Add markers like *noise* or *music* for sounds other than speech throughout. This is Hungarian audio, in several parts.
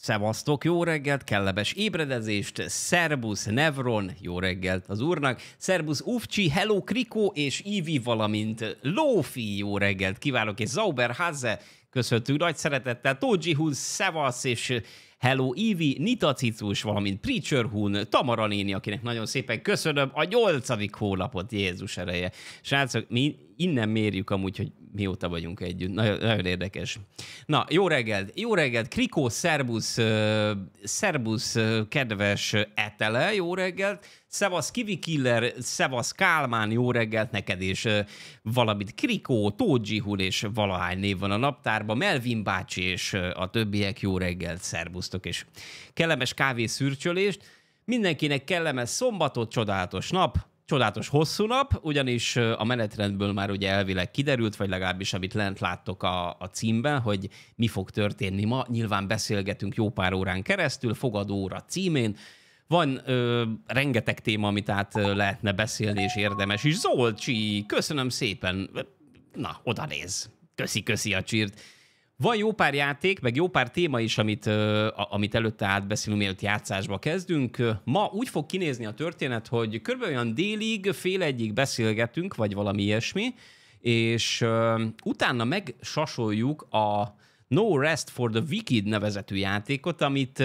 Szevasztok, jó reggelt, kellemes ébredezést, szerbusz Nevron, jó reggelt az úrnak, szerbusz Ufcsi, hello Kriko és Ivi, valamint Lófi, jó reggelt kívánok, és Zauber Haze, köszöntünk nagy szeretettel Tóji Hun, Szevasz és Hello Ivi, Nita Cicus, valamint Preacher Hun, Tamara néni, akinek nagyon szépen köszönöm a nyolcadik hónapot, Jézus ereje. Srácok, mi innen mérjük amúgy, hogy mióta vagyunk együtt. Nagyon, nagyon érdekes. Na, jó reggelt, jó reggelt, Krikó, szerbusz, uh, szerbusz, uh, kedves Etele, jó reggelt, Szevasz Kivi Killer, szevasz Kálmán, jó reggelt neked, és valamit Krikó, Tóth Zsihul, és valahány név van a naptárban, Melvin bácsi, és a többiek jó reggelt, szervusztok, és kellemes kávészürcsölést, mindenkinek kellemes szombatot, csodálatos nap, csodálatos hosszú nap, ugyanis a menetrendből már ugye elvileg kiderült, vagy legalábbis amit lent láttok a, a címben, hogy mi fog történni ma. Nyilván beszélgetünk jó pár órán keresztül, fogadóra címén, van ö, rengeteg téma, amit át lehetne beszélni, és érdemes is. Zolcsi, köszönöm szépen. Na, oda néz. Köszi, köszi a csírt. Van jó pár játék, meg jó pár téma is, amit, ö, amit előtte átbeszélünk, mielőtt játszásba kezdünk. Ma úgy fog kinézni a történet, hogy körülbelül olyan délig, fél egyig beszélgetünk, vagy valami ilyesmi, és ö, utána megsasoljuk a No Rest for the Wicked nevezetű játékot, amit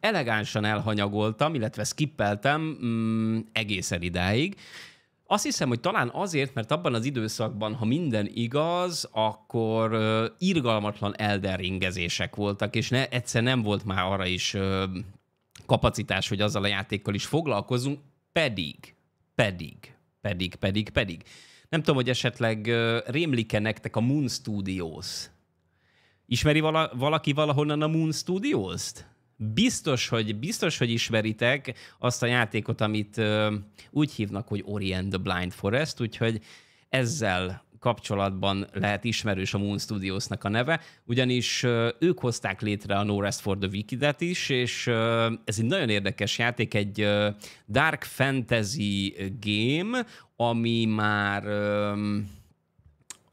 elegánsan elhanyagoltam, illetve skippeltem mm, egészen idáig. Azt hiszem, hogy talán azért, mert abban az időszakban, ha minden igaz, akkor irgalmatlan elderingezések voltak, és ne, egyszer nem volt már arra is kapacitás, hogy azzal a játékkal is foglalkozunk, pedig, pedig, pedig, pedig, pedig. Nem tudom, hogy esetleg rémlik-e nektek a Moon Studios Ismeri vala, valaki valahonnan a Moon Studios-t? Biztos hogy, biztos, hogy ismeritek azt a játékot, amit ö, úgy hívnak, hogy Orient the Blind Forest, úgyhogy ezzel kapcsolatban lehet ismerős a Moon Studiosnak a neve, ugyanis ők hozták létre a No Rest for the wicked is, és ez egy nagyon érdekes játék, egy dark fantasy game, ami már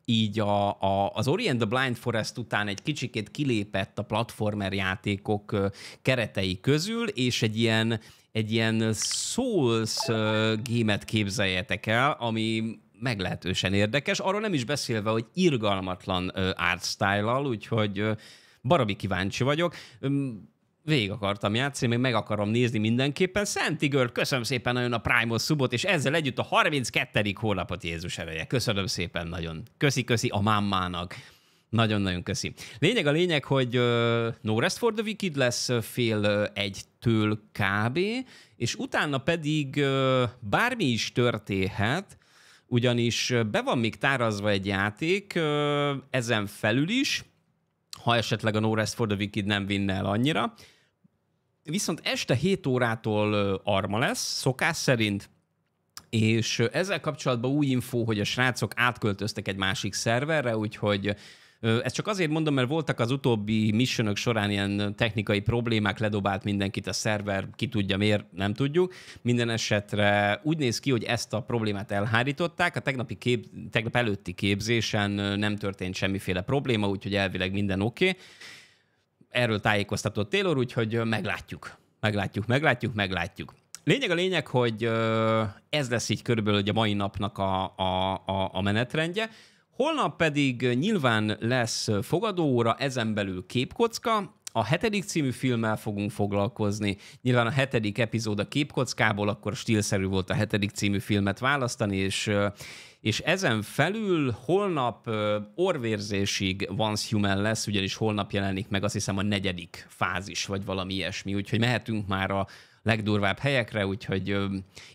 így a, a, az Orient the Blind Forest után egy kicsikét kilépett a platformer játékok keretei közül, és egy ilyen, egy ilyen Souls gémet képzeljetek el, ami meglehetősen érdekes, arról nem is beszélve, hogy irgalmatlan artstyle-al, úgyhogy barabi kíváncsi vagyok végig akartam játszani, még meg akarom nézni mindenképpen. Szent Igör, köszönöm szépen nagyon a Prime-os szubot, és ezzel együtt a 32. hónapot Jézus ereje. Köszönöm szépen nagyon. Köszi, köszi a mammának. Nagyon-nagyon köszi. Lényeg a lényeg, hogy uh, No Rest for the Wicked lesz fél uh, egytől kb, és utána pedig uh, bármi is történhet, ugyanis be van még tárazva egy játék, uh, ezen felül is, ha esetleg a No Rest for the Wicked nem vinne el annyira, viszont este 7 órától arma lesz, szokás szerint, és ezzel kapcsolatban új infó, hogy a srácok átköltöztek egy másik szerverre, úgyhogy ezt csak azért mondom, mert voltak az utóbbi missionok során ilyen technikai problémák, ledobált mindenkit a szerver, ki tudja miért, nem tudjuk. Minden esetre úgy néz ki, hogy ezt a problémát elhárították. A tegnapi kép, tegnap előtti képzésen nem történt semmiféle probléma, úgyhogy elvileg minden oké. Okay erről tájékoztatott Taylor, úgyhogy meglátjuk. Meglátjuk, meglátjuk, meglátjuk. Lényeg a lényeg, hogy ez lesz így körülbelül a mai napnak a, a, a, a menetrendje. Holnap pedig nyilván lesz fogadóóra, ezen belül képkocka, a hetedik című filmmel fogunk foglalkozni. Nyilván a hetedik epizód a képkockából, akkor stílszerű volt a hetedik című filmet választani, és és ezen felül holnap orvérzésig Once Human lesz, ugyanis holnap jelenik meg azt hiszem a negyedik fázis, vagy valami ilyesmi, úgyhogy mehetünk már a, legdurvább helyekre, úgyhogy ö,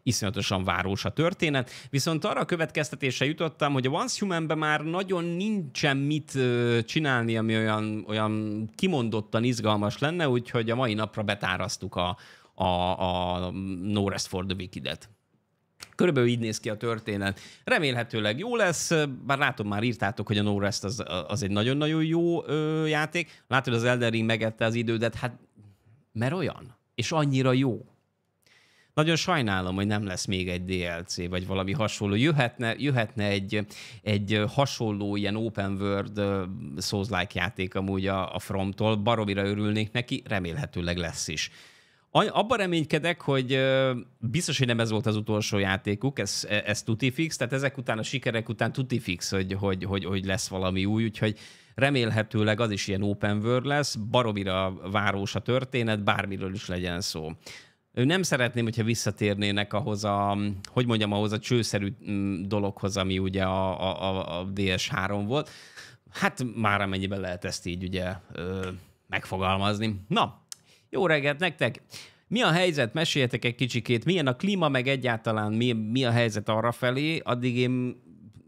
iszonyatosan várós a történet. Viszont arra a következtetése jutottam, hogy a Once Humanben már nagyon nincsen mit ö, csinálni, ami olyan, olyan kimondottan izgalmas lenne, úgyhogy a mai napra betáraztuk a, a, a No Rest for the Wicked-et. Körülbelül így néz ki a történet. Remélhetőleg jó lesz, bár látom, már írtátok, hogy a No Rest az, az egy nagyon-nagyon jó ö, játék. Látod, az Elden Ring megette az idődet, hát mert olyan és annyira jó. Nagyon sajnálom, hogy nem lesz még egy DLC, vagy valami hasonló. Jöhetne, jöhetne egy, egy hasonló ilyen open world uh, Souls-like játék amúgy a, a Fromtól. Baromira örülnék neki, remélhetőleg lesz is. Abban reménykedek, hogy biztos, hogy nem ez volt az utolsó játékuk, ez, ez tuti fix, tehát ezek után, a sikerek után tuti fix, hogy, hogy, hogy, hogy lesz valami új, úgyhogy Remélhetőleg az is ilyen open world lesz, baromira város a történet, bármiről is legyen szó. Nem szeretném, hogyha visszatérnének ahhoz a, hogy mondjam, ahhoz a csőszerű mm, dologhoz, ami ugye a, a, a DS3 volt. Hát már amennyiben lehet ezt így ugye ö, megfogalmazni. Na, jó reggelt nektek! Mi a helyzet? Meséljetek egy kicsikét, milyen a klíma, meg egyáltalán mi, mi a helyzet arra felé, addig én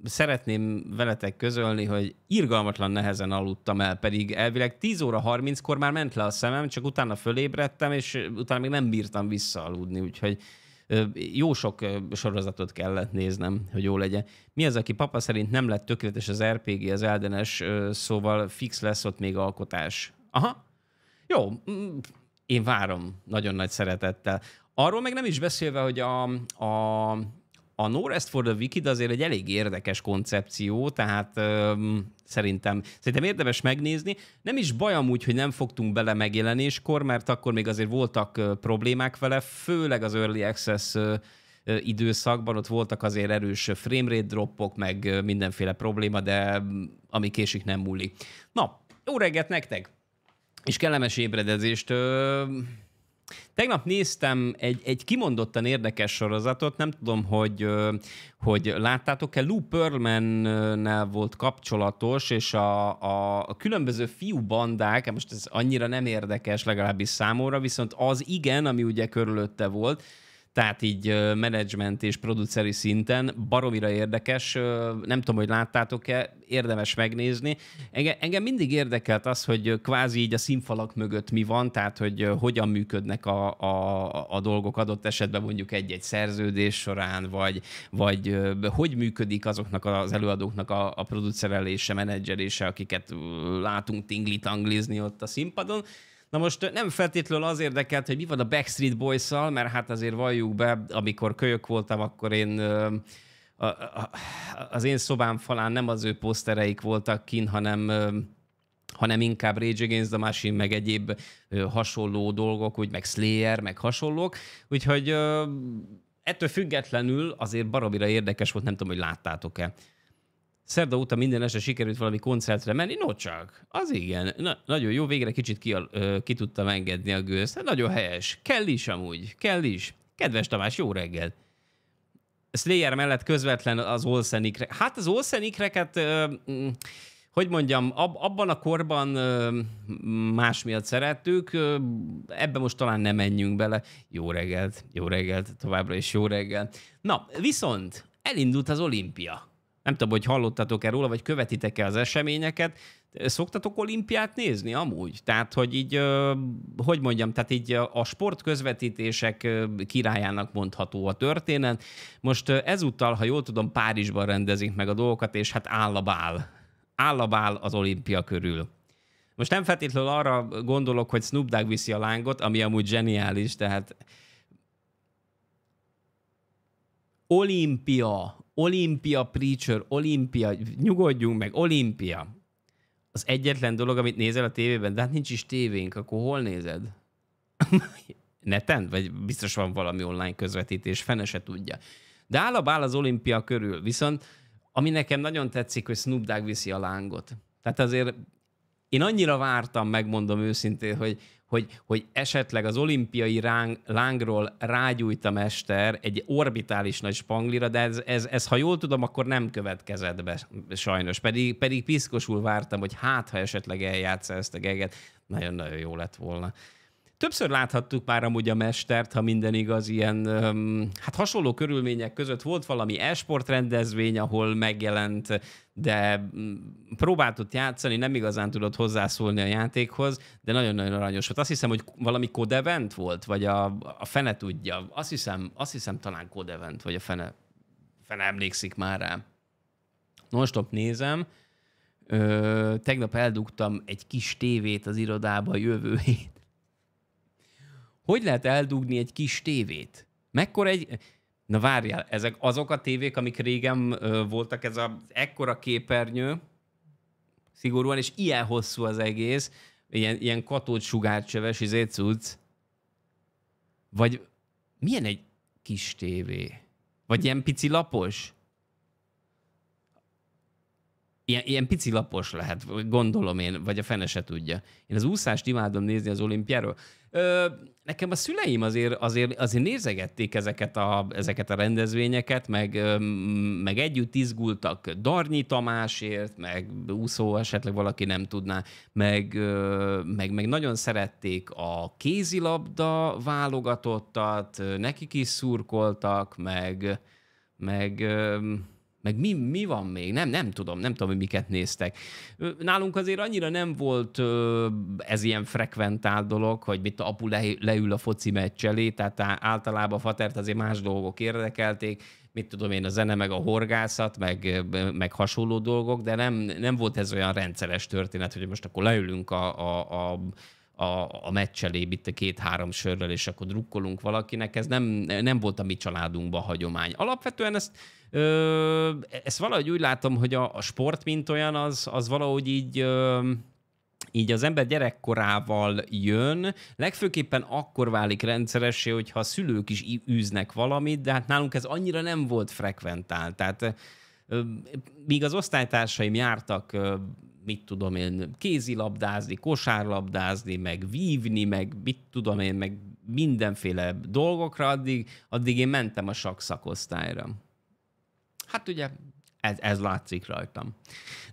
szeretném veletek közölni, hogy irgalmatlan nehezen aludtam el, pedig elvileg 10 óra 30-kor már ment le a szemem, csak utána fölébredtem, és utána még nem bírtam visszaaludni, úgyhogy jó sok sorozatot kellett néznem, hogy jó legyen. Mi az, aki papa szerint nem lett tökéletes az RPG, az Eldenes, szóval fix lesz ott még alkotás. Aha, jó, mm, én várom nagyon nagy szeretettel. Arról meg nem is beszélve, hogy a, a a No Rest for the Wicked azért egy elég érdekes koncepció, tehát öm, szerintem, szerintem érdemes megnézni. Nem is baj amúgy, hogy nem fogtunk bele megjelenéskor, mert akkor még azért voltak problémák vele, főleg az Early Access időszakban, ott voltak azért erős framerate droppok, meg mindenféle probléma, de ami késik nem múlik. Na, jó reggelt nektek! És kellemes ébredezést! Tegnap néztem egy, egy kimondottan érdekes sorozatot, nem tudom, hogy, hogy láttátok-e, Lou pearlman volt kapcsolatos, és a, a, a különböző fiú bandák, hát most ez annyira nem érdekes, legalábbis számomra, viszont az igen, ami ugye körülötte volt, tehát így menedzsment és produceri szinten baromira érdekes, nem tudom, hogy láttátok-e, érdemes megnézni. Engem, engem mindig érdekelt az, hogy kvázi így a színfalak mögött mi van, tehát hogy hogyan működnek a, a, a dolgok adott esetben mondjuk egy-egy szerződés során, vagy, vagy hogy működik azoknak az előadóknak a, a producerelése, menedzserése, akiket látunk tinglit tanglizni ott a színpadon. Na most nem feltétlenül az érdekelt, hogy mi van a Backstreet boys mert hát azért valljuk be, amikor kölyök voltam, akkor én a, a, az én szobám falán nem az ő posztereik voltak kin, hanem hanem inkább Rage Against the Machine, meg egyéb hasonló dolgok, úgy meg Slayer, meg hasonlók. Úgyhogy ettől függetlenül azért baromira érdekes volt, nem tudom, hogy láttátok-e Szerda óta minden este sikerült valami koncertre menni, nocsak. Az igen. Na, nagyon jó, végre kicsit ki, ö, ki tudtam engedni a gőzt. Hát nagyon helyes. Kell is amúgy. Kell is. Kedves Tamás, jó reggel. Slayer mellett közvetlen az Olszenikre. Hát az Olszenikreket, mm, hogy mondjam, ab, abban a korban ö, más miatt szerettük, ö, ebbe most talán nem menjünk bele. Jó reggelt, jó reggelt, továbbra is jó reggel. Na, viszont elindult az olimpia nem tudom, hogy hallottatok-e róla, vagy követitek-e az eseményeket. Szoktatok olimpiát nézni amúgy? Tehát, hogy így, hogy mondjam, tehát így a sport közvetítések királyának mondható a történet. Most ezúttal, ha jól tudom, Párizsban rendezik meg a dolgokat, és hát a bál az olimpia körül. Most nem feltétlenül arra gondolok, hogy Snoop Dogg viszi a lángot, ami amúgy zseniális, tehát olimpia, olimpia preacher, olimpia, nyugodjunk meg, olimpia. Az egyetlen dolog, amit nézel a tévében, de hát nincs is tévénk, akkor hol nézed? *laughs* Neten? Vagy biztos van valami online közvetítés, fene se tudja. De áll a bál az olimpia körül, viszont ami nekem nagyon tetszik, hogy Snoop Dogg viszi a lángot. Tehát azért én annyira vártam, megmondom őszintén, hogy hogy, hogy esetleg az olimpiai ráng, lángról rágyújt a mester egy orbitális nagy spanglira, de ez, ez, ez, ha jól tudom, akkor nem következett be sajnos. Pedig, pedig piszkosul vártam, hogy hát, ha esetleg eljátsz ezt a geget, nagyon-nagyon jó lett volna. Többször láthattuk már amúgy a mestert, ha minden igaz, ilyen hát hasonló körülmények között volt valami esport rendezvény, ahol megjelent, de mm, próbáltott játszani, nem igazán tudott hozzászólni a játékhoz, de nagyon-nagyon aranyos volt. Azt hiszem, hogy valami kodevent volt, vagy a, a fene tudja. Azt hiszem, azt hiszem talán kodevent, vagy a fene, fene emlékszik már rá. Nonstop nézem. Ö, tegnap eldugtam egy kis tévét az irodába a jövő hét hogy lehet eldugni egy kis tévét? Mekkora egy... Na várjál, ezek azok a tévék, amik régen ö, voltak, ez a ekkora képernyő, szigorúan, és ilyen hosszú az egész, ilyen, ilyen katód sugárcsöves, izé cucc. Vagy milyen egy kis tévé? Vagy ilyen pici lapos? Ilyen, ilyen pici lapos lehet, gondolom én, vagy a fene se tudja. Én az úszást imádom nézni az olimpiáról. Ö, nekem a szüleim azért, azért, azért nézegették ezeket a, ezeket a rendezvényeket, meg, meg együtt izgultak Darnyi Tamásért, meg úszó esetleg valaki nem tudná, meg, meg, meg nagyon szerették a kézilabda válogatottat, nekik is szurkoltak, meg, meg meg mi, mi van még? Nem, nem tudom, nem tudom, hogy miket néztek. Nálunk azért annyira nem volt ez ilyen frekventált dolog, hogy mit a apu le, leül a foci meccs elé, tehát általában a fatert azért más dolgok érdekelték, mit tudom én, a zene, meg a horgászat, meg, meg hasonló dolgok, de nem, nem volt ez olyan rendszeres történet, hogy most akkor leülünk a, a, a a, a meccselé, elébb itt két-három sörrel, és akkor drukkolunk valakinek. Ez nem, nem volt a mi családunkban hagyomány. Alapvetően ezt, ö, ezt valahogy úgy látom, hogy a, a sport, mint olyan, az, az valahogy így... Ö, így az ember gyerekkorával jön, legfőképpen akkor válik rendszeressé, hogyha a szülők is űznek valamit, de hát nálunk ez annyira nem volt frekventál Tehát míg az osztálytársaim jártak, mit tudom én, kézilabdázni, kosárlabdázni, meg vívni, meg mit tudom én, meg mindenféle dolgokra, addig, addig én mentem a sakszakosztályra. Hát ugye ez, ez látszik rajtam.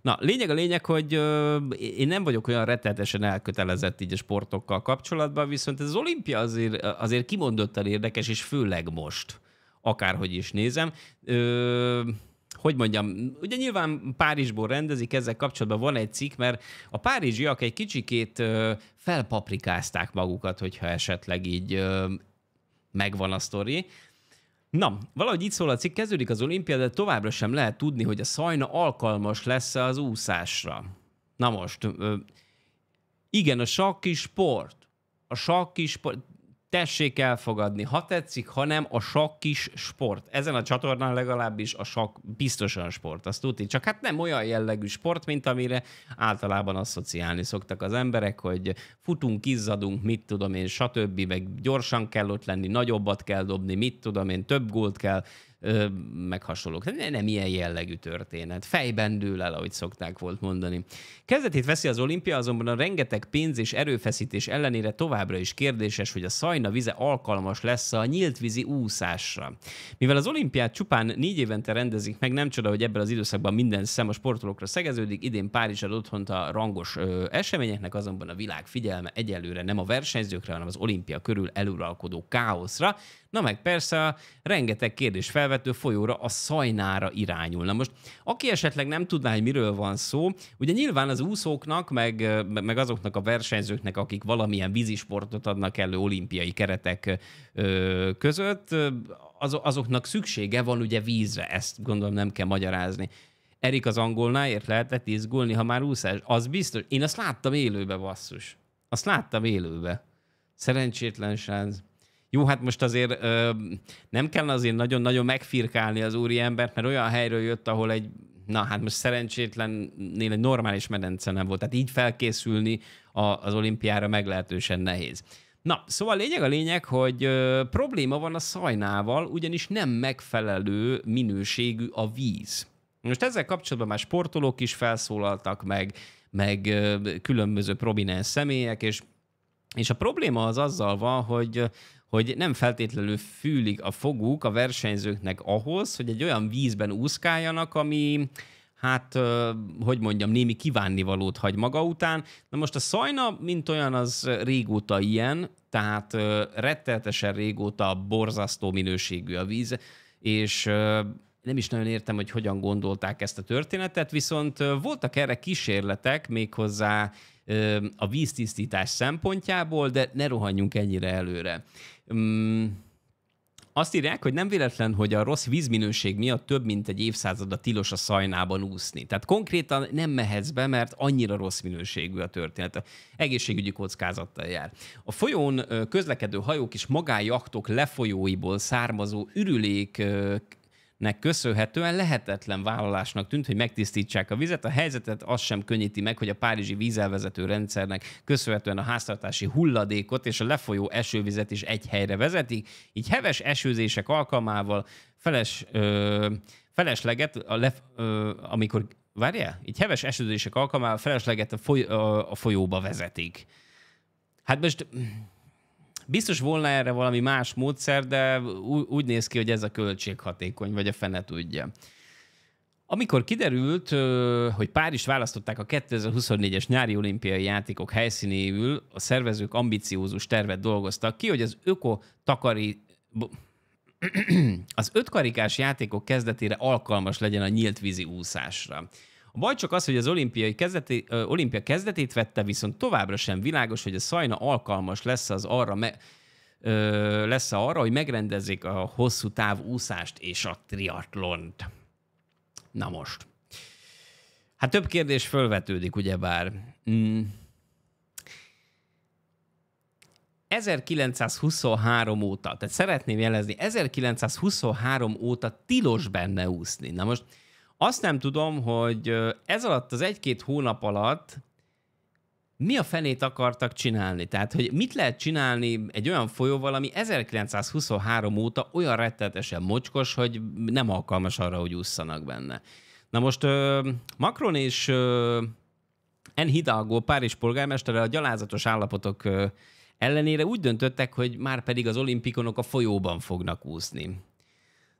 Na, lényeg a lényeg, hogy ö, én nem vagyok olyan rettenetesen elkötelezett így a sportokkal kapcsolatban, viszont ez az olimpia azért, azért kimondottan érdekes, és főleg most, akárhogy is nézem. Ö, hogy mondjam, ugye nyilván Párizsból rendezik, ezzel kapcsolatban van egy cikk, mert a párizsiak egy kicsikét felpaprikázták magukat, hogyha esetleg így megvan a sztori. Na, valahogy így szól a cikk, kezdődik az olimpia, de továbbra sem lehet tudni, hogy a szajna alkalmas lesz e az úszásra. Na most, igen, a sakki sport. A sakki sport, tessék elfogadni, ha tetszik, hanem a sakk is sport. Ezen a csatornán legalábbis a sakk biztosan sport, azt tudni. Csak hát nem olyan jellegű sport, mint amire általában asszociálni szoktak az emberek, hogy futunk, izzadunk, mit tudom én, stb., meg gyorsan kell ott lenni, nagyobbat kell dobni, mit tudom én, több gólt kell meg hasonlók. Nem, nem ilyen jellegű történet. Fejben dől el, ahogy szokták volt mondani. Kezdetét veszi az olimpia, azonban a rengeteg pénz és erőfeszítés ellenére továbbra is kérdéses, hogy a szajna vize alkalmas lesz a nyílt vízi úszásra. Mivel az olimpiát csupán négy évente rendezik meg, nem csoda, hogy ebben az időszakban minden szem a sportolókra szegeződik, idén Párizs ad otthont a rangos ö, eseményeknek, azonban a világ figyelme egyelőre nem a versenyzőkre, hanem az olimpia körül eluralkodó káoszra, Na meg persze a rengeteg kérdés felvető folyóra a szajnára irányul. Na most, aki esetleg nem tudná, hogy miről van szó, ugye nyilván az úszóknak, meg, meg azoknak a versenyzőknek, akik valamilyen vízisportot adnak elő olimpiai keretek között, az, azoknak szüksége van ugye vízre, ezt gondolom nem kell magyarázni. Erik az angolnáért lehetett izgulni, ha már úszás. Az biztos. Én azt láttam élőbe, basszus. Azt láttam élőbe. Szerencsétlen sánc. Jó, hát most azért ö, nem kell azért nagyon-nagyon megfirkálni az úri embert, mert olyan helyről jött, ahol egy na hát most szerencsétlennél egy normális medence nem volt. Tehát így felkészülni a, az olimpiára meglehetősen nehéz. Na, szóval lényeg a lényeg, hogy ö, probléma van a szajnával, ugyanis nem megfelelő minőségű a víz. Most ezzel kapcsolatban már sportolók is felszólaltak meg, meg ö, különböző prominens személyek, és és a probléma az azzal van, hogy hogy nem feltétlenül fűlik a foguk a versenyzőknek ahhoz, hogy egy olyan vízben úszkáljanak, ami hát, hogy mondjam, némi kívánnivalót hagy maga után. Na most a szajna, mint olyan, az régóta ilyen, tehát retteltesen régóta borzasztó minőségű a víz, és nem is nagyon értem, hogy hogyan gondolták ezt a történetet, viszont voltak erre kísérletek, méghozzá a víztisztítás szempontjából, de ne rohanjunk ennyire előre. Mm, azt írják, hogy nem véletlen, hogy a rossz vízminőség miatt több mint egy évszázada tilos a szajnában úszni. Tehát konkrétan nem mehetsz be, mert annyira rossz minőségű a történet. Egészségügyi kockázattal jár. A folyón közlekedő hajók és magájaktok lefolyóiból származó ürülék nek köszönhetően lehetetlen vállalásnak tűnt, hogy megtisztítsák a vizet. A helyzetet az sem könnyíti meg, hogy a párizsi vízelvezető rendszernek köszönhetően a háztartási hulladékot és a lefolyó esővizet is egy helyre vezetik, így heves esőzések alkalmával feles, ö, felesleget, a lef, ö, amikor várjál, így heves esőzések alkalmával felesleget a, foly, a, a folyóba vezetik. Hát most Biztos volna erre valami más módszer, de úgy néz ki, hogy ez a költséghatékony, vagy a fene tudja. Amikor kiderült, hogy Párizs választották a 2024-es nyári olimpiai játékok helyszínéül, a szervezők ambiciózus tervet dolgoztak ki, hogy az öko takari... *clears throat* az ötkarikás játékok kezdetére alkalmas legyen a nyílt vízi úszásra. A baj csak az, hogy az olimpiai kezdeti, ö, olimpia kezdetét vette, viszont továbbra sem világos, hogy a Szajna alkalmas lesz az arra, me, ö, lesz arra, hogy megrendezik a hosszú táv úszást és a triatlont. Na most. Hát több kérdés fölvetődik, ugyebár. Mm. 1923 óta, tehát szeretném jelezni, 1923 óta tilos benne úszni. Na most azt nem tudom, hogy ez alatt az egy-két hónap alatt mi a fenét akartak csinálni? Tehát, hogy mit lehet csinálni egy olyan folyóval, ami 1923 óta olyan rettetesen mocskos, hogy nem alkalmas arra, hogy ússzanak benne. Na most Macron és En Hidalgo, Párizs polgármestere a gyalázatos állapotok ellenére úgy döntöttek, hogy már pedig az olimpikonok a folyóban fognak úszni.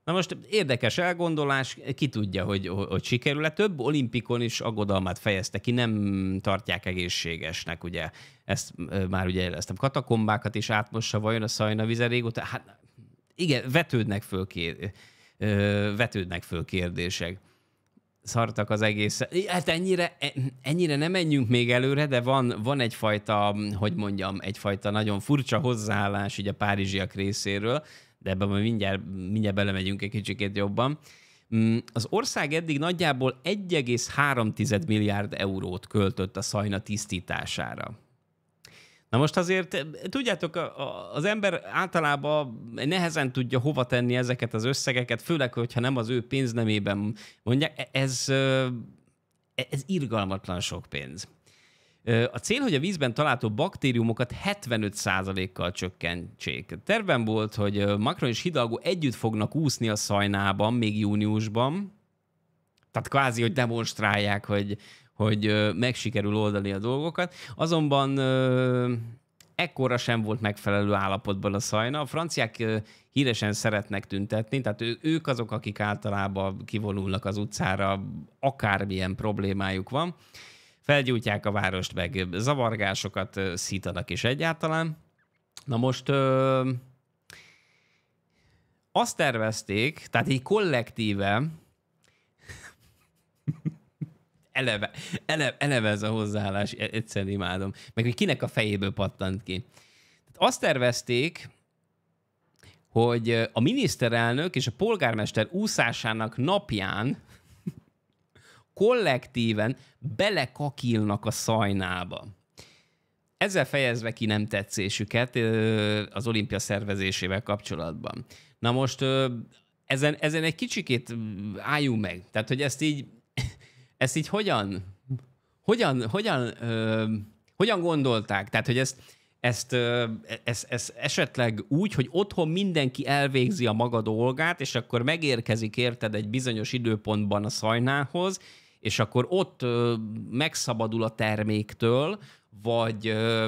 Na most érdekes elgondolás, ki tudja, hogy, hogy sikerül-e. Több olimpikon is aggodalmát fejezte ki, nem tartják egészségesnek, ugye. Ezt már ugye jeleztem. Katakombákat is átmossa vajon a szajna vize régóta? Hát igen, vetődnek föl, kér, vetődnek föl kérdések szartak az egész. Hát ennyire, e, ennyire nem menjünk még előre, de van, van egyfajta, hogy mondjam, egyfajta nagyon furcsa hozzáállás így a párizsiak részéről, de ebben majd mindjárt, mindjárt belemegyünk egy kicsikét jobban. Mm, az ország eddig nagyjából 1,3 milliárd eurót költött a szajna tisztítására. Na most azért, tudjátok, az ember általában nehezen tudja hova tenni ezeket az összegeket, főleg, hogyha nem az ő pénznemében mondják, ez, ez irgalmatlan sok pénz. A cél, hogy a vízben található baktériumokat 75%-kal csökkentsék. Tervben volt, hogy Macron és Hidalgo együtt fognak úszni a szajnában, még júniusban. Tehát kvázi, hogy demonstrálják, hogy, hogy meg sikerül oldani a dolgokat. Azonban ekkora sem volt megfelelő állapotban a szajna. A franciák híresen szeretnek tüntetni, tehát ők azok, akik általában kivonulnak az utcára, akármilyen problémájuk van felgyújtják a várost, meg zavargásokat szítanak is egyáltalán. Na most ö, azt tervezték, tehát így kollektíve, *laughs* eleve, eleve, eleve ez a hozzáállás, e, egyszerűen imádom, meg hogy kinek a fejéből pattant ki. Tehát azt tervezték, hogy a miniszterelnök és a polgármester úszásának napján kollektíven belekakilnak a szajnába. Ezzel fejezve ki nem tetszésüket az olimpia szervezésével kapcsolatban. Na most ezen, ezen egy kicsikét álljunk meg. Tehát, hogy ezt így, *laughs* ezt így hogyan, hogyan, hogyan, hogyan gondolták? Tehát, hogy ezt, ezt, ezt, ezt esetleg úgy, hogy otthon mindenki elvégzi a maga dolgát, és akkor megérkezik érted egy bizonyos időpontban a szajnához, és akkor ott megszabadul a terméktől, vagy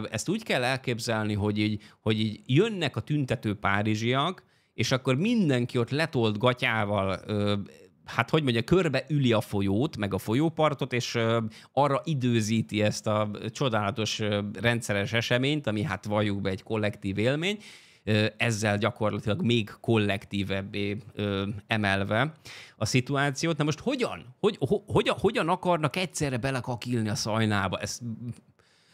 ezt úgy kell elképzelni, hogy így, hogy így jönnek a tüntető párizsiak, és akkor mindenki ott letolt gatyával hát hogy mondja, körbe üli a folyót, meg a folyópartot, és arra időzíti ezt a csodálatos rendszeres eseményt, ami hát valljuk be egy kollektív élmény, ezzel gyakorlatilag még kollektívebbé emelve a szituációt. Na most hogyan? Hogy, ho, hogyan, hogyan akarnak egyszerre belekakilni a szajnába? Ezt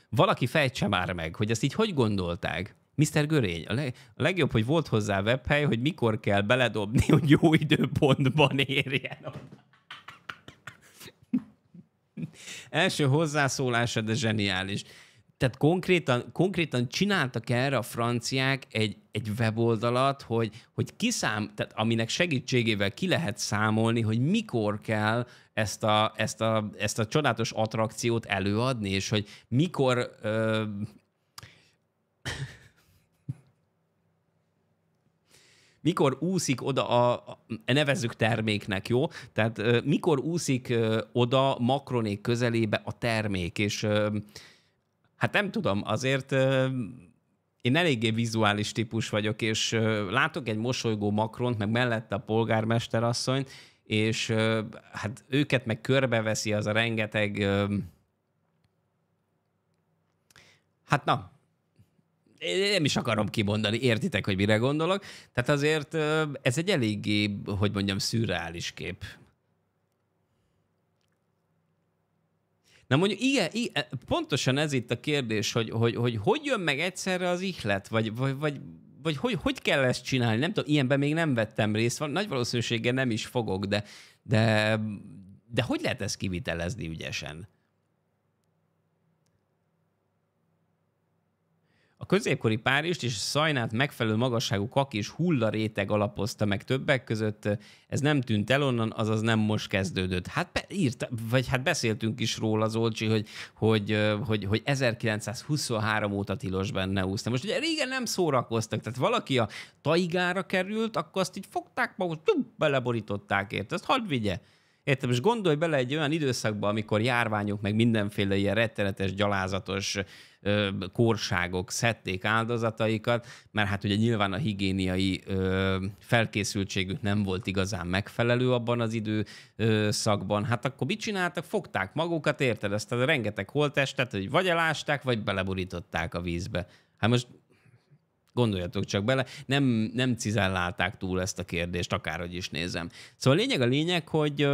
valaki fejtse már meg, hogy ezt így hogy gondolták? Mr. Görény, a, leg, a legjobb, hogy volt hozzá webhely, hogy mikor kell beledobni, hogy jó időpontban érjen. Első hozzászólása, de zseniális tehát konkrétan, konkrétan csináltak erre a franciák egy, egy weboldalat, hogy, hogy kiszám, tehát aminek segítségével ki lehet számolni, hogy mikor kell ezt a, ezt a, ezt a csodálatos attrakciót előadni, és hogy mikor... Ö, mikor úszik oda a, a nevezzük terméknek, jó? Tehát ö, mikor úszik ö, oda Macronék közelébe a termék, és ö, Hát nem tudom, azért én eléggé vizuális típus vagyok, és látok egy mosolygó Makront, meg mellette a polgármesterasszonyt, és hát őket meg körbeveszi az a rengeteg... Hát na, én nem is akarom kimondani, értitek, hogy mire gondolok. Tehát azért ez egy eléggé, hogy mondjam, szürreális kép. Na mondjuk, igen, igen, pontosan ez itt a kérdés, hogy hogy, hogy, hogy jön meg egyszerre az ihlet, vagy, vagy, vagy vagy hogy, hogy kell ezt csinálni? Nem tudom, ilyenben még nem vettem részt, van, nagy valószínűséggel nem is fogok, de, de, de hogy lehet ezt kivitelezni ügyesen? A középkori Párizst és Szajnát megfelelő magasságú kak és hullaréteg alapozta meg többek között. Ez nem tűnt el onnan, azaz nem most kezdődött. Hát be, írta, vagy hát beszéltünk is róla, Zolcsi, hogy, hogy, hogy, hogy 1923 óta tilos benne úszni. Most ugye régen nem szórakoztak, tehát valaki a taigára került, akkor azt így fogták magukat, beleborították hozták ezt hadd vigye. Érted? Most gondolj bele egy olyan időszakba, amikor járványok, meg mindenféle ilyen rettenetes, gyalázatos ö, korságok szedték áldozataikat, mert hát ugye nyilván a higiéniai ö, felkészültségük nem volt igazán megfelelő abban az időszakban. Hát akkor mit csináltak? Fogták magukat, érted? Ezt a rengeteg holttestet, hogy vagy elásták, vagy beleburították a vízbe. Hát most Gondoljatok csak bele, nem, nem cizellálták túl ezt a kérdést, akárhogy is nézem. Szóval a lényeg a lényeg, hogy,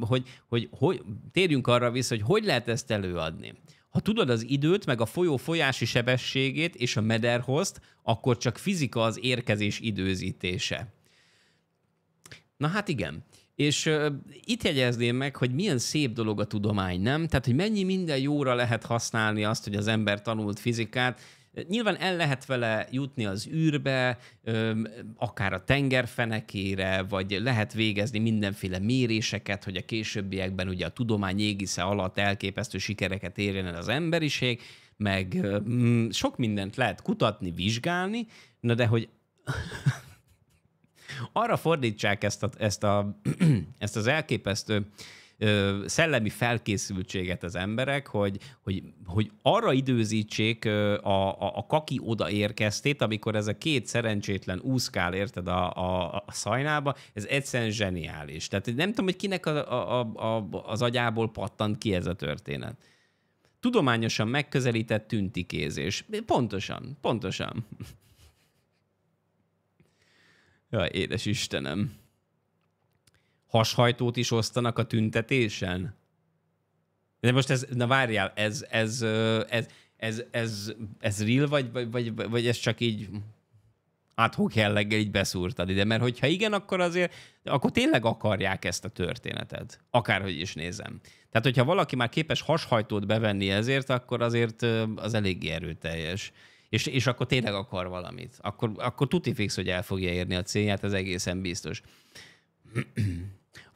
hogy, hogy, hogy térjünk arra vissza, hogy hogy lehet ezt előadni. Ha tudod az időt, meg a folyó folyási sebességét és a mederhozt, akkor csak fizika az érkezés időzítése. Na hát igen. És uh, itt jegyezném meg, hogy milyen szép dolog a tudomány, nem? Tehát, hogy mennyi minden jóra lehet használni azt, hogy az ember tanult fizikát, Nyilván el lehet vele jutni az űrbe, akár a tengerfenekére, vagy lehet végezni mindenféle méréseket, hogy a későbbiekben ugye a tudomány égisze alatt elképesztő sikereket érjen el az emberiség, meg sok mindent lehet kutatni, vizsgálni, na de hogy *laughs* arra fordítsák ezt, a, ezt, a, *clears throat* ezt az elképesztő ö, szellemi felkészültséget az emberek, hogy, hogy, hogy arra időzítsék a, a, a kaki odaérkeztét, amikor ez a két szerencsétlen úszkál, érted, a, a, a szajnába, ez egyszerűen zseniális. Tehát nem tudom, hogy kinek a, a, a, az agyából pattant ki ez a történet. Tudományosan megközelített tüntikézés. Pontosan, pontosan. *laughs* Ja, édes Istenem hashajtót is osztanak a tüntetésen? De most ez, na várjál, ez, ez, ez, ez, ez, ez, ez real, vagy, vagy, vagy, vagy ez csak így hogy jelleggel így beszúrtad ide, mert hogyha igen, akkor azért, akkor tényleg akarják ezt a történetet, akárhogy is nézem. Tehát, hogyha valaki már képes hashajtót bevenni ezért, akkor azért az eléggé erőteljes. És, és akkor tényleg akar valamit. Akkor, akkor tuti fix, hogy el fogja érni a célját, ez egészen biztos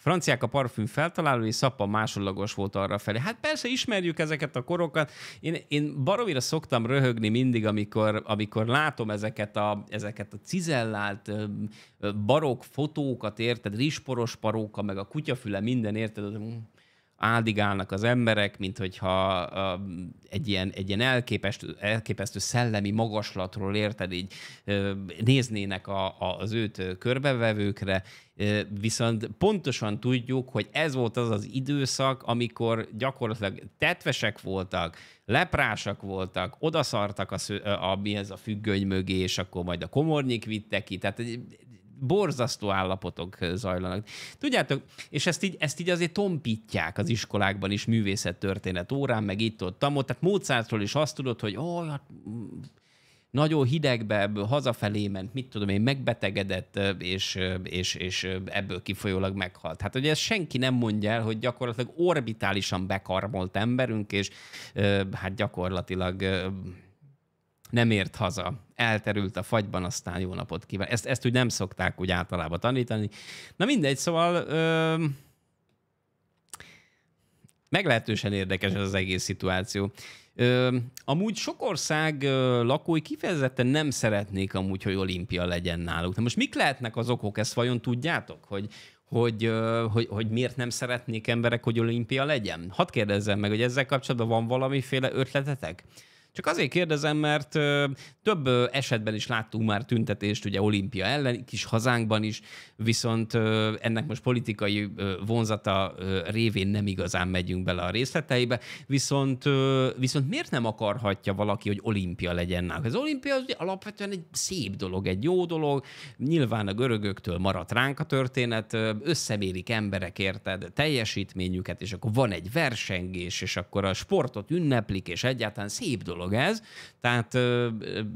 franciák a parfüm feltalálói, Szappa másodlagos volt arra felé. Hát persze ismerjük ezeket a korokat. Én, én baromira szoktam röhögni mindig, amikor, amikor látom ezeket a, ezeket a cizellált barok fotókat, érted, Risporos paróka, meg a kutyafüle, minden, érted, áldigálnak az emberek, mint hogyha egy ilyen, egy ilyen elképesztő, elképesztő szellemi magaslatról érted, így néznének a, a, az őt körbevevőkre, viszont pontosan tudjuk, hogy ez volt az az időszak, amikor gyakorlatilag tetvesek voltak, leprásak voltak, odaszartak a, a, a, mi ez a függöny mögé, és akkor majd a komornyik vitte ki, tehát borzasztó állapotok eh, zajlanak. Tudjátok, és ezt így, ezt így azért tompítják az iskolákban is művészettörténet órán, meg itt ott, tamot. Tehát Mozartról is azt tudod, hogy ó, hát, nagyon hidegbe hazafelé ment, mit tudom én, megbetegedett, eh, eh, és, és, és ebből kifolyólag meghalt. Hát ugye ezt senki nem mondja el, hogy gyakorlatilag orbitálisan bekarmolt emberünk, és hát gyakorlatilag nem ért haza elterült a fagyban, aztán jó napot kíván. Ezt, ezt úgy nem szokták úgy általában tanítani. Na mindegy, szóval ö, meglehetősen érdekes ez az egész szituáció. Ö, amúgy sok ország ö, lakói kifejezetten nem szeretnék amúgy, hogy olimpia legyen náluk. Na most mik lehetnek az okok, ezt vajon tudjátok? Hogy, hogy, ö, hogy, hogy miért nem szeretnék emberek, hogy olimpia legyen? Hadd kérdezzem meg, hogy ezzel kapcsolatban van valamiféle ötletetek? Csak azért kérdezem, mert több esetben is láttunk már tüntetést ugye olimpia ellen, kis hazánkban is, viszont ennek most politikai vonzata révén nem igazán megyünk bele a részleteibe, viszont, viszont miért nem akarhatja valaki, hogy olimpia legyen nálunk? Az olimpia az ugye alapvetően egy szép dolog, egy jó dolog, nyilván a görögöktől maradt ránk a történet, összemérik emberek, érted, teljesítményüket, és akkor van egy versengés, és akkor a sportot ünneplik, és egyáltalán szép dolog dolog ez, tehát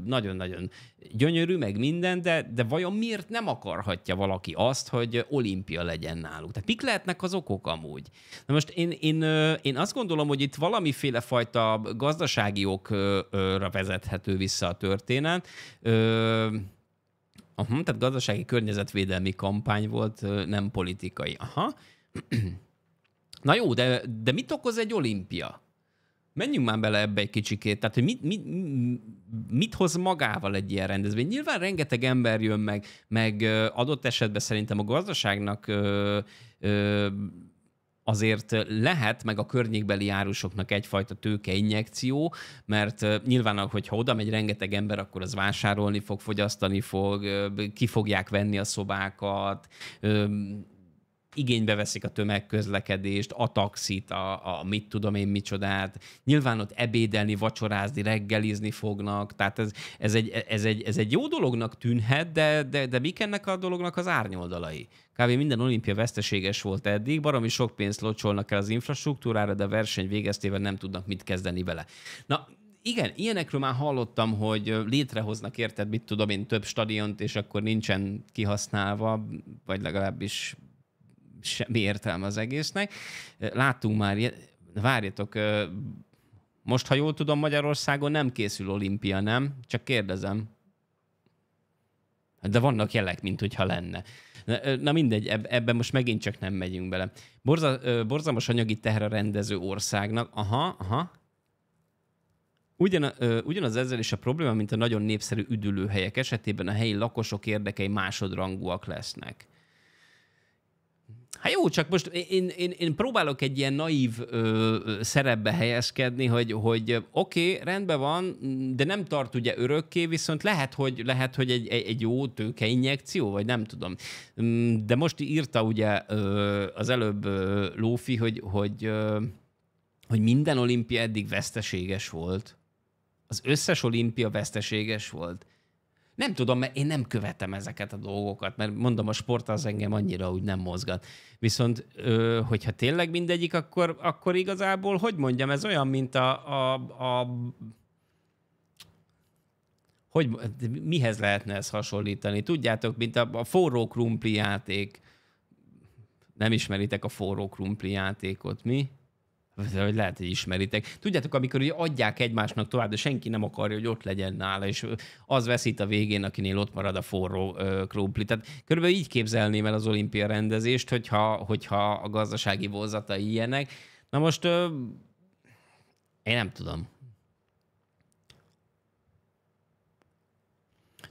nagyon-nagyon gyönyörű, meg minden, de, de vajon miért nem akarhatja valaki azt, hogy olimpia legyen náluk? Tehát mik lehetnek az okok amúgy? Na most én, én, én azt gondolom, hogy itt valamiféle fajta gazdasági okra vezethető vissza a történet. Aha, tehát gazdasági környezetvédelmi kampány volt, nem politikai. Aha. *clears throat* Na jó, de, de mit okoz egy olimpia? menjünk már bele ebbe egy kicsikét, tehát hogy mit, mit, mit hoz magával egy ilyen rendezvény? Nyilván rengeteg ember jön meg, meg adott esetben szerintem a gazdaságnak ö, ö, azért lehet, meg a környékbeli árusoknak egyfajta tőkeinjekció, mert nyilván, hogyha oda megy rengeteg ember, akkor az vásárolni fog, fogyasztani fog, ki fogják venni a szobákat, igénybe veszik a tömegközlekedést, a taxit, a, a mit tudom én micsodát. Nyilván ott ebédelni, vacsorázni, reggelizni fognak, tehát ez, ez, egy, ez, egy, ez egy jó dolognak tűnhet, de, de, de mik ennek a dolognak az árnyoldalai? Kb. minden olimpia veszteséges volt eddig, baromi sok pénzt locsolnak el az infrastruktúrára, de a verseny végeztével nem tudnak mit kezdeni vele. Na, igen, ilyenekről már hallottam, hogy létrehoznak, érted, mit tudom én, több stadiont, és akkor nincsen kihasználva, vagy legalábbis semmi értelme az egésznek. Láttunk már, várjatok, most, ha jól tudom, Magyarországon nem készül olimpia, nem? Csak kérdezem. De vannak jelek, mint hogyha lenne. Na, na mindegy, ebben most megint csak nem megyünk bele. Borza, borzalmas anyagi terre rendező országnak, aha, aha, Ugyan, ugyanaz ezzel is a probléma, mint a nagyon népszerű üdülőhelyek esetében a helyi lakosok érdekei másodrangúak lesznek jó, csak most én, én, én próbálok egy ilyen naív ö, szerepbe helyezkedni, hogy, hogy oké, okay, rendben van, de nem tart ugye örökké, viszont lehet, hogy, lehet, hogy egy, egy jó tőkeinjekció, vagy nem tudom. Mm, de most írta ugye ö, az előbb ö, Lófi, hogy, hogy, ö, hogy minden olimpia eddig veszteséges volt. Az összes olimpia veszteséges volt. Nem tudom, mert én nem követem ezeket a dolgokat, mert mondom, a sport az engem annyira úgy nem mozgat. Viszont, ö, hogyha tényleg mindegyik, akkor, akkor igazából, hogy mondjam, ez olyan, mint a, a, a hogy, mihez lehetne ezt hasonlítani? Tudjátok, mint a, a forró krumpli játék. Nem ismeritek a forró krumpli játékot, mi? vagy lehet, hogy ismeritek. Tudjátok, amikor ugye adják egymásnak tovább, de senki nem akarja, hogy ott legyen nála, és az veszít a végén, akinél ott marad a forró ö, krumpli. Tehát körülbelül így képzelném el az olimpia rendezést, hogyha, hogyha a gazdasági vonzata ilyenek. Na most ö, én nem tudom.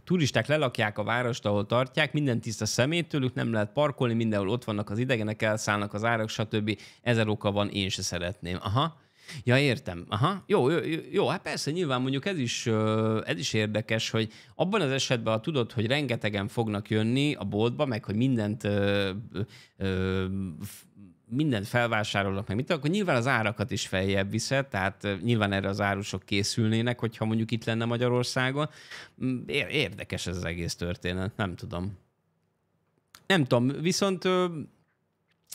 turisták lelakják a várost, ahol tartják, minden tiszta ők nem lehet parkolni, mindenhol ott vannak az idegenek, elszállnak az árak, stb. Ezer oka van, én se szeretném. Aha. Ja, értem. Aha. Jó, jó, jó, hát persze, nyilván mondjuk ez is, ez is érdekes, hogy abban az esetben, ha tudod, hogy rengetegen fognak jönni a boltba, meg hogy mindent ö, ö, mindent felvásárolnak meg, mit, akkor nyilván az árakat is feljebb viszed, tehát nyilván erre az árusok készülnének, hogyha mondjuk itt lenne Magyarországon. Mm, érdekes ez az egész történet, nem tudom. Nem tudom, viszont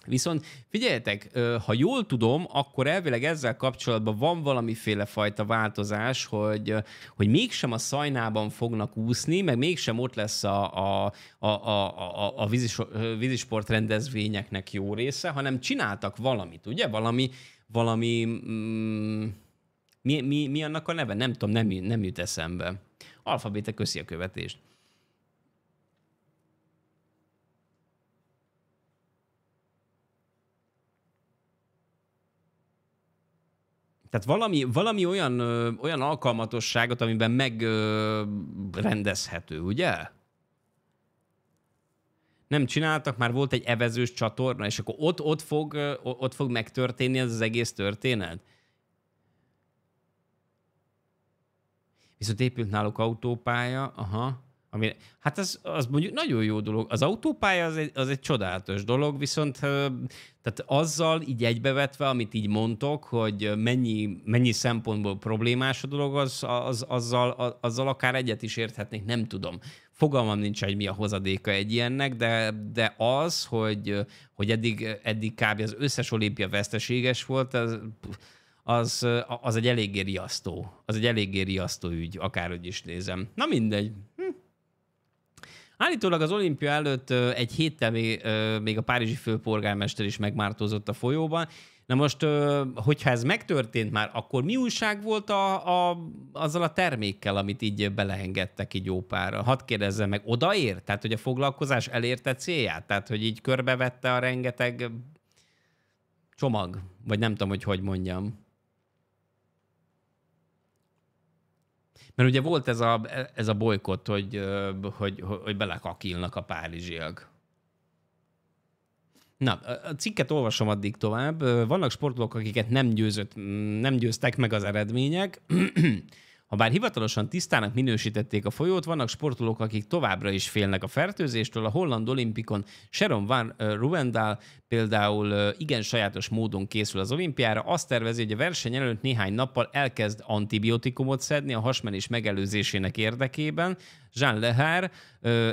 Viszont figyeljetek, ha jól tudom, akkor elvileg ezzel kapcsolatban van valamiféle fajta változás, hogy, hogy mégsem a szajnában fognak úszni, meg mégsem ott lesz a, a, a, a, a a vízisport rendezvényeknek jó része, hanem csináltak valamit, ugye? Valami, valami mm, mi, mi, mi annak a neve? Nem tudom, nem, nem jut eszembe. Alfabéta köszi a követést. Tehát valami, valami olyan, ö, olyan alkalmatosságot, amiben megrendezhető, ugye? Nem csináltak, már volt egy evezős csatorna, és akkor ott, ott, fog, ö, ott fog megtörténni ez az egész történet. Viszont épült náluk autópálya, aha. Ami, hát az, az mondjuk nagyon jó dolog. Az autópálya az egy, az egy csodálatos dolog, viszont tehát azzal így egybevetve, amit így mondtok, hogy mennyi, mennyi szempontból problémás a dolog, az, az, azzal, az, azzal akár egyet is érthetnék, nem tudom. Fogalmam nincs, hogy mi a hozadéka egy ilyennek, de, de az, hogy, hogy eddig, eddig kb. az összes olimpia veszteséges volt, az, az, az egy eléggé riasztó. Az egy eléggé riasztó ügy, akárhogy is nézem. Na mindegy. Állítólag az olimpia előtt egy héttel még, még a párizsi főpolgármester is megmártozott a folyóban. Na most, hogyha ez megtörtént már, akkor mi újság volt a, a, azzal a termékkel, amit így belehengedtek így pára? Hadd kérdezzem meg, odaért? Tehát, hogy a foglalkozás elérte célját? Tehát, hogy így körbevette a rengeteg csomag? Vagy nem tudom, hogy hogy mondjam. Mert ugye volt ez a, ez a bolykott, hogy, hogy, hogy belekakilnak a párizsiak. Na, a cikket olvasom addig tovább. Vannak sportolók, akiket nem, győzött, nem győztek meg az eredmények. *clears throat* Ha bár hivatalosan tisztának minősítették a folyót, vannak sportolók, akik továbbra is félnek a fertőzéstől. A holland olimpikon Sharon Van Ruvendal például igen sajátos módon készül az olimpiára. Azt tervezi, hogy a verseny előtt néhány nappal elkezd antibiotikumot szedni a hasmenés megelőzésének érdekében, Jean Lehár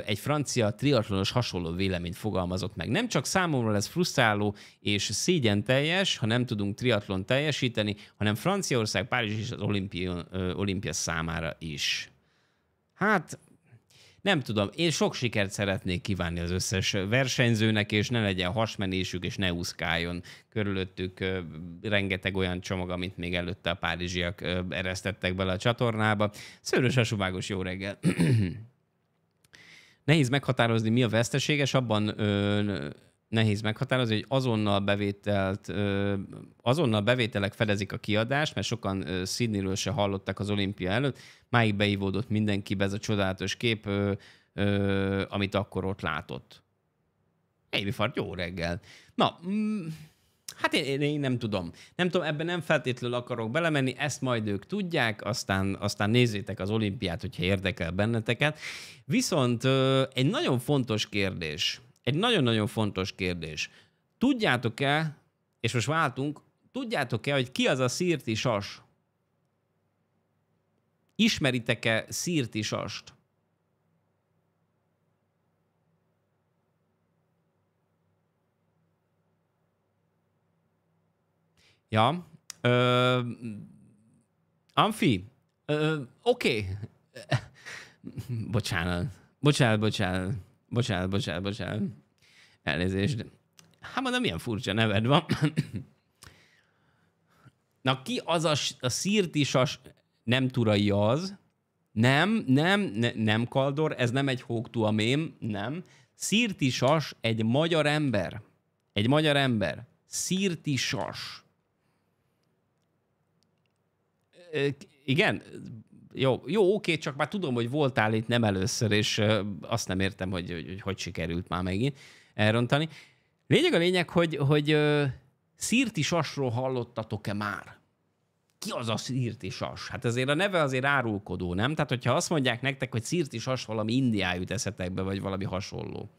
egy francia triatlonos hasonló véleményt fogalmazott meg. Nem csak számomra lesz frusztráló és szégyen teljes, ha nem tudunk triatlon teljesíteni, hanem Franciaország, Párizs és az olimpia, olimpia számára is. Hát nem tudom, én sok sikert szeretnék kívánni az összes versenyzőnek, és ne legyen hasmenésük, és ne úszkáljon körülöttük rengeteg olyan csomag, amit még előtte a párizsiak eresztettek bele a csatornába. Szőrös hasumágos jó reggel! *clears throat* Nehéz meghatározni, mi a veszteséges, abban ö, nehéz meghatározni, hogy azonnal bevételt, azonnal bevételek fedezik a kiadást, mert sokan Sydneyről se hallottak az olimpia előtt, máig mindenki be ez a csodálatos kép, amit akkor ott látott. Amy Fart, jó reggel! Na, mm, hát én, én nem tudom. Nem tudom, ebben nem feltétlenül akarok belemenni, ezt majd ők tudják, aztán, aztán nézzétek az olimpiát, hogyha érdekel benneteket. Viszont egy nagyon fontos kérdés – egy nagyon-nagyon fontos kérdés. Tudjátok-e, és most váltunk, tudjátok-e, hogy ki az a szírti sas? Ismeritek-e szírti sast? Ja. Ö, Amfi, oké. Okay. *laughs* Bocsánat. Bocsánat, bocsánat. Bocsánat, bocsánat, bocsánat. Elnézést. Hát mondom, milyen furcsa neved van. Na ki az a, a szírtisas nem turai az? Nem, nem, ne, nem Kaldor, ez nem egy a mém, nem. Szirtisas egy magyar ember. Egy magyar ember. Szirtisas. Igen, jó, jó, oké, csak már tudom, hogy voltál itt nem először, és azt nem értem, hogy hogy, hogy, hogy sikerült már megint elrontani. Lényeg a lényeg, hogy, hogy Szirti Sasról hallottatok-e már? Ki az a Szirti Sas? Hát azért a neve azért árulkodó, nem? Tehát, hogyha azt mondják nektek, hogy Szirti Sas valami indiájú eszetekbe, vagy valami hasonló.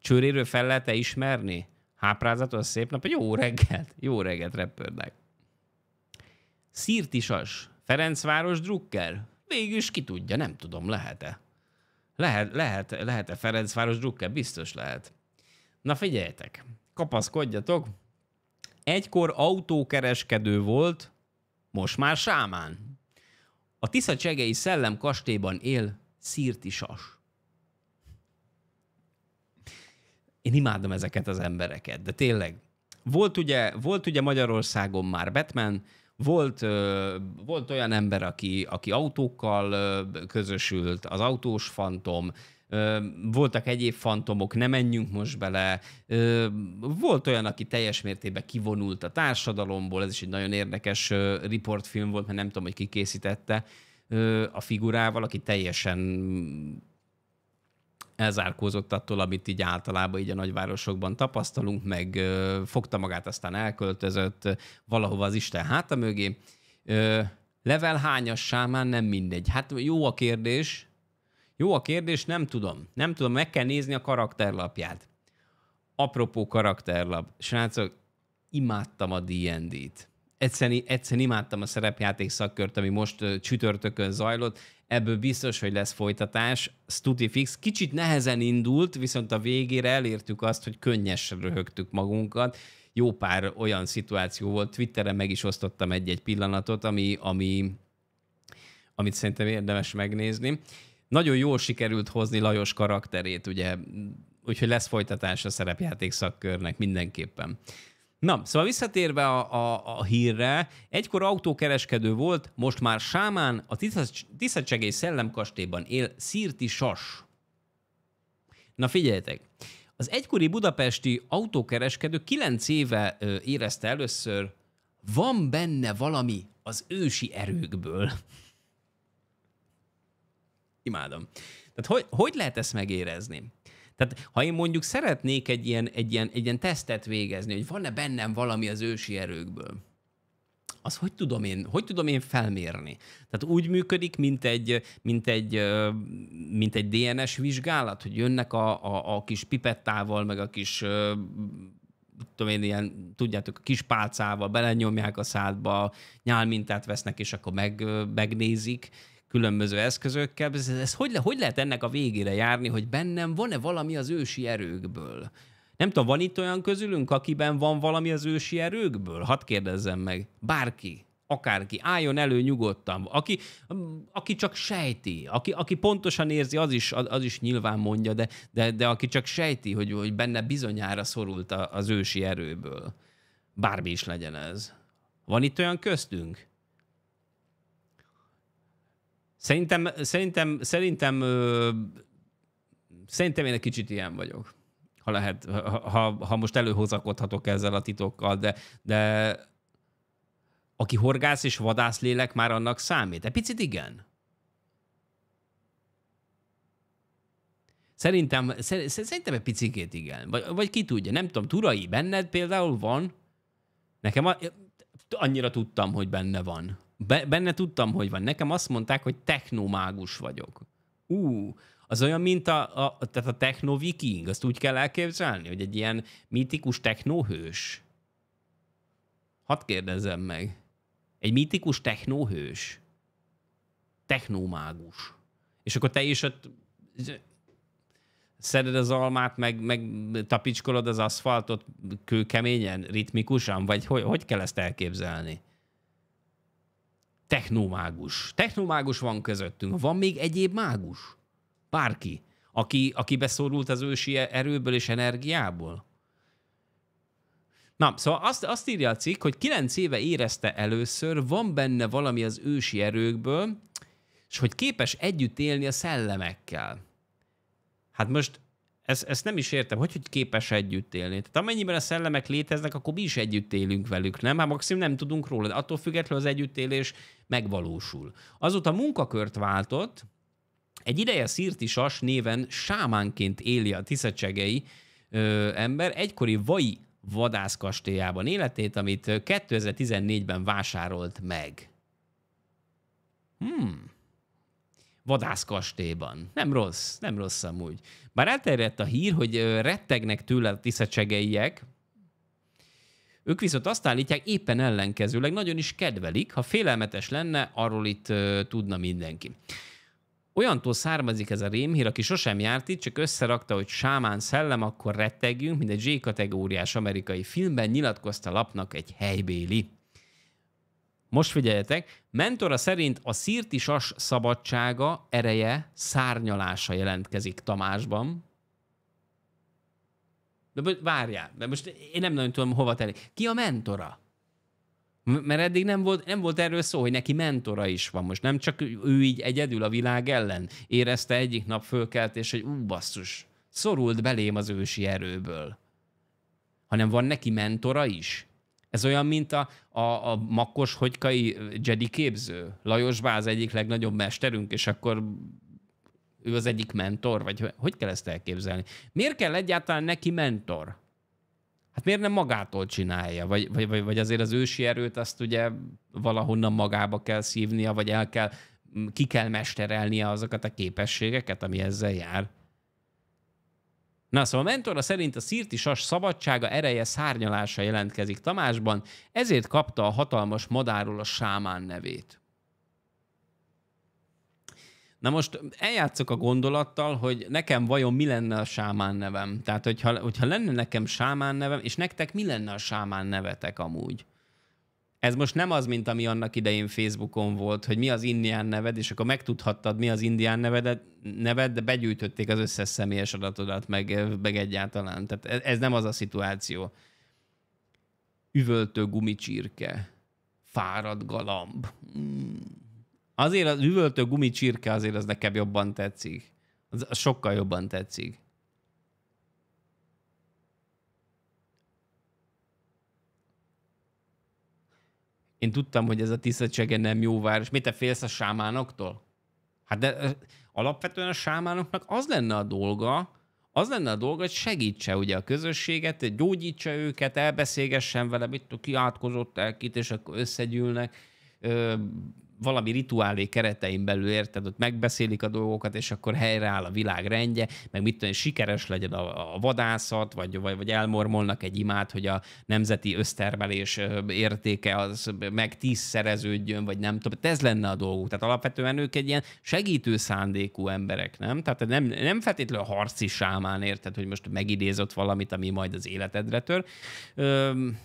Csőréről fel lehet -e ismerni? Háprázatos szép nap, jó reggelt, jó reggelt repörnek. Szirti Sas. Ferencváros drukker? Végül is ki tudja, nem tudom, lehet-e. Lehet, lehet, lehet-e Ferencváros drukker? Biztos lehet. Na figyeljetek, kapaszkodjatok. Egykor autókereskedő volt, most már sámán. A Tisza Csegei Szellem kastélyban él Szirti Én imádom ezeket az embereket, de tényleg. Volt ugye, volt ugye Magyarországon már Batman, volt, volt olyan ember, aki, aki autókkal közösült, az autós fantom, voltak egyéb fantomok, nem menjünk most bele. Volt olyan, aki teljes mértékben kivonult a társadalomból, ez is egy nagyon érdekes riportfilm volt, mert nem tudom, hogy ki készítette a figurával, aki teljesen elzárkózott attól, amit így általában így a nagyvárosokban tapasztalunk, meg fogta magát, aztán elköltözött valahova az Isten háta mögé. Level hányas sámán nem mindegy. Hát jó a kérdés, jó a kérdés, nem tudom. Nem tudom, meg kell nézni a karakterlapját. Apropó karakterlap. Srácok, imádtam a D&D-t. Egyszerűen, egyszerűen imádtam a szerepjáték szakkört, ami most csütörtökön zajlott ebből biztos, hogy lesz folytatás. fix kicsit nehezen indult, viszont a végére elértük azt, hogy könnyesre röhögtük magunkat. Jó pár olyan szituáció volt, Twitteren meg is osztottam egy-egy pillanatot, ami, ami, amit szerintem érdemes megnézni. Nagyon jól sikerült hozni Lajos karakterét, ugye, úgyhogy lesz folytatás a szerepjáték szakkörnek mindenképpen. Na, szóval visszatérve a, a, a hírre, egykor autókereskedő volt, most már sámán, a Tiszacsegély szellemkastélyban él Szirti Sas. Na figyeljetek, az egykori budapesti autókereskedő kilenc éve ö, érezte először, van benne valami az ősi erőkből. Imádom. Tehát hogy, hogy lehet ezt megérezni? Tehát ha én mondjuk szeretnék egy ilyen, egy ilyen, egy ilyen tesztet végezni, hogy van-e bennem valami az ősi erőkből, az hogy tudom én, hogy tudom én felmérni? Tehát úgy működik, mint egy, mint egy, mint egy DNS vizsgálat, hogy jönnek a, a, a kis pipettával, meg a kis tudom én, ilyen, tudjátok, a kis pálcával belenyomják a szádba, nyálmintát vesznek, és akkor meg, megnézik különböző eszközökkel. Ez, ez hogy, le, hogy lehet ennek a végére járni, hogy bennem van-e valami az ősi erőkből? Nem tudom, van itt olyan közülünk, akiben van valami az ősi erőkből? Hadd kérdezzem meg. Bárki, akárki, álljon elő nyugodtan. Aki, aki csak sejti, aki, aki pontosan érzi, az is, az is nyilván mondja, de, de, de aki csak sejti, hogy, hogy benne bizonyára szorult az ősi erőből. Bármi is legyen ez. Van itt olyan köztünk? Szerintem, szerintem, szerintem, ö, szerintem én egy kicsit ilyen vagyok. Ha lehet, ha, ha, ha most előhozakodhatok ezzel a titokkal, de, de aki horgász és vadász lélek már annak számít. De picit igen. Szerintem, szer szerintem egy picikét igen. Vagy, vagy ki tudja, nem tudom, Turai benned például van? Nekem a, annyira tudtam, hogy benne van. Be, benne tudtam, hogy van. Nekem azt mondták, hogy technomágus vagyok. Ú, az olyan, mint a, a, tehát a techno-viking, azt úgy kell elképzelni, hogy egy ilyen mítikus technóhős. Hadd kérdezzem meg. Egy mítikus technóhős. Technomágus. És akkor te is ott szeded az almát, meg, meg tapicskolod az aszfaltot kőkeményen, ritmikusan, vagy hogy, hogy kell ezt elképzelni? technomágus. Technomágus van közöttünk. Van még egyéb mágus? Bárki, aki, aki beszorult az ősi erőből és energiából? Na, szóval azt, azt írja a cikk, hogy kilenc éve érezte először, van benne valami az ősi erőkből, és hogy képes együtt élni a szellemekkel. Hát most ezt, ezt nem is értem, hogy, hogy képes együtt élni. Tehát amennyiben a szellemek léteznek, akkor mi is együtt élünk velük, nem? Hát maximum nem tudunk róla, de attól függetlenül az együttélés megvalósul. Azóta munkakört váltott, egy ideje Sas néven sámánként éli a tiszecsegei ö, ember, egykori vai vadászkastélyában életét, amit 2014-ben vásárolt meg. Hmm vadászkastélyban. Nem rossz, nem rossz amúgy. Bár elterjedt a hír, hogy rettegnek tőle a tiszecsegeiek, ők viszont azt állítják éppen ellenkezőleg, nagyon is kedvelik, ha félelmetes lenne, arról itt ö, tudna mindenki. Olyantól származik ez a rémhír, aki sosem járt itt, csak összerakta, hogy sámán szellem, akkor rettegjünk, mint egy J-kategóriás amerikai filmben nyilatkozta lapnak egy helybéli. Most figyeljetek, mentora szerint a szirtisas szabadsága, ereje, szárnyalása jelentkezik Tamásban. De várjál, de most én nem nagyon tudom hova tenni. Ki a mentora? Mert eddig nem volt, nem volt erről szó, hogy neki mentora is van most. Nem csak ő így egyedül a világ ellen érezte egyik nap és hogy ú, basszus, szorult belém az ősi erőből. Hanem van neki mentora is? Ez olyan, mint a, a, a makkos hogykai Jedi képző. Lajos Bá az egyik legnagyobb mesterünk, és akkor ő az egyik mentor, vagy hogy kell ezt elképzelni? Miért kell egyáltalán neki mentor? Hát miért nem magától csinálja? Vagy, vagy, vagy, vagy azért az ősi erőt azt ugye valahonnan magába kell szívnia, vagy el kell, ki kell mesterelnie azokat a képességeket, ami ezzel jár? Na szóval a mentora szerint a szirti sas szabadsága ereje szárnyalása jelentkezik Tamásban, ezért kapta a hatalmas madáról a sámán nevét. Na most eljátszok a gondolattal, hogy nekem vajon mi lenne a sámán nevem. Tehát, hogyha, hogyha lenne nekem sámán nevem, és nektek mi lenne a sámán nevetek amúgy? Ez most nem az, mint ami annak idején Facebookon volt, hogy mi az indián neved, és akkor megtudhattad, mi az indián neved, neved, de begyűjtötték az összes személyes adatodat, meg, meg egyáltalán. Tehát e-, ez nem az a szituáció. Üvöltő gumicsirke. Fáradt galamb. Hmm. Azért az üvöltő gumicsirke azért az nekem jobban tetszik. Az sokkal jobban tetszik. Én tudtam, hogy ez a tisztetsége nem jó város. Mi te félsz a sámánoktól? Hát de alapvetően a sámánoknak az lenne a dolga, az lenne a dolga, hogy segítse ugye a közösséget, gyógyítsa őket, elbeszélgessen vele, mit ki átkozott el kit, és akkor összegyűlnek, valami rituálé keretein belül, érted, ott megbeszélik a dolgokat, és akkor helyreáll a világ rendje, meg mit tudom, sikeres legyen a, a vadászat, vagy, vagy, vagy elmormolnak egy imát, hogy a nemzeti ösztermelés értéke az meg tízszereződjön, vagy nem tudom, ez lenne a dolguk. Tehát alapvetően ők egy ilyen segítő szándékú emberek, nem? Tehát nem, nem feltétlenül a harci sámán, érted, hogy most megidézott valamit, ami majd az életedre tör. Öm,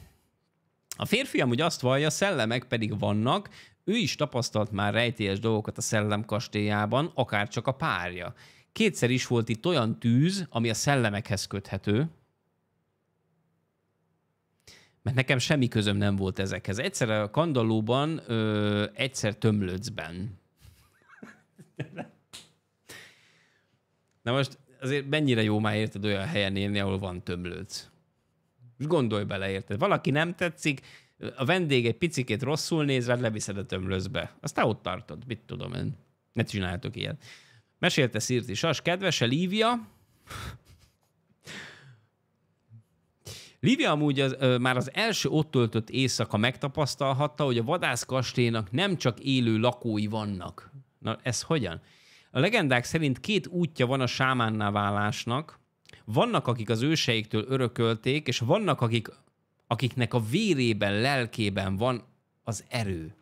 a férfi amúgy azt vallja, szellemek pedig vannak, ő is tapasztalt már rejtélyes dolgokat a szellem kastélyában, akár csak a párja. Kétszer is volt itt olyan tűz, ami a szellemekhez köthető, mert nekem semmi közöm nem volt ezekhez. Egyszer a kandallóban, ö, egyszer tömlöcben. Na most azért mennyire jó már érted olyan helyen élni, ahol van tömlőc. gondolj bele, érted? Valaki nem tetszik, a vendég egy picikét rosszul néz rád, leviszed a tömlözbe. Aztán ott tartod, mit tudom én. Ne csináltok ilyet. Mesélte Szirti Sas, kedvese Lívia. Lívia amúgy az, ö, már az első ott töltött éjszaka megtapasztalhatta, hogy a vadászkastélynak nem csak élő lakói vannak. Na, ez hogyan? A legendák szerint két útja van a sámánná válásnak. Vannak, akik az őseiktől örökölték, és vannak, akik akiknek a vérében, lelkében van az erő.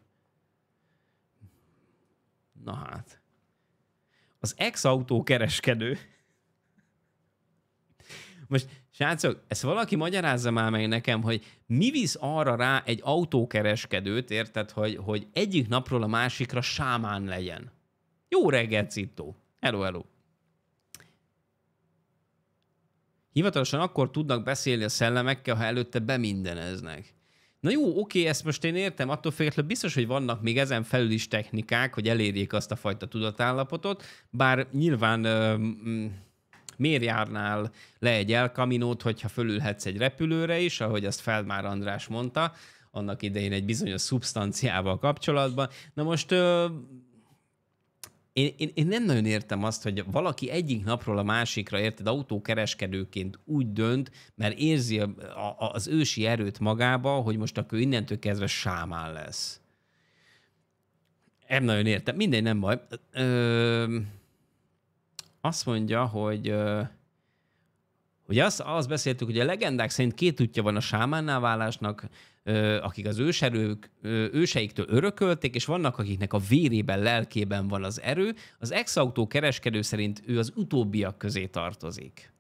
Na hát. Az ex-autó kereskedő. Most, srácok, ezt valaki magyarázza már meg nekem, hogy mi visz arra rá egy autókereskedőt, érted, hogy, hogy egyik napról a másikra sámán legyen. Jó reggelt, Citó! Hello, hello! Hivatalosan akkor tudnak beszélni a szellemekkel, ha előtte bemindeneznek. Na jó, oké, ezt most én értem, attól függetlenül biztos, hogy vannak még ezen felül is technikák, hogy elérjék azt a fajta tudatállapotot, bár nyilván ö, miért járnál le egy elkaminót, hogyha fölülhetsz egy repülőre is, ahogy azt Feldmár András mondta, annak idején egy bizonyos szubstanciával kapcsolatban. Na most ö, én, én, én nem nagyon értem azt, hogy valaki egyik napról a másikra, érted, autókereskedőként úgy dönt, mert érzi a, a, az ősi erőt magába, hogy most akkor innentől kezdve sámán lesz. Nem nagyon értem. Mindegy, nem baj. Ö, azt mondja, hogy... Ö, Ugye azt, azt beszéltük, hogy a legendák szerint két útja van a sámánnál válásnak, akik az őserők, őseiktől örökölték, és vannak, akiknek a vérében, lelkében van az erő. Az ex-autó kereskedő szerint ő az utóbbiak közé tartozik.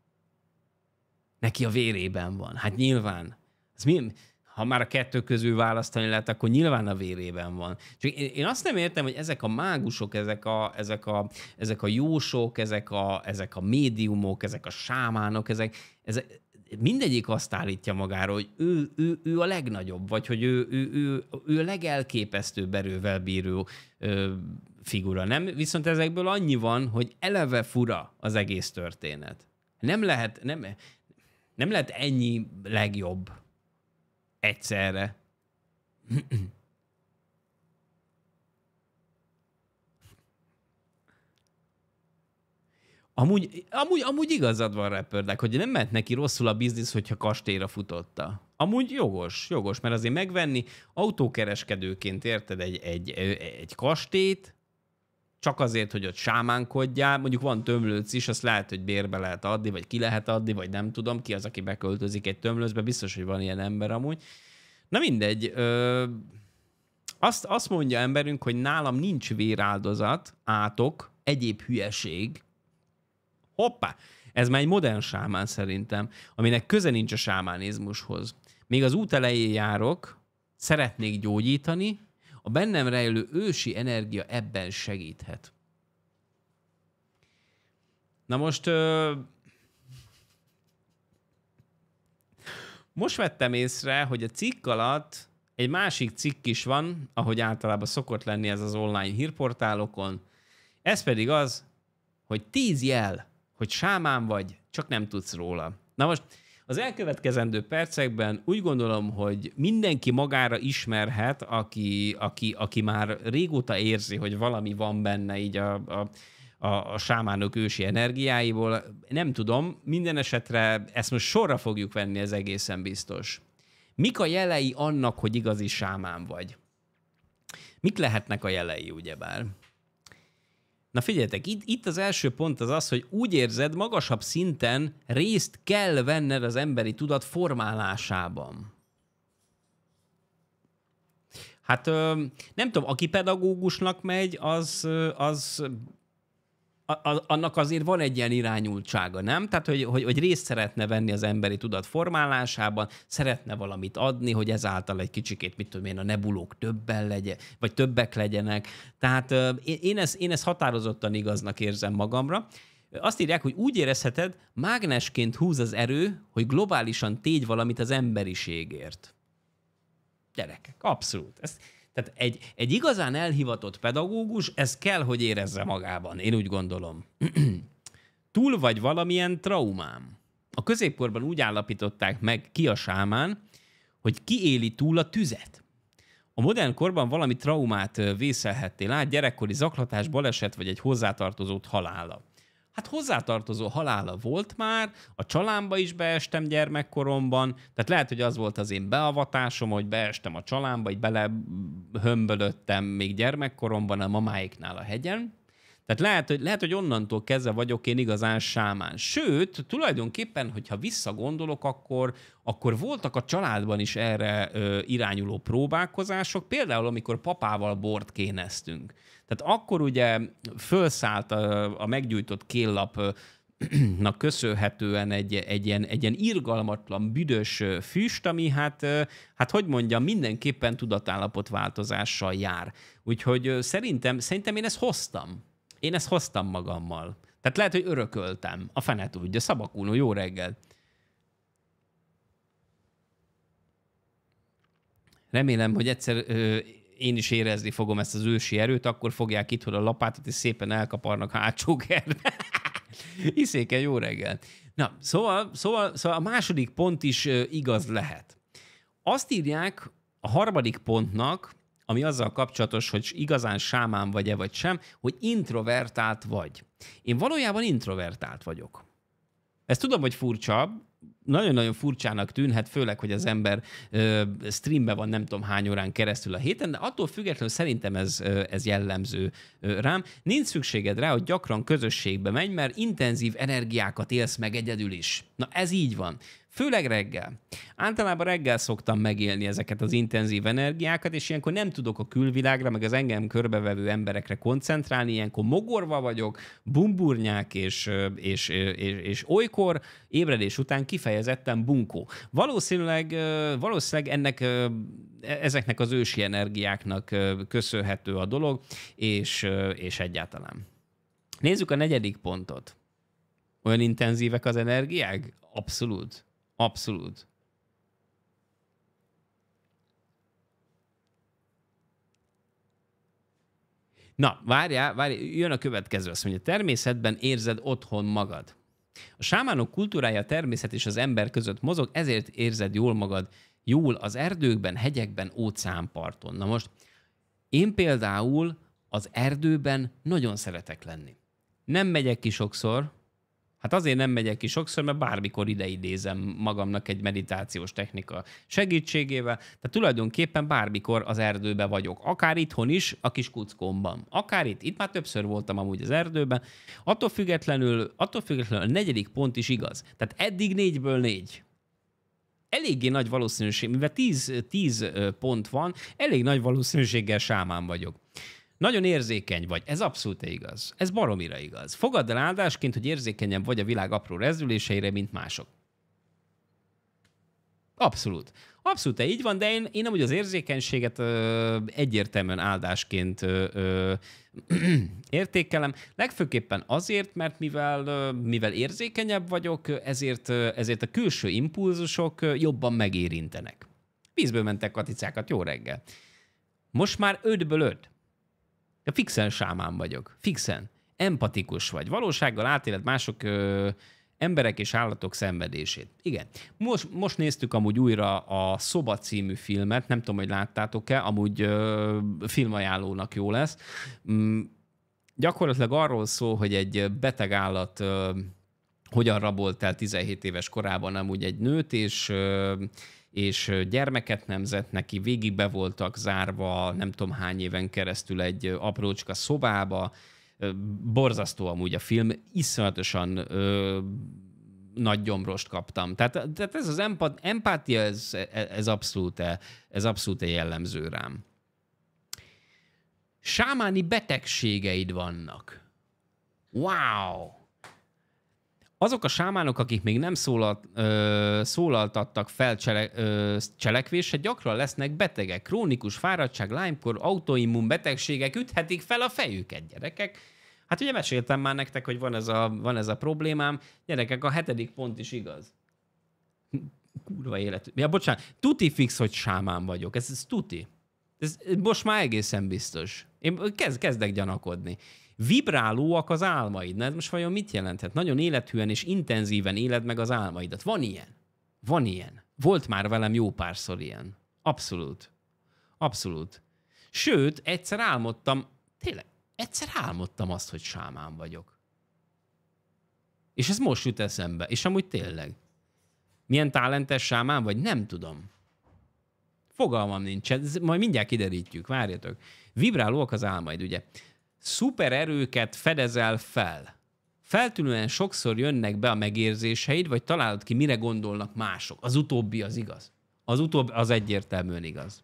Neki a vérében van. Hát nyilván. Ez mi, ha már a kettő közül választani lehet, akkor nyilván a vérében van. Csak én azt nem értem, hogy ezek a mágusok, ezek a, ezek a, ezek a jósok, ezek a, ezek a médiumok, ezek a sámánok, ezek, ezek mindegyik azt állítja magáról, hogy ő, ő, ő a legnagyobb, vagy hogy ő, ő, ő, ő a legelképesztőbb erővel bíró ö, figura. Nem? Viszont ezekből annyi van, hogy eleve fura az egész történet. Nem lehet, nem, nem lehet ennyi legjobb egyszerre. *clears throat* Amúgy, amúgy, amúgy igazad van rappernek, hogy nem ment neki rosszul a biznisz, hogyha kastélyra futotta. Amúgy jogos, jogos, mert azért megvenni autókereskedőként, érted, egy, egy, egy kastélyt, csak azért, hogy ott sámánkodjál, mondjuk van tömlőc is, azt lehet, hogy bérbe lehet adni, vagy ki lehet adni, vagy nem tudom, ki az, aki beköltözik egy tömlőcbe, biztos, hogy van ilyen ember amúgy. Na mindegy, ö, azt, azt mondja emberünk, hogy nálam nincs véráldozat, átok, egyéb hülyeség, Hoppá! Ez már egy modern sámán szerintem, aminek köze nincs a sámánizmushoz. Még az út elején járok, szeretnék gyógyítani, a bennem rejlő ősi energia ebben segíthet. Na most... Ö... Most vettem észre, hogy a cikk alatt egy másik cikk is van, ahogy általában szokott lenni ez az online hírportálokon. Ez pedig az, hogy tíz jel, hogy sámán vagy, csak nem tudsz róla. Na most az elkövetkezendő percekben úgy gondolom, hogy mindenki magára ismerhet, aki, aki, aki már régóta érzi, hogy valami van benne így a, a, a, a sámánok ősi energiáiból. Nem tudom, minden esetre ezt most sorra fogjuk venni, ez egészen biztos. Mik a jelei annak, hogy igazi sámán vagy? Mik lehetnek a jelei, ugyebár? Na figyeljetek, itt, itt az első pont az az, hogy úgy érzed, magasabb szinten részt kell venned az emberi tudat formálásában. Hát nem tudom, aki pedagógusnak megy, az, az a, annak azért van egy ilyen irányultsága, nem? Tehát, hogy, hogy, hogy részt szeretne venni az emberi tudat formálásában, szeretne valamit adni, hogy ezáltal egy kicsikét, mit tudom én, a nebulók többen legyen, vagy többek legyenek. Tehát én, ezt, én ezt határozottan igaznak érzem magamra. Azt írják, hogy úgy érezheted, mágnesként húz az erő, hogy globálisan tégy valamit az emberiségért. Gyerekek, abszolút. Ezt, tehát egy, egy igazán elhivatott pedagógus, ez kell, hogy érezze magában, én úgy gondolom. *clears throat* Túl vagy valamilyen traumám. A középkorban úgy állapították meg ki a sámán, hogy ki éli túl a tüzet. A modern korban valami traumát vészelhettél át, gyerekkori zaklatás, baleset vagy egy hozzátartozót halála hát hozzátartozó halála volt már, a csalámba is beestem gyermekkoromban, tehát lehet, hogy az volt az én beavatásom, hogy beestem a csalámba, így belehömbölöttem még gyermekkoromban a mamáiknál a hegyen, tehát lehet, hogy, lehet, hogy onnantól kezdve vagyok én igazán sámán. Sőt, tulajdonképpen, hogyha visszagondolok, akkor, akkor voltak a családban is erre ö, irányuló próbálkozások, például amikor papával bort kéneztünk. Tehát akkor ugye fölszállt a, a meggyújtott kéllap *clears throat* na köszönhetően egy, egy, ilyen, egy ilyen irgalmatlan, büdös füst, ami hát, hát hogy mondjam, mindenképpen tudatállapot változással jár. Úgyhogy szerintem, szerintem én ezt hoztam. Én ezt hoztam magammal. Tehát lehet, hogy örököltem. A fene tudja. szabakulnó, jó reggel. Remélem, hogy egyszer ö, én is érezni fogom ezt az ősi erőt, akkor fogják itthon a lapátot, és szépen elkaparnak hátsó *laughs* Iszéken, jó reggel. Na, szóval, szóval, szóval a második pont is ö, igaz lehet. Azt írják a harmadik pontnak, ami azzal kapcsolatos, hogy igazán sámán vagy-e vagy sem, hogy introvertált vagy. Én valójában introvertált vagyok. Ezt tudom, hogy furcsa, nagyon-nagyon furcsának tűnhet, főleg, hogy az ember ö, streambe van nem tudom hány órán keresztül a héten, de attól függetlenül szerintem ez, ö, ez jellemző ö, rám. Nincs szükséged rá, hogy gyakran közösségbe menj, mert intenzív energiákat élsz meg egyedül is. Na ez így van. Főleg reggel. Általában reggel szoktam megélni ezeket az intenzív energiákat, és ilyenkor nem tudok a külvilágra, meg az engem körbevevő emberekre koncentrálni, ilyenkor mogorva vagyok, bumburnyák, és, és, és, és olykor ébredés után kifejezetten bunkó. Valószínűleg, valószínűleg ennek e, ezeknek az ősi energiáknak köszönhető a dolog, és, és egyáltalán. Nézzük a negyedik pontot. Olyan intenzívek az energiák? Abszolút. Abszolút. Na, várjál, várjál, jön a következő, azt mondja, természetben érzed otthon magad. A sámánok kultúrája a természet és az ember között mozog, ezért érzed jól magad, jól az erdőkben, hegyekben, óceánparton. Na most, én például az erdőben nagyon szeretek lenni. Nem megyek ki sokszor, Hát azért nem megyek ki sokszor, mert bármikor ideidézem magamnak egy meditációs technika segítségével. Tehát tulajdonképpen bármikor az erdőbe vagyok. Akár itthon is, a kis kuckomban. Akár itt. Itt már többször voltam amúgy az erdőben. Attól függetlenül, attól függetlenül a negyedik pont is igaz. Tehát eddig négyből négy eléggé nagy valószínűség, mivel 10, pont van, elég nagy valószínűséggel sámán vagyok. Nagyon érzékeny vagy, ez abszolút igaz. Ez baromira igaz. Fogadd el áldásként, hogy érzékenyebb vagy a világ apró rezdüléseire, mint mások. Abszolút. Abszolút, -e, így van, de én, én amúgy az érzékenységet ö, egyértelműen áldásként ö, ö, *clears throat* értékelem. Legfőképpen azért, mert mivel, ö, mivel érzékenyebb vagyok, ezért, ö, ezért a külső impulzusok ö, jobban megérintenek. Vízből mentek katicákat, jó reggel. Most már ötből öt. Ja, fixen sámán vagyok. Fixen. Empatikus vagy. Valósággal átéled mások ö, emberek és állatok szenvedését. Igen. Most, most néztük amúgy újra a Szoba című filmet, nem tudom, hogy láttátok-e, amúgy ö, filmajánlónak jó lesz. Mm, gyakorlatilag arról szól, hogy egy beteg állat ö, hogyan rabolt el 17 éves korában amúgy egy nőt, és ö, és gyermeket nemzett neki, végig be voltak zárva nem tudom hány éven keresztül egy aprócska szobába, borzasztó amúgy a film, iszonyatosan ö, nagy gyomrost kaptam. Tehát, tehát ez az empat, empátia, ez, e, e, ez, abszolút, e, ez abszolút jellemző rám. Sámáni betegségeid vannak. Wow! azok a sámánok, akik még nem szólalt, ö, szólaltattak fel csele, ö, cselekvésre, gyakran lesznek betegek. Krónikus fáradtság, lánykor, autoimmun betegségek üthetik fel a fejüket, gyerekek. Hát ugye meséltem már nektek, hogy van ez a, van ez a problémám. Gyerekek, a hetedik pont is igaz. Kurva élet. Ja, bocsánat, tuti fix, hogy sámán vagyok. Ez, ez tuti. Ez most már egészen biztos. Én kezd, kezdek gyanakodni vibrálóak az álmaid. Na ez most vajon mit jelenthet? Nagyon élethűen és intenzíven éled meg az álmaidat. Van ilyen. Van ilyen. Volt már velem jó párszor ilyen. Abszolút. Abszolút. Sőt, egyszer álmodtam, tényleg, egyszer álmodtam azt, hogy sámán vagyok. És ez most jut eszembe, és amúgy tényleg. Milyen talentes sámán vagy? Nem tudom. Fogalmam nincs, ez majd mindjárt kiderítjük, várjatok. Vibrálóak az álmaid, ugye? szupererőket fedezel fel. Feltűnően sokszor jönnek be a megérzéseid, vagy találod ki, mire gondolnak mások. Az utóbbi az igaz. Az utóbbi az egyértelműen igaz.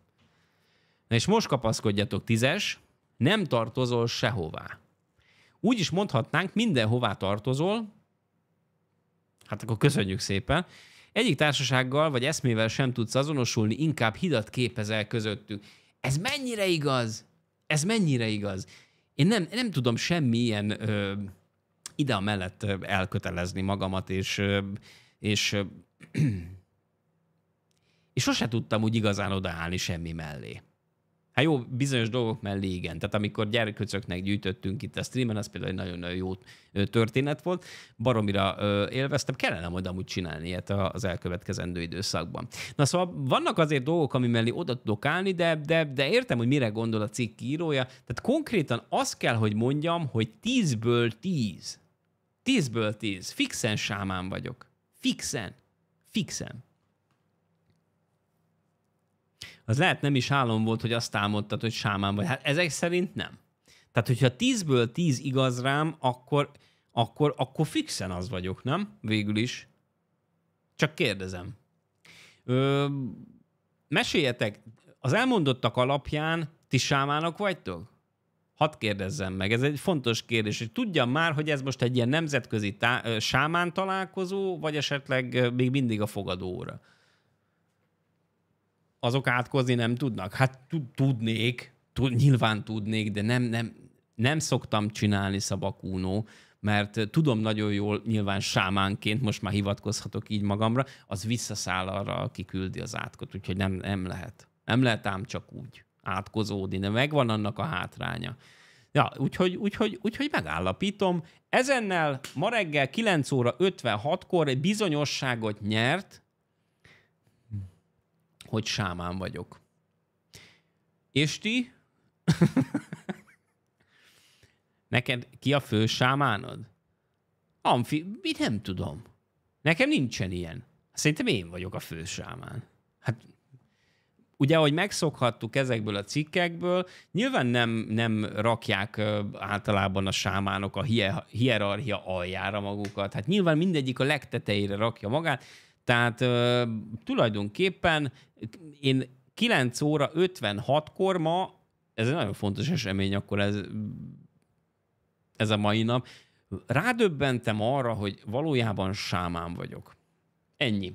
Na és most kapaszkodjatok, tízes, nem tartozol sehová. Úgy is mondhatnánk, mindenhová tartozol, hát akkor köszönjük szépen, egyik társasággal vagy eszmével sem tudsz azonosulni, inkább hidat képezel közöttük. Ez mennyire igaz? Ez mennyire igaz? én nem, nem tudom semmilyen ö, ide a mellett elkötelezni magamat, és, ö, és ö, *clears throat* és sose tudtam úgy igazán odaállni semmi mellé. Hát jó, bizonyos dolgok mellé igen. Tehát amikor gyerekköcöknek gyűjtöttünk itt a streamen, az például egy nagyon-nagyon jó történet volt. Baromira ö, élveztem, kellene majd amúgy csinálni ilyet az elkövetkezendő időszakban. Na szóval vannak azért dolgok, ami mellé oda tudok állni, de, de, de értem, hogy mire gondol a cikk írója. Tehát konkrétan azt kell, hogy mondjam, hogy 10-ből tízből tíz, tízből tíz, Fixen sámán vagyok. Fixen. Fixen az lehet nem is álom volt, hogy azt álmodtad, hogy sámán vagy. Hát ezek szerint nem. Tehát, hogyha tízből tíz igaz rám, akkor, akkor, akkor fixen az vagyok, nem? Végül is. Csak kérdezem. Ö, meséljetek, az elmondottak alapján ti sámának vagytok? Hadd kérdezzem meg, ez egy fontos kérdés, hogy tudjam már, hogy ez most egy ilyen nemzetközi tá- sámán találkozó, vagy esetleg még mindig a fogadóra? óra azok átkozni nem tudnak? Hát tudnék, tud, nyilván tudnék, de nem, nem, nem szoktam csinálni szabakúnó, mert tudom nagyon jól, nyilván sámánként, most már hivatkozhatok így magamra, az visszaszáll arra, aki küldi az átkot, úgyhogy nem, nem lehet. Nem lehet ám csak úgy átkozódni, de megvan annak a hátránya. Ja, úgyhogy, úgyhogy, úgyhogy megállapítom, ezennel ma reggel 9 óra 56-kor egy bizonyosságot nyert hogy sámán vagyok. És ti? *laughs* Neked ki a fő sámánod? Amfi, mi nem tudom. Nekem nincsen ilyen. Szerintem én vagyok a fő sámán. Hát ugye, ahogy megszokhattuk ezekből a cikkekből, nyilván nem, nem rakják általában a sámánok a hierarchia aljára magukat. Hát nyilván mindegyik a legtetejére rakja magát, tehát ö, tulajdonképpen én 9 óra 56-kor ma, ez egy nagyon fontos esemény, akkor ez, ez a mai nap, rádöbbentem arra, hogy valójában sámán vagyok. Ennyi.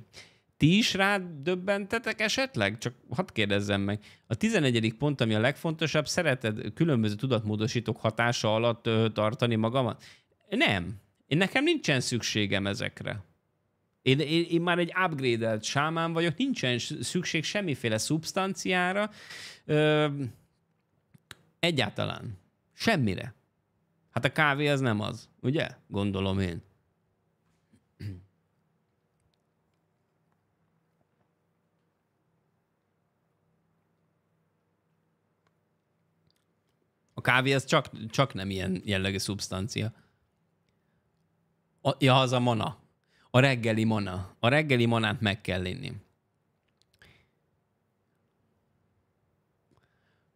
Ti is rádöbbentetek esetleg? Csak hadd kérdezzem meg. A 11. pont, ami a legfontosabb, szereted különböző tudatmódosítók hatása alatt tartani magamat? Nem. Én nekem nincsen szükségem ezekre. Én, én, én már egy upgrade-elt sámán vagyok, nincsen szükség semmiféle szubstanciára, ö, egyáltalán. Semmire. Hát a kávé az nem az, ugye? Gondolom én. A kávé az csak, csak nem ilyen jellegű szubstancia. A, ja, az a mana a reggeli mana. A reggeli manát meg kell inni.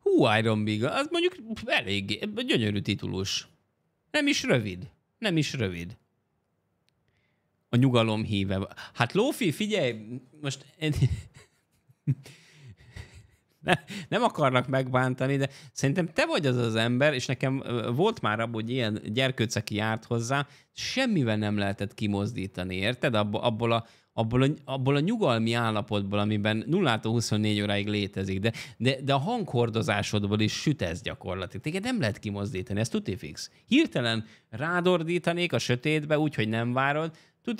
Hú, Iron Biga, az mondjuk elég gyönyörű titulus. Nem is rövid. Nem is rövid. A nyugalom híve. Hát Lófi, figyelj, most nem, nem akarnak megbántani, de szerintem te vagy az az ember, és nekem volt már abban, hogy ilyen gyerkőc, járt hozzá, semmivel nem lehetett kimozdítani, érted? Abba, abból a abból a, abból a nyugalmi állapotból, amiben 0 24 óráig létezik, de, de, de a hanghordozásodból is sütesz gyakorlatilag. Téged nem lehet kimozdítani, ez fix. Hirtelen rádordítanék a sötétbe, úgyhogy nem várod,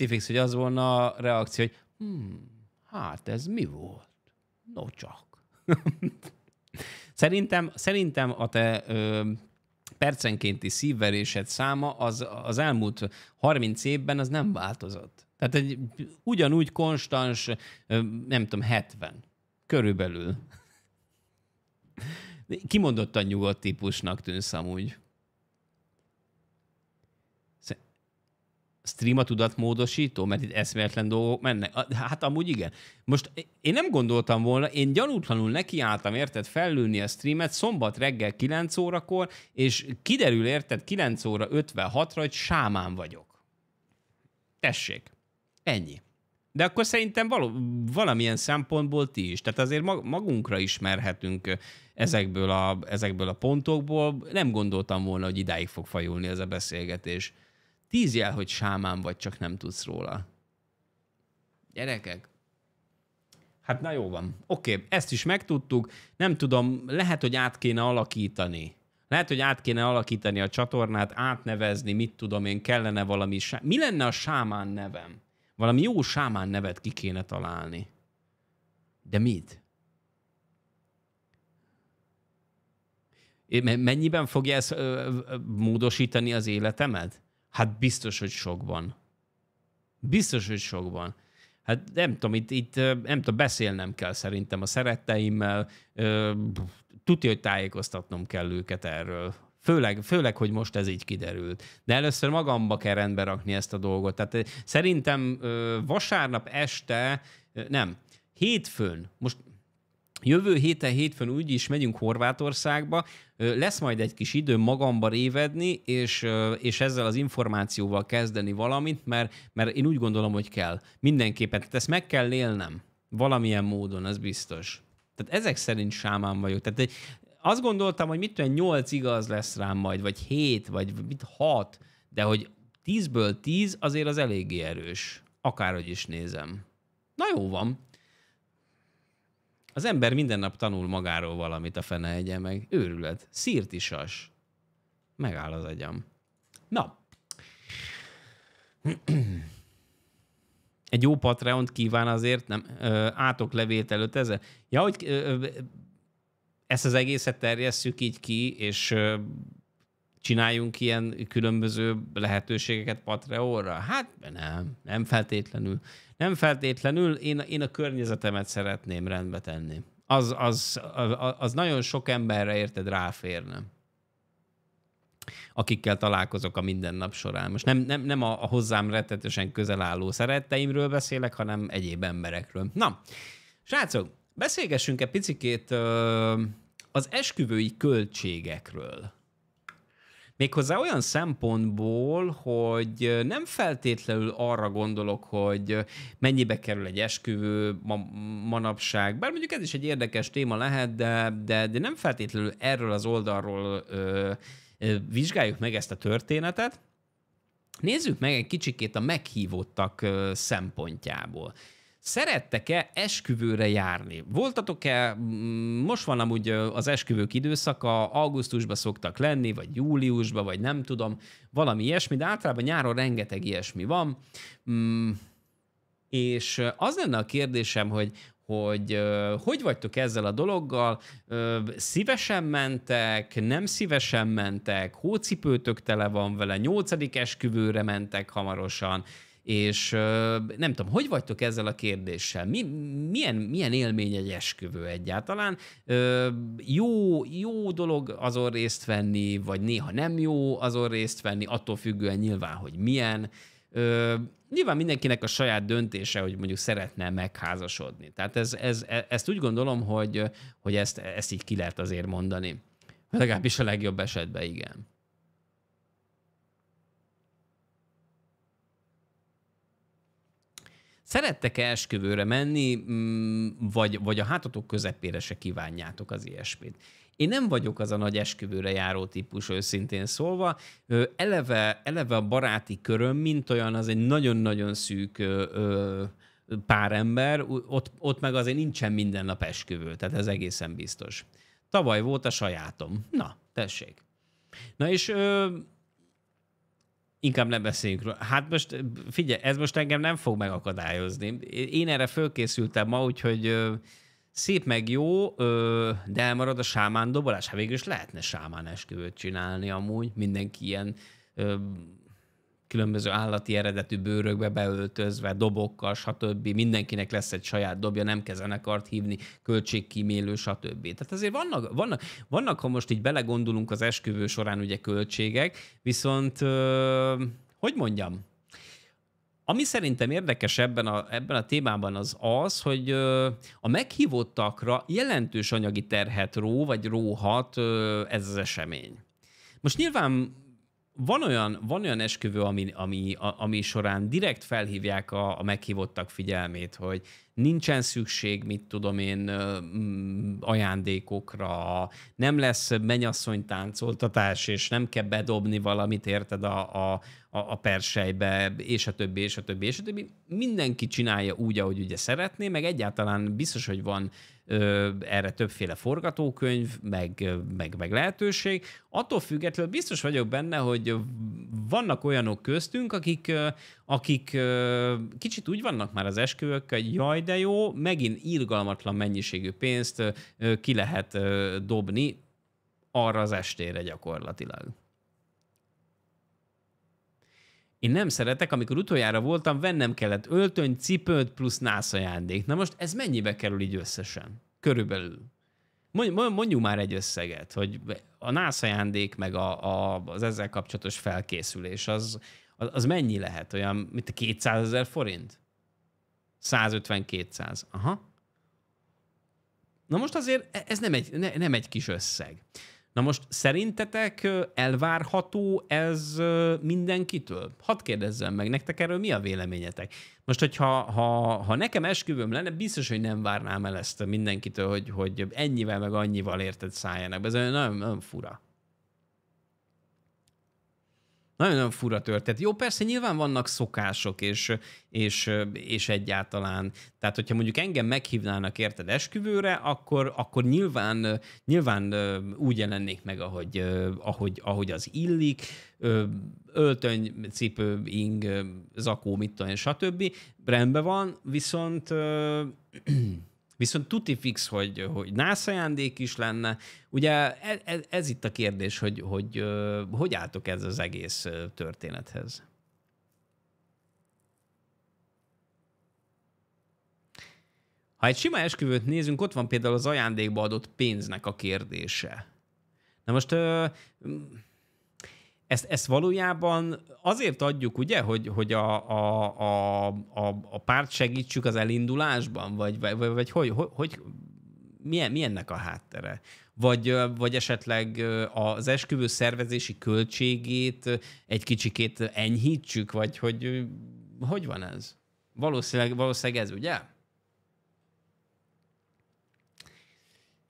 fix, hogy az volna a reakció, hogy hmm, hát ez mi volt? No csak szerintem, szerintem a te ö, percenkénti szívverésed száma az, az elmúlt 30 évben az nem változott. Tehát egy ugyanúgy konstans, ö, nem tudom, 70 körülbelül. Kimondottan nyugodt típusnak tűnsz amúgy. stream a tudatmódosító, mert itt eszméletlen dolgok mennek. Hát amúgy igen. Most én nem gondoltam volna, én gyanútlanul nekiálltam, érted, fellülni a streamet szombat reggel 9 órakor, és kiderül, érted, 9 óra 56-ra, hogy sámán vagyok. Tessék. Ennyi. De akkor szerintem való, valamilyen szempontból ti is. Tehát azért magunkra ismerhetünk ezekből a, ezekből a pontokból. Nem gondoltam volna, hogy idáig fog fajulni ez a beszélgetés tíz jel, hogy sámán vagy, csak nem tudsz róla. Gyerekek, Hát na jó van. Oké, okay, ezt is megtudtuk. Nem tudom, lehet, hogy át kéne alakítani. Lehet, hogy át kéne alakítani a csatornát, átnevezni, mit tudom én, kellene valami... Sá... Mi lenne a sámán nevem? Valami jó sámán nevet ki kéne találni. De mit? Mennyiben fogja ez módosítani az életemet? Hát biztos, hogy sokban. Biztos, hogy sokban. Hát nem tudom, itt, itt nem tudom, beszélnem kell szerintem a szeretteimmel, tudja, hogy tájékoztatnom kell őket erről. Főleg, főleg, hogy most ez így kiderült. De először magamba kell rendbe rakni ezt a dolgot. Tehát szerintem vasárnap este, nem, hétfőn, most Jövő héten hétfőn úgyis megyünk Horvátországba, lesz majd egy kis idő magamba révedni, és, és ezzel az információval kezdeni valamit, mert, mert én úgy gondolom, hogy kell. Mindenképpen. Tehát ezt meg kell élnem. Valamilyen módon, ez biztos. Tehát ezek szerint sámán vagyok. Tehát egy, azt gondoltam, hogy mit tudom, 8 igaz lesz rám majd, vagy 7, vagy mit 6, de hogy 10-ből 10 azért az eléggé erős. Akárhogy is nézem. Na jó van, az ember minden nap tanul magáról valamit a fene egye meg. Őrület. Szirtisas. Megáll az agyam. Na. Egy jó patreon kíván azért, nem? Ö, átok levét előtt ezzel. Ja, hogy ö, ezt az egészet terjesszük így ki, és ö, csináljunk ilyen különböző lehetőségeket Patreonra? Hát nem, nem feltétlenül. Nem feltétlenül, én, én a környezetemet szeretném rendbe tenni. Az, az, az, az nagyon sok emberre érted ráférne akikkel találkozok a mindennap során. Most nem, nem, nem a, a hozzám rettetesen közel álló szeretteimről beszélek, hanem egyéb emberekről. Na, srácok, beszélgessünk egy picikét ö, az esküvői költségekről. Méghozzá olyan szempontból, hogy nem feltétlenül arra gondolok, hogy mennyibe kerül egy esküvő ma, manapság, bár mondjuk ez is egy érdekes téma lehet, de, de, de nem feltétlenül erről az oldalról ö, ö, vizsgáljuk meg ezt a történetet. Nézzük meg egy kicsikét a meghívottak szempontjából. Szerettek-e esküvőre járni? Voltatok-e, mm, most van amúgy az esküvők időszaka, augusztusban szoktak lenni, vagy júliusban, vagy nem tudom, valami ilyesmi, de általában nyáron rengeteg ilyesmi van. Mm, és az lenne a kérdésem, hogy hogy hogy vagytok ezzel a dologgal, szívesen mentek, nem szívesen mentek, hócipőtök tele van vele, nyolcadik esküvőre mentek hamarosan, és nem tudom, hogy vagytok ezzel a kérdéssel? Mi, milyen, milyen élmény egy esküvő egyáltalán? Jó, jó dolog azon részt venni, vagy néha nem jó azon részt venni, attól függően nyilván, hogy milyen. Ö, nyilván mindenkinek a saját döntése, hogy mondjuk szeretne megházasodni. Tehát ez, ez, e, ezt úgy gondolom, hogy, hogy ezt, ezt így ki lehet azért mondani. Legalábbis a legjobb esetben igen. Szerettek-e esküvőre menni, mm, vagy, vagy a hátatok közepére se kívánjátok az ilyesmit? Én nem vagyok az a nagy esküvőre járó típus, őszintén szólva. Eleve, eleve a baráti köröm, mint olyan, az egy nagyon-nagyon szűk pár ember, ott, ott meg azért nincsen minden nap esküvő, tehát ez egészen biztos. Tavaly volt a sajátom. Na, tessék. Na és ö, Inkább ne beszéljünk róla. Hát most figyelj, ez most engem nem fog megakadályozni. Én erre fölkészültem ma, úgyhogy szép meg jó, de elmarad a sámán dobolás. Hát végül is lehetne sámán esküvőt csinálni amúgy. Mindenki ilyen különböző állati eredetű bőrökbe beöltözve, dobokkal, stb. Mindenkinek lesz egy saját dobja, nem kell zenekart hívni, költségkímélő, stb. Tehát azért vannak, vannak, vannak, ha most így belegondolunk az esküvő során ugye költségek, viszont hogy mondjam, ami szerintem érdekes ebben a, ebben a témában az az, hogy a meghívottakra jelentős anyagi terhet ró, vagy róhat ez az esemény. Most nyilván van olyan, van olyan esküvő, ami, ami, ami során direkt felhívják a, a meghívottak figyelmét, hogy nincsen szükség, mit tudom én, mm, ajándékokra, nem lesz mennyasszony táncoltatás, és nem kell bedobni valamit, érted, a, a, a persejbe, és a többi, és a többi, és a többi. Mindenki csinálja úgy, ahogy ugye szeretné, meg egyáltalán biztos, hogy van erre többféle forgatókönyv, meg, meg, meg lehetőség. Attól függetlenül biztos vagyok benne, hogy vannak olyanok köztünk, akik, akik kicsit úgy vannak már az esküvők, hogy jaj, de jó, megint irgalmatlan mennyiségű pénzt ki lehet dobni arra az estére gyakorlatilag. Én nem szeretek, amikor utoljára voltam, vennem kellett öltöny, cipőt plusz nász ajándék. Na most ez mennyibe kerül így összesen? Körülbelül. Mondjuk már egy összeget, hogy a nász ajándék meg a, a, az ezzel kapcsolatos felkészülés, az, az mennyi lehet? Olyan, mint 200 ezer forint? 150-200. Aha. Na most azért e, ez nem egy, ne, nem egy kis összeg. Na most szerintetek elvárható ez mindenkitől? Hadd kérdezzem meg, nektek erről mi a véleményetek? Most, hogyha ha, ha nekem esküvőm lenne, biztos, hogy nem várnám el ezt mindenkitől, hogy, hogy ennyivel meg annyival érted szálljanak. Ez nagyon, nagyon fura. Nagyon-nagyon fura történet. Jó, persze nyilván vannak szokások, és, és, és egyáltalán. Tehát, hogyha mondjuk engem meghívnának, érted, esküvőre, akkor, akkor nyilván, nyilván úgy jelennék meg, ahogy, ahogy, ahogy az illik, öltöny, cipő, ing, zakó, mit tudom én, stb. Rendben van, viszont Viszont tuti fix, hogy, hogy NASA ajándék is lenne. Ugye ez, e, ez itt a kérdés, hogy, hogy hogy álltok ez az egész történethez? Ha egy sima esküvőt nézünk, ott van például az ajándékba adott pénznek a kérdése. Na most ezt, ezt valójában azért adjuk, ugye, hogy, hogy a, a, a, a, a párt segítsük az elindulásban, vagy, vagy, vagy, vagy hogy, hogy, hogy milyen, milyennek a háttere? Vagy, vagy esetleg az esküvő szervezési költségét egy kicsikét enyhítsük, vagy hogy, hogy van ez? Valószínűleg, valószínűleg ez, ugye?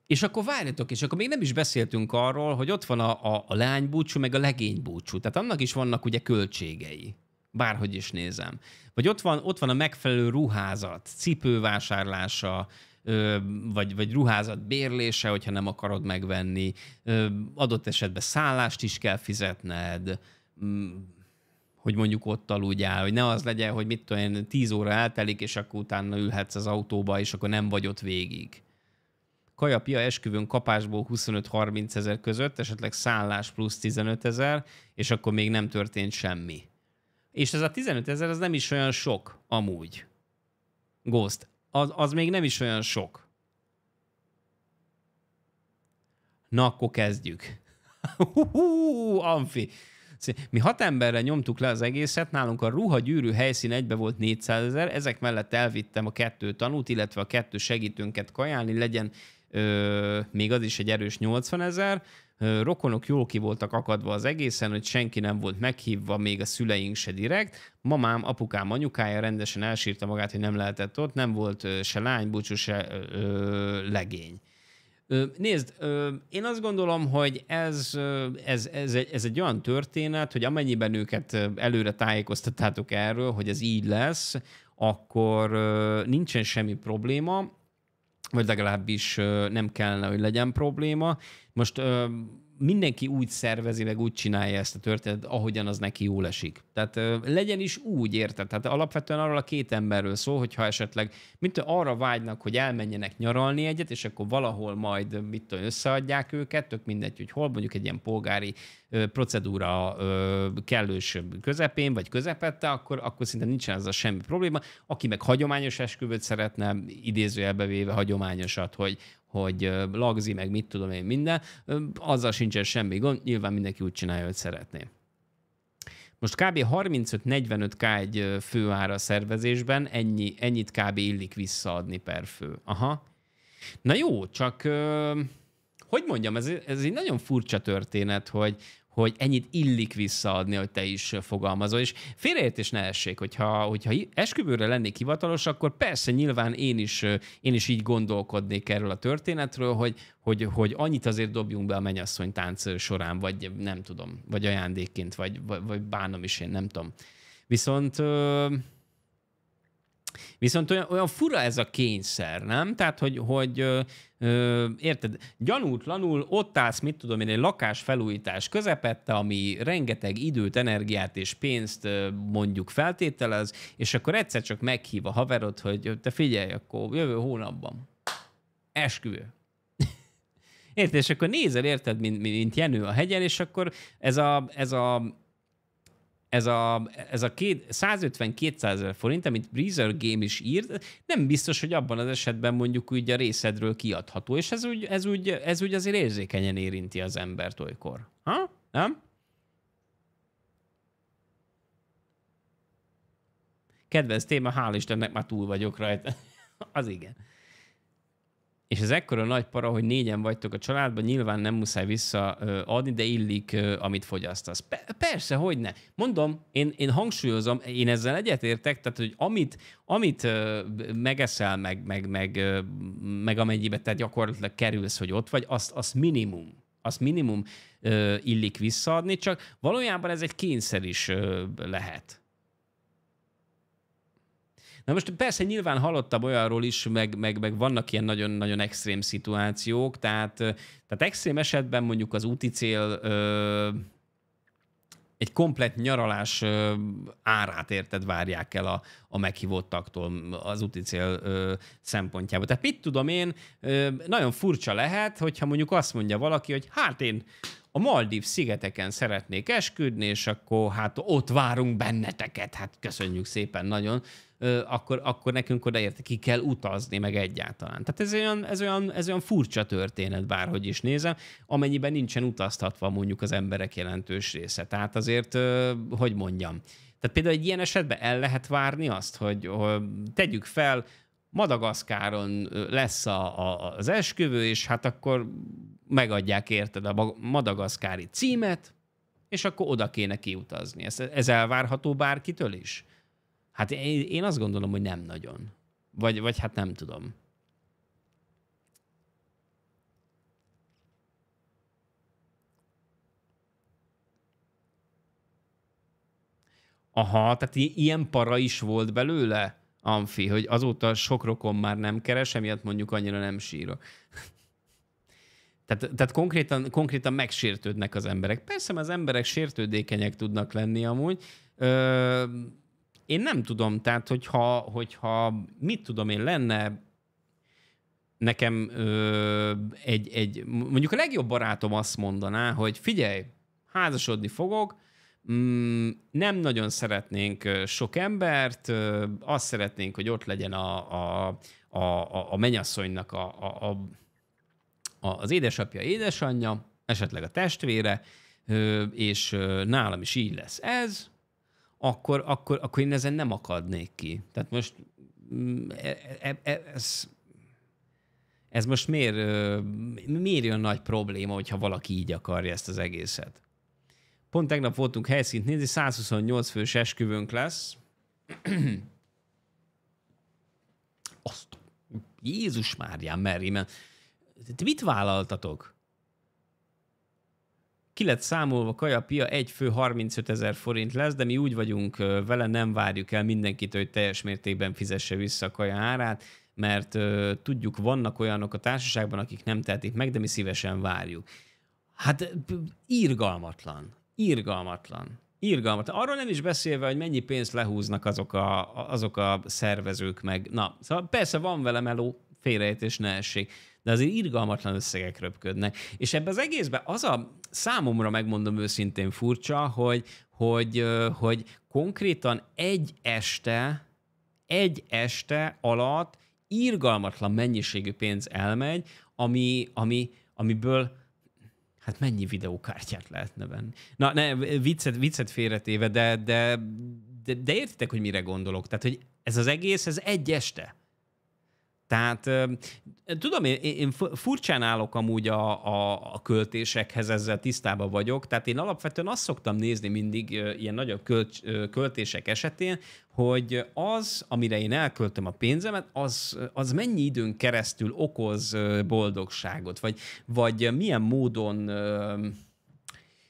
És akkor várjatok, és akkor még nem is beszéltünk arról, hogy ott van a, a, a lánybúcsú, meg a legénybúcsú. Tehát annak is vannak ugye költségei. Bárhogy is nézem. Vagy ott van, ott van a megfelelő ruházat, cipővásárlása, ö, vagy, vagy ruházat bérlése, hogyha nem akarod megvenni. Ö, adott esetben szállást is kell fizetned mm, hogy mondjuk ott aludjál, hogy ne az legyen, hogy mit tudom én, 10 óra eltelik, és akkor utána ülhetsz az autóba, és akkor nem vagy ott végig kajapia esküvőn kapásból 25-30 ezer között, esetleg szállás plusz 15 ezer, és akkor még nem történt semmi. És ez a 15 ezer, az nem is olyan sok, amúgy. Ghost, az, az még nem is olyan sok. Na, akkor kezdjük. *laughs* Hú, Amfi! Mi hat emberre nyomtuk le az egészet, nálunk a ruhagyűrű helyszín egybe volt 400 ezer, ezek mellett elvittem a kettő tanút, illetve a kettő segítőnket kajálni, legyen ö, még az is egy erős 80 ezer, rokonok jól ki voltak akadva az egészen, hogy senki nem volt meghívva, még a szüleink se direkt. Mamám, apukám, anyukája rendesen elsírta magát, hogy nem lehetett ott, nem volt se lánybúcsú, se ö, legény. Nézd, én azt gondolom, hogy ez, ez, ez, egy, ez egy olyan történet, hogy amennyiben őket előre tájékoztattátok erről, hogy ez így lesz, akkor nincsen semmi probléma vagy legalábbis nem kellene, hogy legyen probléma. Most mindenki úgy szervezi, meg úgy csinálja ezt a történetet, ahogyan az neki jól esik. Tehát legyen is úgy, érted? Tehát alapvetően arról a két emberről szól, hogyha esetleg, mint arra vágynak, hogy elmenjenek nyaralni egyet, és akkor valahol majd, mit tudom, összeadják őket, tök mindegy, hogy hol, mondjuk egy ilyen polgári ö, procedúra ö, kellős közepén, vagy közepette, akkor, akkor szinte nincsen a semmi probléma. Aki meg hagyományos esküvőt szeretne, idézőjelbe véve hagyományosat, hogy, hogy lagzi, meg mit tudom én minden, azzal sincsen semmi gond, nyilván mindenki úgy csinálja, hogy szeretné. Most kb. 35-45 k egy főára a szervezésben, ennyi, ennyit kb. illik visszaadni per fő. Aha. Na jó, csak hogy mondjam, ez, ez egy nagyon furcsa történet, hogy, hogy ennyit illik visszaadni, hogy te is fogalmazol. És félreértés ne essék, hogyha, hogyha esküvőre lennék hivatalos, akkor persze nyilván én is, én is így gondolkodnék erről a történetről, hogy, hogy, hogy annyit azért dobjunk be a mennyasszony tánc során, vagy nem tudom, vagy ajándékként, vagy, vagy, vagy bánom is én, nem tudom. Viszont Viszont olyan, olyan fura ez a kényszer, nem? Tehát, hogy, hogy ö, ö, érted, gyanútlanul ott állsz, mit tudom én, egy lakásfelújítás közepette, ami rengeteg időt, energiát és pénzt ö, mondjuk feltételez, és akkor egyszer csak meghív a haverod, hogy te figyelj, akkor jövő hónapban. Esküvő. *laughs* érted, és akkor nézel, érted, mint, mint Jenő a hegyen, és akkor ez a, ez a ez a, ez a 150-200 forint, amit Breezer Game is írt, nem biztos, hogy abban az esetben mondjuk úgy a részedről kiadható, és ez úgy, ez úgy, ez úgy azért érzékenyen érinti az embert olykor. Ha? Nem? Kedvenc téma, hál' Istennek már túl vagyok rajta. *laughs* az igen és ez ekkora nagy para, hogy négyen vagytok a családban, nyilván nem muszáj visszaadni, de illik, amit fogyasztasz. Pe- persze, hogy ne. Mondom, én, én hangsúlyozom, én ezzel egyetértek, tehát, hogy amit, amit megeszel, meg, meg, meg, meg amennyibe te gyakorlatilag kerülsz, hogy ott vagy, azt, azt minimum azt minimum illik visszaadni, csak valójában ez egy kényszer is lehet. Na most persze nyilván hallottam olyanról is, meg, meg, meg vannak ilyen nagyon-nagyon extrém szituációk, tehát, tehát extrém esetben mondjuk az úti cél ö, egy komplett nyaralás ö, árát érted várják el a, a meghívottaktól az úti cél ö, szempontjából. Tehát mit tudom én, ö, nagyon furcsa lehet, hogyha mondjuk azt mondja valaki, hogy hát én a Maldív szigeteken szeretnék esküdni, és akkor hát ott várunk benneteket, hát köszönjük szépen nagyon, akkor, akkor nekünk érte, ki kell utazni meg egyáltalán. Tehát ez olyan, ez, olyan, ez olyan furcsa történet, bárhogy is nézem, amennyiben nincsen utaztatva mondjuk az emberek jelentős része. Tehát azért, hogy mondjam, tehát például egy ilyen esetben el lehet várni azt, hogy, hogy tegyük fel, Madagaszkáron lesz a, a, az esküvő, és hát akkor megadják érted a madagaszkári címet, és akkor oda kéne kiutazni. Ez, ez elvárható bárkitől is? Hát én azt gondolom, hogy nem nagyon. Vagy, vagy hát nem tudom. Aha, tehát ilyen para is volt belőle, Amfi, hogy azóta sok rokon már nem keres, emiatt mondjuk annyira nem sírok. Tehát, tehát konkrétan, konkrétan megsértődnek az emberek. Persze, az emberek sértődékenyek tudnak lenni amúgy. Ö, én nem tudom, tehát hogyha, hogyha mit tudom én, lenne nekem ö, egy, egy, mondjuk a legjobb barátom azt mondaná, hogy figyelj, házasodni fogok, mm, nem nagyon szeretnénk sok embert, azt szeretnénk, hogy ott legyen a, a, a, a, a menyasszonynak a, a, a az édesapja, édesanyja, esetleg a testvére, és nálam is így lesz ez, akkor, akkor, akkor én ezen nem akadnék ki. Tehát most mm, e, e, e, ez, ez most miért, miért jön nagy probléma, hogyha valaki így akarja ezt az egészet? Pont tegnap voltunk helyszínt nézni, 128 fős esküvőnk lesz. Azt, Jézus Márián mert mit vállaltatok? ki lett számolva kajapia, egy fő 35 ezer forint lesz, de mi úgy vagyunk vele, nem várjuk el mindenkit, hogy teljes mértékben fizesse vissza a kaja árát, mert uh, tudjuk, vannak olyanok a társaságban, akik nem tehetik meg, de mi szívesen várjuk. Hát írgalmatlan, írgalmatlan, írgalmatlan. Arról nem is beszélve, hogy mennyi pénzt lehúznak azok a, azok a szervezők meg. Na, szóval persze van vele meló, félreértés ne essék de azért irgalmatlan összegek röpködnek. És ebben az egészben az a számomra megmondom őszintén furcsa, hogy, hogy, hogy konkrétan egy este, egy este alatt irgalmatlan mennyiségű pénz elmegy, ami, ami, amiből hát mennyi videókártyát lehetne venni. Na, ne, viccet, viccet félretéve, de, de, de, de értitek, hogy mire gondolok. Tehát, hogy ez az egész, ez egy este. Tehát tudom, én, én furcsán állok amúgy a, a, a költésekhez, ezzel tisztában vagyok. Tehát én alapvetően azt szoktam nézni mindig ilyen nagyobb költ, költések esetén, hogy az, amire én elköltöm a pénzemet, az, az mennyi időn keresztül okoz boldogságot, vagy, vagy milyen módon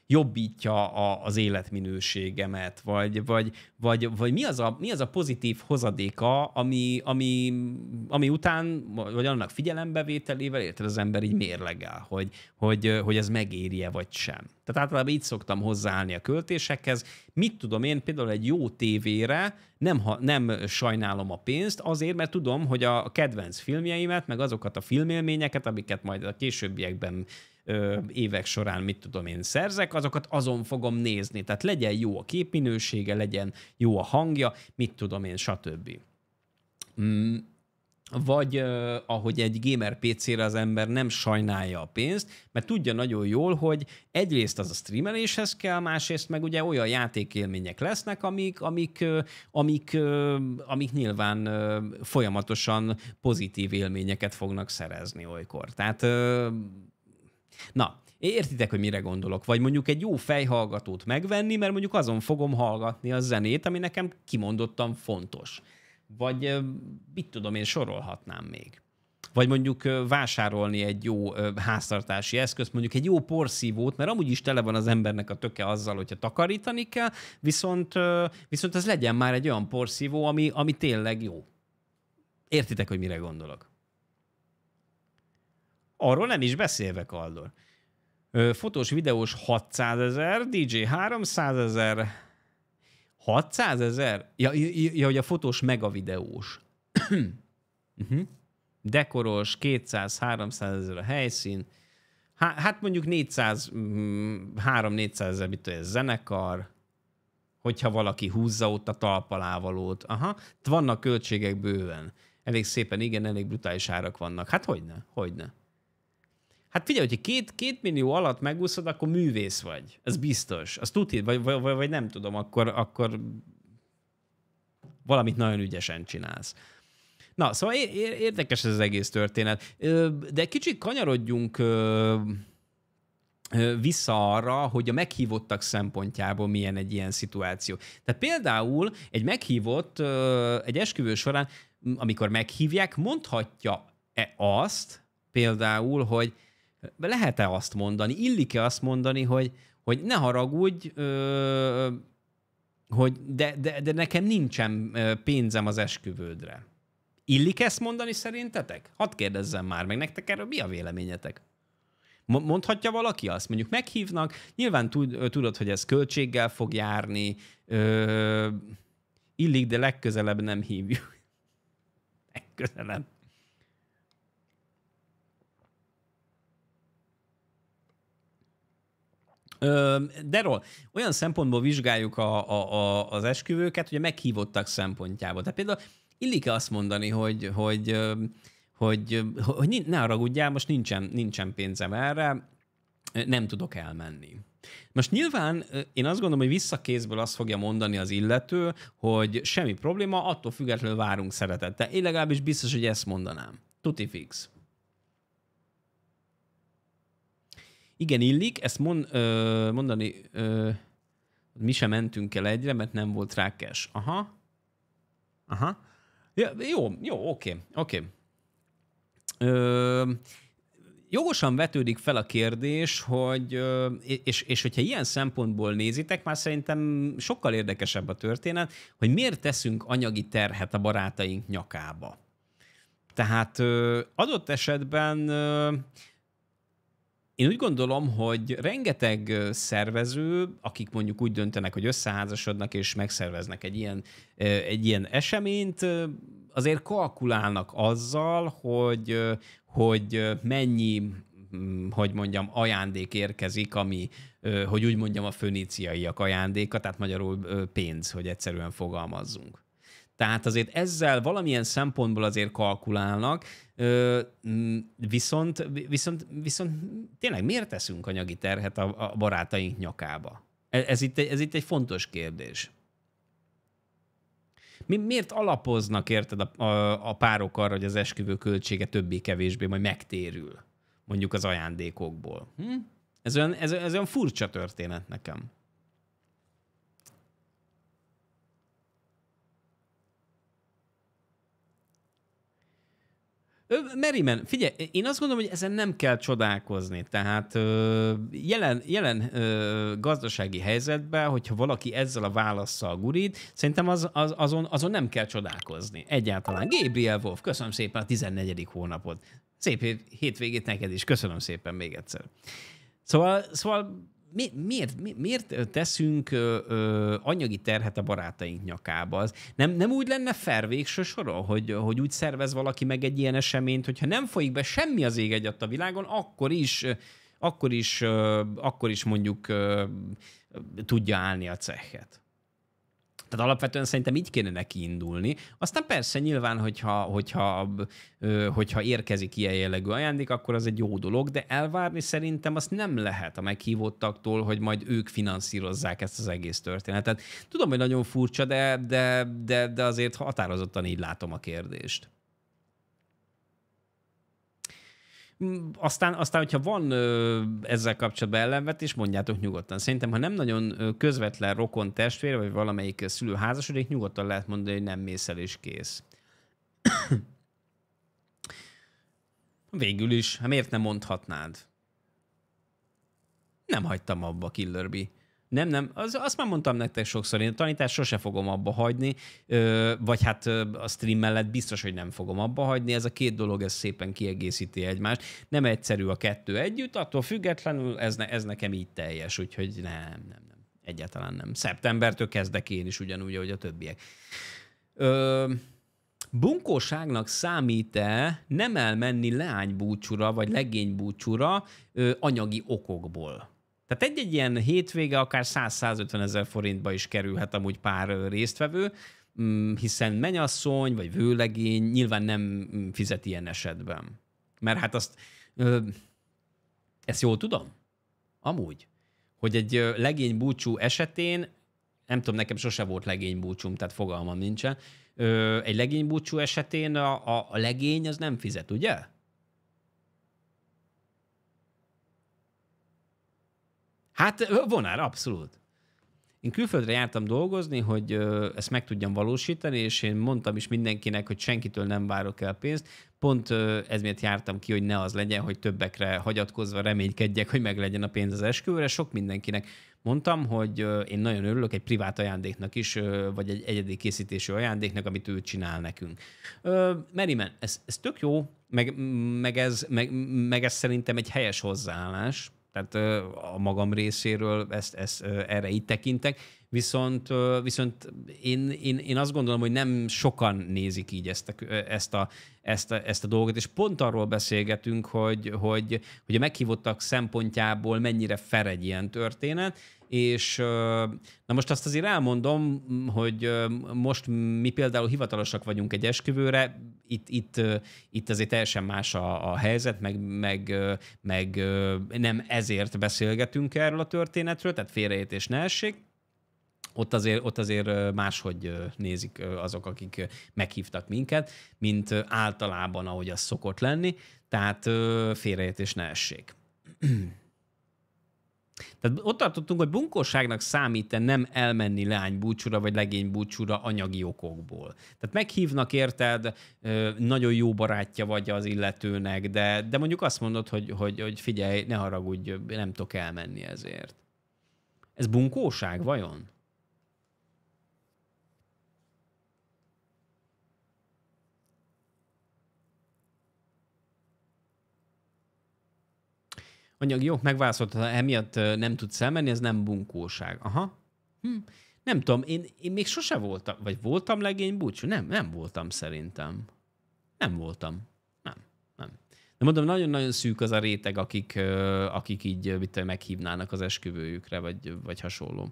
jobbítja a, az életminőségemet, vagy, vagy, vagy, vagy mi, az a, mi az a pozitív hozadéka, ami, ami, ami után, vagy annak figyelembevételével érted az ember így mérlegel, hogy, hogy, hogy ez megérje, vagy sem. Tehát általában így szoktam hozzáállni a költésekhez. Mit tudom én, például egy jó tévére nem, ha, nem sajnálom a pénzt, azért, mert tudom, hogy a kedvenc filmjeimet, meg azokat a filmélményeket, amiket majd a későbbiekben ö, évek során, mit tudom én, szerzek, azokat azon fogom nézni. Tehát legyen jó a képminősége, legyen jó a hangja, mit tudom én, stb. Mm. Vagy eh, ahogy egy gamer PC-re az ember nem sajnálja a pénzt, mert tudja nagyon jól, hogy egyrészt az a streameléshez kell, másrészt meg ugye olyan játékélmények lesznek, amik, amik, amik, amik nyilván folyamatosan pozitív élményeket fognak szerezni olykor. Tehát Na, értitek, hogy mire gondolok? Vagy mondjuk egy jó fejhallgatót megvenni, mert mondjuk azon fogom hallgatni a zenét, ami nekem kimondottan fontos. Vagy mit tudom én, sorolhatnám még. Vagy mondjuk vásárolni egy jó háztartási eszközt, mondjuk egy jó porszívót, mert amúgy is tele van az embernek a töke azzal, hogyha takarítani kell, viszont, viszont ez legyen már egy olyan porszívó, ami, ami tényleg jó. Értitek, hogy mire gondolok? Arról nem is beszélve, Kaldor. Fotós, videós 600 ezer, DJ 300 ezer, 600 ezer? Ja, ja, ja, hogy a fotós meg a videós. uh-huh. *clears throat* Mhm. Dekoros, 200-300 ezer a helyszín, Há, hát mondjuk 400, 3-400 ezer, mit tudja, zenekar, hogyha valaki húzza ott a talpalávalót. Aha, itt vannak költségek bőven. Elég szépen, igen, elég brutális árak vannak. Hát hogyne, hogyne. Hát figyelj, hogyha két, két millió alatt megúszod, akkor művész vagy. Ez biztos. Az tudod, vagy, vagy, vagy nem tudom, akkor, akkor valamit nagyon ügyesen csinálsz. Na, szóval érdekes ez az egész történet. De kicsit kanyarodjunk vissza arra, hogy a meghívottak szempontjából milyen egy ilyen szituáció. Tehát például egy meghívott egy esküvő során, amikor meghívják, mondhatja-e azt például, hogy lehet-e azt mondani, illik-e azt mondani, hogy, hogy ne haragudj, ö, hogy de, de, de nekem nincsen pénzem az esküvődre. Illik ezt mondani szerintetek? Hadd kérdezzem már meg, nektek erről mi a véleményetek? Mondhatja valaki azt? Mondjuk meghívnak, nyilván tud, tudod, hogy ez költséggel fog járni, ö, illik, de legközelebb nem hívjuk. *laughs* legközelebb. Derol, olyan szempontból vizsgáljuk a, a, a, az esküvőket, hogy a meghívottak szempontjából. Tehát például illik azt mondani, hogy, hogy, hogy, hogy, hogy ne haragudjál, most nincsen, nincsen pénzem erre, nem tudok elmenni. Most nyilván én azt gondolom, hogy visszakézből azt fogja mondani az illető, hogy semmi probléma, attól függetlenül várunk szeretettel. Én legalábbis biztos, hogy ezt mondanám. Tuti fix. igen, illik, ezt mond, ö, mondani, ö, mi sem mentünk el egyre, mert nem volt rákes. Aha. Aha. Ja, jó, jó, oké, oké. Ö, jogosan vetődik fel a kérdés, hogy, és, és hogyha ilyen szempontból nézitek, már szerintem sokkal érdekesebb a történet, hogy miért teszünk anyagi terhet a barátaink nyakába. Tehát adott esetben én úgy gondolom, hogy rengeteg szervező, akik mondjuk úgy döntenek, hogy összeházasodnak és megszerveznek egy ilyen, egy ilyen eseményt, azért kalkulálnak azzal, hogy, hogy mennyi mm, hogy mondjam, ajándék érkezik, ami, hogy úgy mondjam, a föníciaiak ajándéka, tehát magyarul pénz, hogy egyszerűen fogalmazzunk. Tehát azért ezzel valamilyen szempontból azért kalkulálnak, viszont, viszont, viszont tényleg miért teszünk anyagi terhet a, barátaink nyakába? E, ez itt, egy, ez itt egy fontos kérdés. Mi, miért alapoznak, érted, a, a, a párok arra, hogy az esküvő költsége többé-kevésbé majd megtérül, mondjuk az ajándékokból? Hm? Ez, olyan, ez, ez olyan furcsa történet nekem. Merimen, figyelj, én azt gondolom, hogy ezen nem kell csodálkozni. Tehát jelen, jelen gazdasági helyzetben, hogyha valaki ezzel a válaszsal gurít, szerintem az, az, azon, azon nem kell csodálkozni. Egyáltalán. Gabriel Wolf, köszönöm szépen a 14. hónapot. Szép hétvégét neked is. Köszönöm szépen még egyszer. Szóval, szóval mi, miért, mi, miért teszünk ö, ö, anyagi terhet a barátaink nyakába? Az nem, nem úgy lenne fair végső soron, hogy, hogy úgy szervez valaki meg egy ilyen eseményt, hogyha nem folyik be semmi az ég egyat a világon, akkor is, akkor is, ö, akkor is mondjuk ö, tudja állni a cehet. Tehát alapvetően szerintem így kéne neki indulni. Aztán persze nyilván, hogyha, hogyha, hogyha érkezik ilyen jellegű ajándék, akkor az egy jó dolog, de elvárni szerintem azt nem lehet a meghívottaktól, hogy majd ők finanszírozzák ezt az egész történetet. Tudom, hogy nagyon furcsa, de, de, de, de azért határozottan így látom a kérdést. Mm, aztán, aztán hogyha van ö, ezzel kapcsolatban ellenvetés, mondjátok nyugodtan. Szerintem, ha nem nagyon közvetlen rokon testvér, vagy valamelyik szülő házasodik, nyugodtan lehet mondani, hogy nem mész el, és kész. *coughs* Végül is, ha miért nem mondhatnád? Nem hagytam abba, Killerbi. Nem, nem, az, azt már mondtam nektek sokszor, én a tanítást sose fogom abba hagyni, ö, vagy hát a stream mellett biztos, hogy nem fogom abba hagyni, ez a két dolog, ez szépen kiegészíti egymást. Nem egyszerű a kettő együtt, attól függetlenül ez, ne, ez nekem így teljes, úgyhogy nem, nem, nem, egyáltalán nem. Szeptembertől kezdek én is ugyanúgy, ahogy a többiek. Ö, bunkóságnak számít-e nem elmenni leánybúcsúra, vagy legénybúcsúra ö, anyagi okokból? Tehát egy-egy ilyen hétvége akár 100-150 ezer forintba is kerülhet amúgy pár résztvevő, mm, hiszen menyasszony vagy vőlegény nyilván nem mm, fizet ilyen esetben. Mert hát azt, ezt jól tudom? Amúgy. Hogy egy legény búcsú esetén, nem tudom, nekem sose volt legény búcsúm, tehát fogalmam nincsen, egy legény búcsú esetén a, a legény az nem fizet, ugye? Hát vonár, abszolút. Én külföldre jártam dolgozni, hogy ezt meg tudjam valósítani, és én mondtam is mindenkinek, hogy senkitől nem várok el pénzt. Pont ez miatt jártam ki, hogy ne az legyen, hogy többekre hagyatkozva reménykedjek, hogy meg legyen a pénz az esküvőre. Sok mindenkinek mondtam, hogy én nagyon örülök egy privát ajándéknak is, vagy egy egyedi készítésű ajándéknak, amit ő csinál nekünk. Merimen, ez, ez tök jó, meg, meg, ez, meg, meg ez szerintem egy helyes hozzáállás, tehát a magam részéről ezt, ezt erre így tekintek viszont, viszont én, én, én azt gondolom, hogy nem sokan nézik így ezt a, ezt a, ezt a, ezt a dolgot, és pont arról beszélgetünk, hogy, hogy, hogy a meghívottak szempontjából mennyire fer egy ilyen történet, és na most azt azért elmondom, hogy most mi például hivatalosak vagyunk egy esküvőre, itt, itt, itt azért teljesen más a, a helyzet, meg, meg, meg nem ezért beszélgetünk erről a történetről, tehát félreértés ne essék, ott azért, ott azért máshogy nézik azok, akik meghívtak minket, mint általában, ahogy az szokott lenni, tehát félreértés ne essék. *clears throat* Tehát ott tartottunk, hogy bunkóságnak számít -e nem elmenni leány búcsúra, vagy legény búcsúra anyagi okokból. Tehát meghívnak, érted, nagyon jó barátja vagy az illetőnek, de, de mondjuk azt mondod, hogy, hogy, hogy figyelj, ne haragudj, nem tudok elmenni ezért. Ez bunkóság vajon? jó, megválaszolt, ha emiatt nem tudsz elmenni, ez nem bunkóság. Aha. Hm. Nem tudom, én, én még sose voltam, vagy voltam legény búcsú? Nem, nem voltam szerintem. Nem voltam. Nem, nem. De mondom, nagyon-nagyon szűk az a réteg, akik, akik így mit meghívnának az esküvőjükre, vagy, vagy hasonló.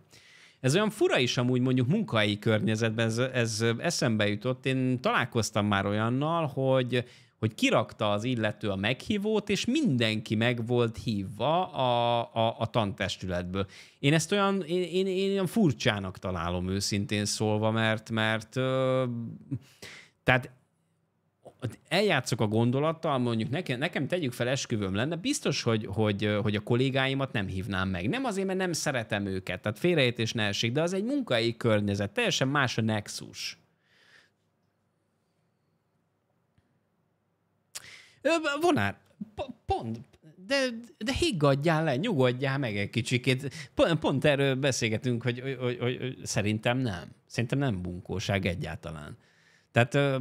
Ez olyan fura is amúgy mondjuk munkai környezetben, ez, ez eszembe jutott. Én találkoztam már olyannal, hogy hogy kirakta az illető a meghívót, és mindenki meg volt hívva a, a, a tantestületből. Én ezt olyan, én, én, én olyan furcsának találom őszintén szólva, mert, mert ö, tehát eljátszok a gondolattal, mondjuk nekem, nekem tegyük fel esküvőm lenne, biztos, hogy, hogy, hogy a kollégáimat nem hívnám meg. Nem azért, mert nem szeretem őket, tehát félreértés ne esik, de az egy munkai környezet, teljesen más a nexus. Vonár, pont, de, de higgadjál le, nyugodjál meg egy kicsikét. Pont, pont erről beszélgetünk, hogy, hogy, hogy, hogy szerintem nem. Szerintem nem bunkóság egyáltalán. Tehát ö,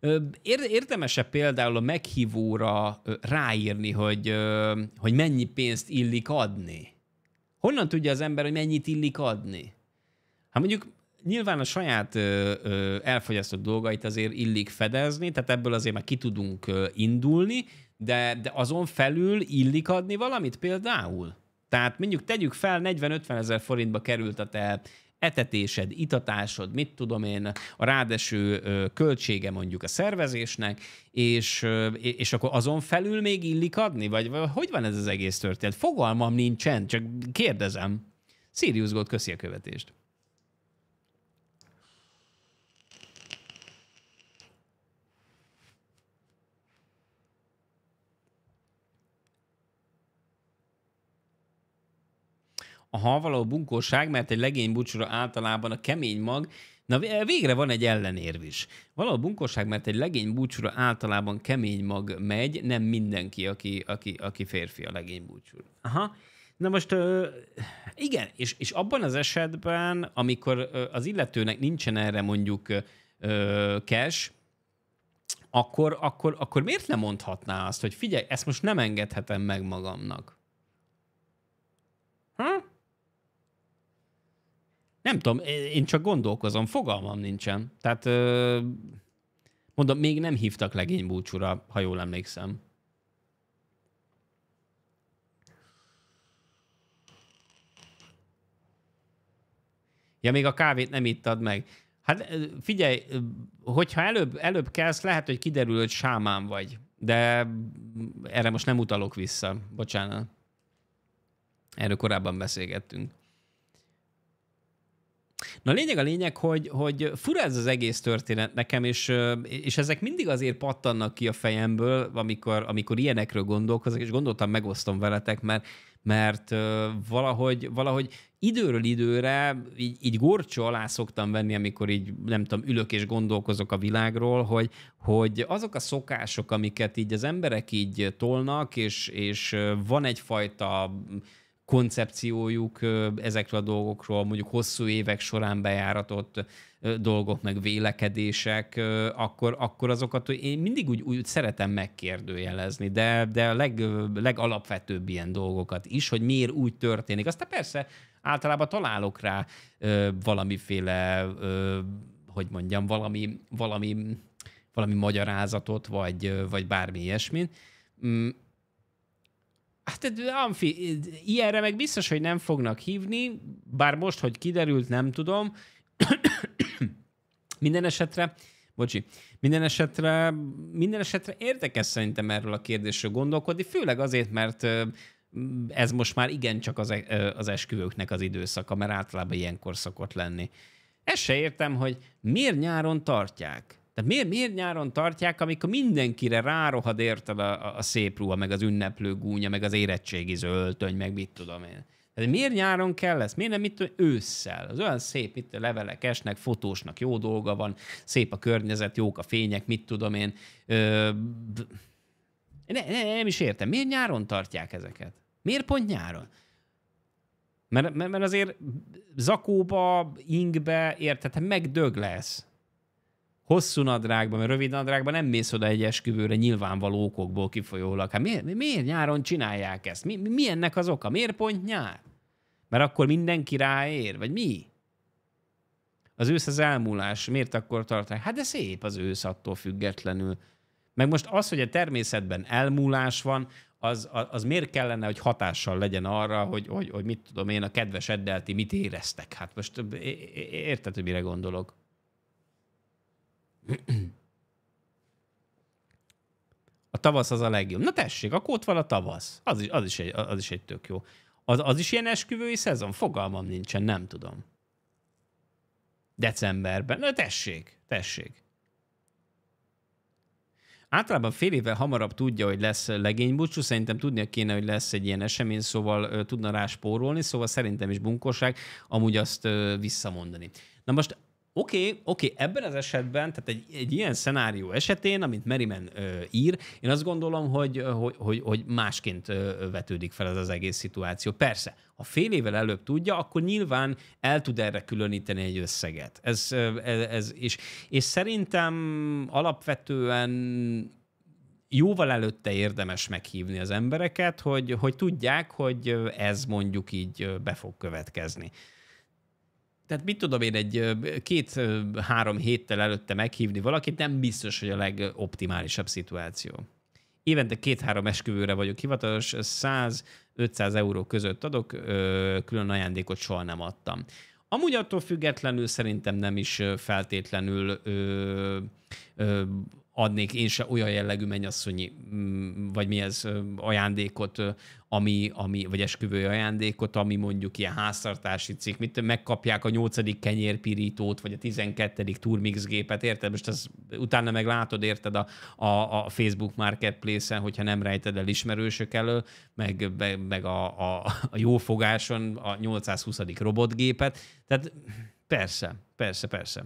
ö, érdemese például a meghívóra ráírni, hogy, ö, hogy mennyi pénzt illik adni. Honnan tudja az ember, hogy mennyit illik adni? Hát mondjuk nyilván a saját elfogyasztott dolgait azért illik fedezni, tehát ebből azért már ki tudunk indulni, de, de azon felül illik adni valamit például. Tehát mondjuk tegyük fel, 40-50 ezer forintba került a te etetésed, itatásod, mit tudom én, a rádeső költsége mondjuk a szervezésnek, és, és akkor azon felül még illik adni? Vagy, vagy hogy van ez az egész történet? Fogalmam nincsen, csak kérdezem. Sirius Gold, köszi a követést. a halvaló bunkóság, mert egy legény búcsúra általában a kemény mag, Na végre van egy ellenérv is. Valahol bunkóság, mert egy legény búcsúra általában kemény mag megy, nem mindenki, aki, aki, aki férfi a legény búcsúra. Aha. Na most igen, és, és abban az esetben, amikor az illetőnek nincsen erre mondjuk cash, akkor, akkor, akkor miért nem mondhatná azt, hogy figyelj, ezt most nem engedhetem meg magamnak? Hm? Nem tudom, én csak gondolkozom, fogalmam nincsen. Tehát mondom, még nem hívtak búcsúra, ha jól emlékszem. Ja, még a kávét nem ittad meg. Hát figyelj, hogyha előbb, előbb kelsz, lehet, hogy kiderül, hogy sámán vagy. De erre most nem utalok vissza. Bocsánat. Erről korábban beszélgettünk. Na lényeg a lényeg, hogy, hogy fura ez az egész történet nekem, és, és ezek mindig azért pattannak ki a fejemből, amikor, amikor ilyenekről gondolkozok, és gondoltam, megosztom veletek, mert, mert valahogy, valahogy időről időre így, így gorcsó alá szoktam venni, amikor így nem tudom, ülök és gondolkozok a világról, hogy, hogy azok a szokások, amiket így az emberek így tolnak, és, és van egyfajta koncepciójuk ezekről a dolgokról, mondjuk hosszú évek során bejáratott dolgok, meg vélekedések, akkor, akkor azokat én mindig úgy, úgy szeretem megkérdőjelezni, de, de a leg, legalapvetőbb ilyen dolgokat is, hogy miért úgy történik. Aztán persze általában találok rá valamiféle, hogy mondjam, valami, valami, valami magyarázatot, vagy, vagy bármi ilyesmit mm, Hát amfi, ilyenre meg biztos, hogy nem fognak hívni, bár most, hogy kiderült, nem tudom. *coughs* minden esetre, bocsi, minden esetre, minden esetre érdekes szerintem erről a kérdésről gondolkodni, főleg azért, mert ez most már igencsak az, e, az esküvőknek az időszaka, mert általában ilyenkor szokott lenni. Ezt se értem, hogy miért nyáron tartják. De miért, miért nyáron tartják, amikor mindenkire rárohad érted a, a, a szép ruha, meg az ünneplő gúnya, meg az érettségi öltöny, meg mit tudom én. De miért nyáron kell ez? Miért nem mit tudom, ősszel? Az olyan szép, itt a levelek esnek, fotósnak jó dolga van, szép a környezet, jók a fények, mit tudom én. Ö, ne, ne, nem is értem. Miért nyáron tartják ezeket? Miért pont nyáron? Mert, mert, mert azért zakóba, ingbe, érted, hát megdög lesz hosszú nadrágban, mert rövid nadrágban nem mész oda egy esküvőre nyilvánvaló okokból kifolyólag. Hát miért, miért nyáron csinálják ezt? Mi, mi ennek az oka? Miért pont nyár? Mert akkor mindenki ráér, vagy mi? Az ősz az elmúlás, miért akkor tartják? Hát de szép az ősz attól függetlenül. Meg most az, hogy a természetben elmúlás van, az, az miért kellene, hogy hatással legyen arra, hogy, hogy, hogy mit tudom én, a kedves Eddelti mit éreztek? Hát most érted, hogy mire gondolok. A tavasz az a legjobb. Na tessék, akkor ott van a tavasz. Az is, az is, egy, az is egy tök jó. Az, az is ilyen esküvői szezon? Fogalmam nincsen, nem tudom. Decemberben. Na tessék, tessék. Általában fél évvel hamarabb tudja, hogy lesz legénybúcsú, szerintem tudnia kéne, hogy lesz egy ilyen esemény, szóval ö, tudna rá spórolni, szóval szerintem is bunkóság amúgy azt ö, visszamondani. Na most Oké, okay, oké, okay, ebben az esetben, tehát egy, egy ilyen szenárió esetén, amit Merriman ö, ír, én azt gondolom, hogy, hogy, hogy, hogy másként ö, vetődik fel ez az egész szituáció. Persze, ha fél évvel előbb tudja, akkor nyilván el tud erre különíteni egy összeget. Ez, ez, ez és, és szerintem alapvetően jóval előtte érdemes meghívni az embereket, hogy, hogy tudják, hogy ez mondjuk így be fog következni tehát mit tudom én egy két-három héttel előtte meghívni valakit, nem biztos, hogy a legoptimálisabb szituáció. Évente két-három esküvőre vagyok hivatalos, 100-500 euró között adok, külön ajándékot soha nem adtam. Amúgy attól függetlenül szerintem nem is feltétlenül ö, ö, adnék én se olyan jellegű mennyasszonyi, mm, vagy mi ez, ajándékot, ami, ami, vagy esküvői ajándékot, ami mondjuk ilyen háztartási cikk, mit megkapják a nyolcadik kenyérpirítót, vagy a tizenkettedik turmix gépet, érted? Most ez, utána meg látod, érted, a, a, a Facebook Marketplace-en, hogyha nem rejted el ismerősök elől, meg, meg a, a, a jófogáson a 820. robotgépet, tehát persze, persze, persze.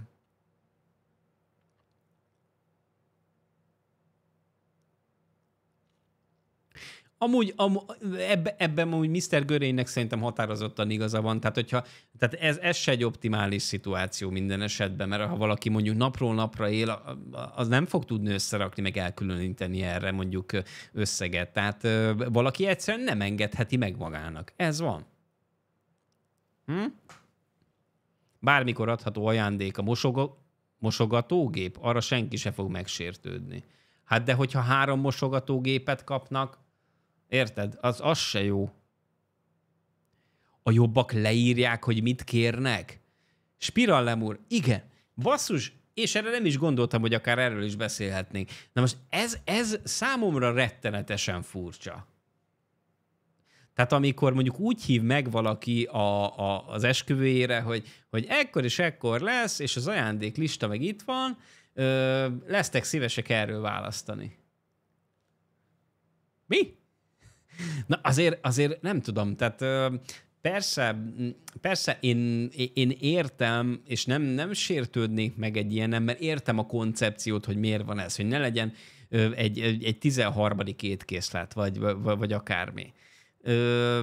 Amúgy, amúgy ebbe, ebben amúgy Mr. Görénynek szerintem határozottan igaza van, tehát, hogyha, tehát ez, ez se egy optimális szituáció minden esetben, mert ha valaki mondjuk napról napra él, az nem fog tudni összerakni, meg elkülöníteni erre mondjuk összeget. Tehát valaki egyszerűen nem engedheti meg magának. Ez van. Hm? Bármikor adható ajándék a mosoga, mosogatógép, arra senki se fog megsértődni. Hát de hogyha három mosogatógépet kapnak, Érted? Az, az se jó. A jobbak leírják, hogy mit kérnek? Spirallem úr, igen. Basszus, és erre nem is gondoltam, hogy akár erről is beszélhetnénk. Na most ez, ez számomra rettenetesen furcsa. Tehát amikor mondjuk úgy hív meg valaki a, a, az esküvőjére, hogy, hogy ekkor és ekkor lesz, és az ajándék lista meg itt van, ö, lesztek szívesek erről választani. Mi? Na azért, azért nem tudom, tehát persze, persze én, én értem, és nem, nem sértődnék meg egy ilyen, mert értem a koncepciót, hogy miért van ez, hogy ne legyen egy, egy, egy 13. étkészlet, vagy, vagy, vagy akármi. Ö,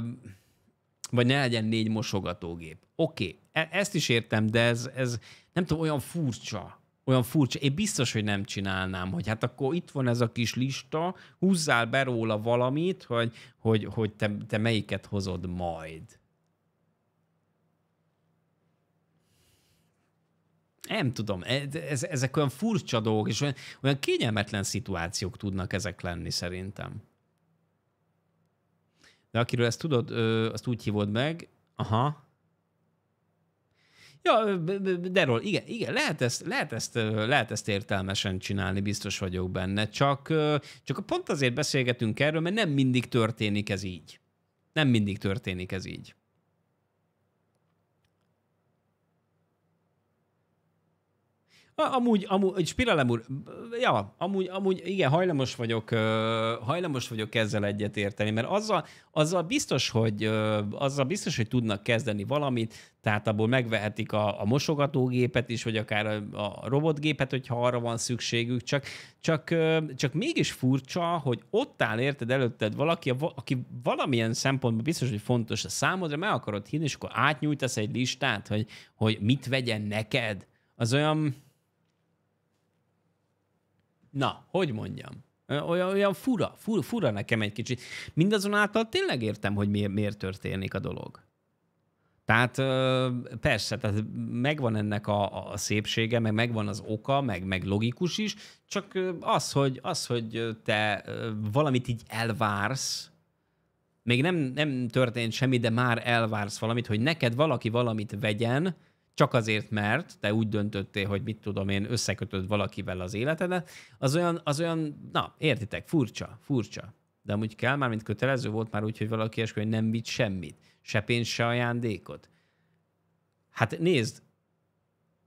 vagy ne legyen négy mosogatógép. Oké, okay. E- ezt is értem, de ez, ez nem tudom, olyan furcsa, olyan furcsa. Én biztos, hogy nem csinálnám, hogy hát akkor itt van ez a kis lista, húzzál be róla valamit, hogy, hogy, hogy te, te melyiket hozod majd. Nem tudom, e, ez, ezek olyan furcsa dolgok, és olyan, olyan kényelmetlen szituációk tudnak ezek lenni szerintem. De akiről ezt tudod, ö, azt úgy hívod meg, aha, Ja, Derol, igen, igen lehet, ezt, lehet, ezt, lehet ezt értelmesen csinálni, biztos vagyok benne, csak, csak pont azért beszélgetünk erről, mert nem mindig történik ez így. Nem mindig történik ez így. Amúgy, amúgy, Spirelem úr, ja, amúgy, amúgy igen, hajlamos vagyok, hajlamos vagyok ezzel egyetérteni, mert azzal, azzal, biztos, hogy, azzal biztos, hogy tudnak kezdeni valamit, tehát abból megvehetik a, a mosogatógépet is, vagy akár a, a robotgépet, hogyha arra van szükségük, csak, csak, csak mégis furcsa, hogy ott áll érted előtted valaki, aki valamilyen szempontból biztos, hogy fontos a számodra, meg akarod hinni, és akkor átnyújtasz egy listát, hogy, hogy mit vegyen neked. Az olyan, na, hogy mondjam? Olyan, olyan fura, fura, fura nekem egy kicsit. Mindazonáltal tényleg értem, hogy miért, miért történik a dolog. Tehát persze, tehát megvan ennek a, a szépsége, meg megvan az oka, meg, meg logikus is, csak az hogy, az, hogy te valamit így elvársz, még nem, nem történt semmi, de már elvársz valamit, hogy neked valaki valamit vegyen, csak azért, mert te úgy döntöttél, hogy mit tudom én, összekötöd valakivel az életedet, az olyan, az olyan, na, értitek, furcsa, furcsa. De amúgy kell már, mint kötelező volt már úgy, hogy valaki eskü, hogy nem vitt semmit, se pénz, se ajándékot. Hát nézd,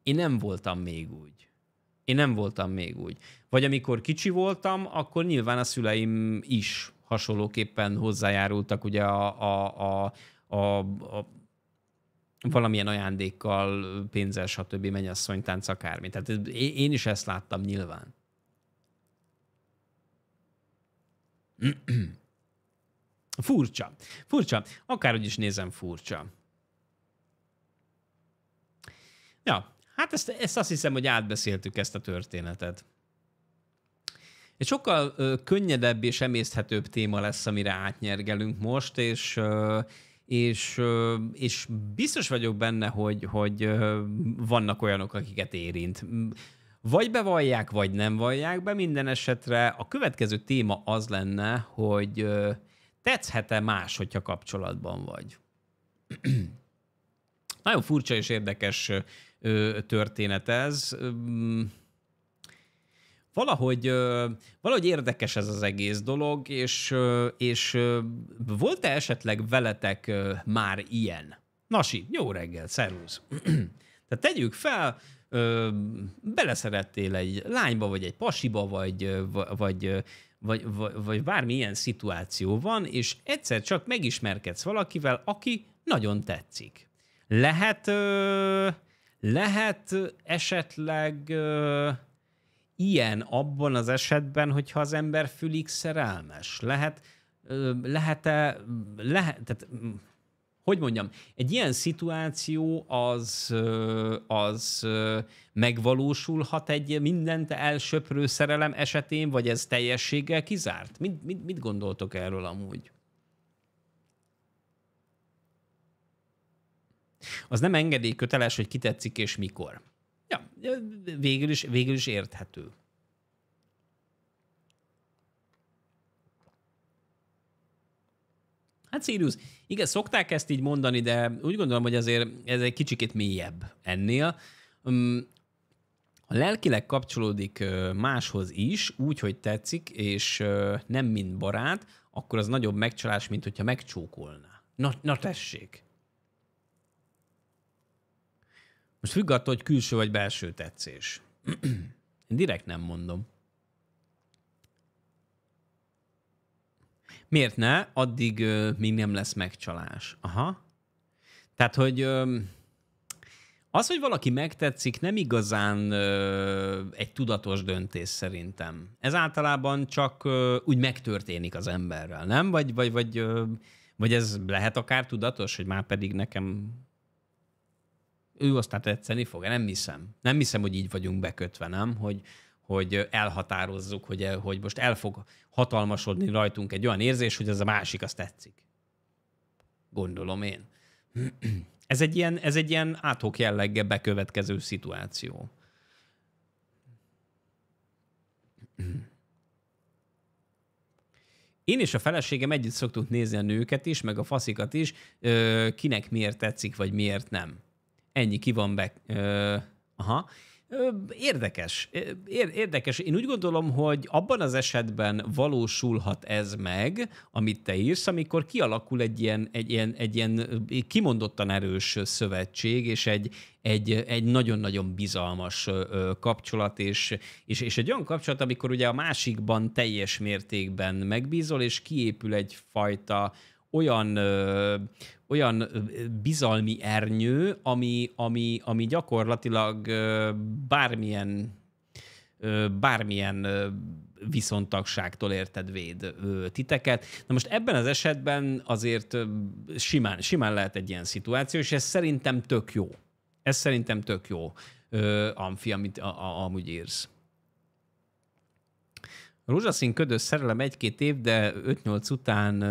én nem voltam még úgy. Én nem voltam még úgy. Vagy amikor kicsi voltam, akkor nyilván a szüleim is hasonlóképpen hozzájárultak ugye a, a, a, a, a valamilyen ajándékkal, pénzzel, stb. mennyasszony tánc, akármi. Tehát én is ezt láttam nyilván. *clears throat* furcsa. Furcsa. Akárhogy is nézem, furcsa. Ja, hát ezt, ezt azt hiszem, hogy átbeszéltük ezt a történetet. Egy sokkal ö, könnyedebb és emészthetőbb téma lesz, amire átnyergelünk most, és ö, és, és biztos vagyok benne, hogy, hogy vannak olyanok, akiket érint. Vagy bevallják, vagy nem vallják be, minden esetre a következő téma az lenne, hogy tetszhet-e más, hogyha kapcsolatban vagy. Nagyon furcsa és érdekes történet ez valahogy, valahogy érdekes ez az egész dolog, és, és volt-e esetleg veletek már ilyen? Nasi, jó reggel, szervusz! *clears throat* Tehát tegyük fel, ö, beleszerettél egy lányba, vagy egy pasiba, vagy, vagy, vagy, vagy, vagy bármilyen szituáció van, és egyszer csak megismerkedsz valakivel, aki nagyon tetszik. Lehet, ö, lehet esetleg... Ö, ilyen abban az esetben, hogyha az ember fülig szerelmes? Lehet, lehet-e, lehet, tehát, hogy mondjam, egy ilyen szituáció az, az megvalósulhat egy mindent elsöprő szerelem esetén, vagy ez teljességgel kizárt? Mit, mit, mit gondoltok erről amúgy? Az nem engedélyköteles, hogy kitetszik és mikor végül is, végül is érthető. Hát Sirius, igen, szokták ezt így mondani, de úgy gondolom, hogy azért ez egy kicsikét mélyebb ennél. A lelkileg kapcsolódik máshoz is, úgy, hogy tetszik, és nem mint barát, akkor az nagyobb megcsalás, mint hogyha megcsókolná. Na, na tessék. Most függ attól, hogy külső vagy belső tetszés. Én direkt nem mondom. Miért ne? Addig ö, még nem lesz megcsalás. Aha. Tehát, hogy ö, az, hogy valaki megtetszik, nem igazán ö, egy tudatos döntés szerintem. Ez általában csak ö, úgy megtörténik az emberrel, nem? Vagy, vagy, vagy, ö, vagy ez lehet akár tudatos, hogy már pedig nekem ő aztán tetszeni fog. Nem hiszem. Nem hiszem, hogy így vagyunk bekötve, nem? Hogy, hogy elhatározzuk, hogy, el, hogy most el fog hatalmasodni rajtunk egy olyan érzés, hogy ez a másik, azt tetszik. Gondolom én. *clears throat* Ez egy ilyen, ez egy ilyen átok jelleggel bekövetkező szituáció. Én és a feleségem együtt szoktuk nézni a nőket is, meg a faszikat is, kinek miért tetszik, vagy miért nem ennyi ki van be... Ö, aha. Érdekes. Érdekes. Én úgy gondolom, hogy abban az esetben valósulhat ez meg, amit te írsz, amikor kialakul egy ilyen, egy ilyen, egy ilyen kimondottan erős szövetség, és egy, egy, egy nagyon-nagyon bizalmas kapcsolat, és, és, és egy olyan kapcsolat, amikor ugye a másikban teljes mértékben megbízol, és kiépül egyfajta olyan, ö, olyan bizalmi ernyő, ami, ami, ami gyakorlatilag ö, bármilyen ö, bármilyen ö, viszontagságtól érted véd titeket. Na most ebben az esetben azért simán, simán lehet egy ilyen szituáció, és ez szerintem tök jó. Ez szerintem tök jó, ö, Amfi, amit a, a, amúgy írsz. A rózsaszín ködös szerelem egy-két év, de 5-8 után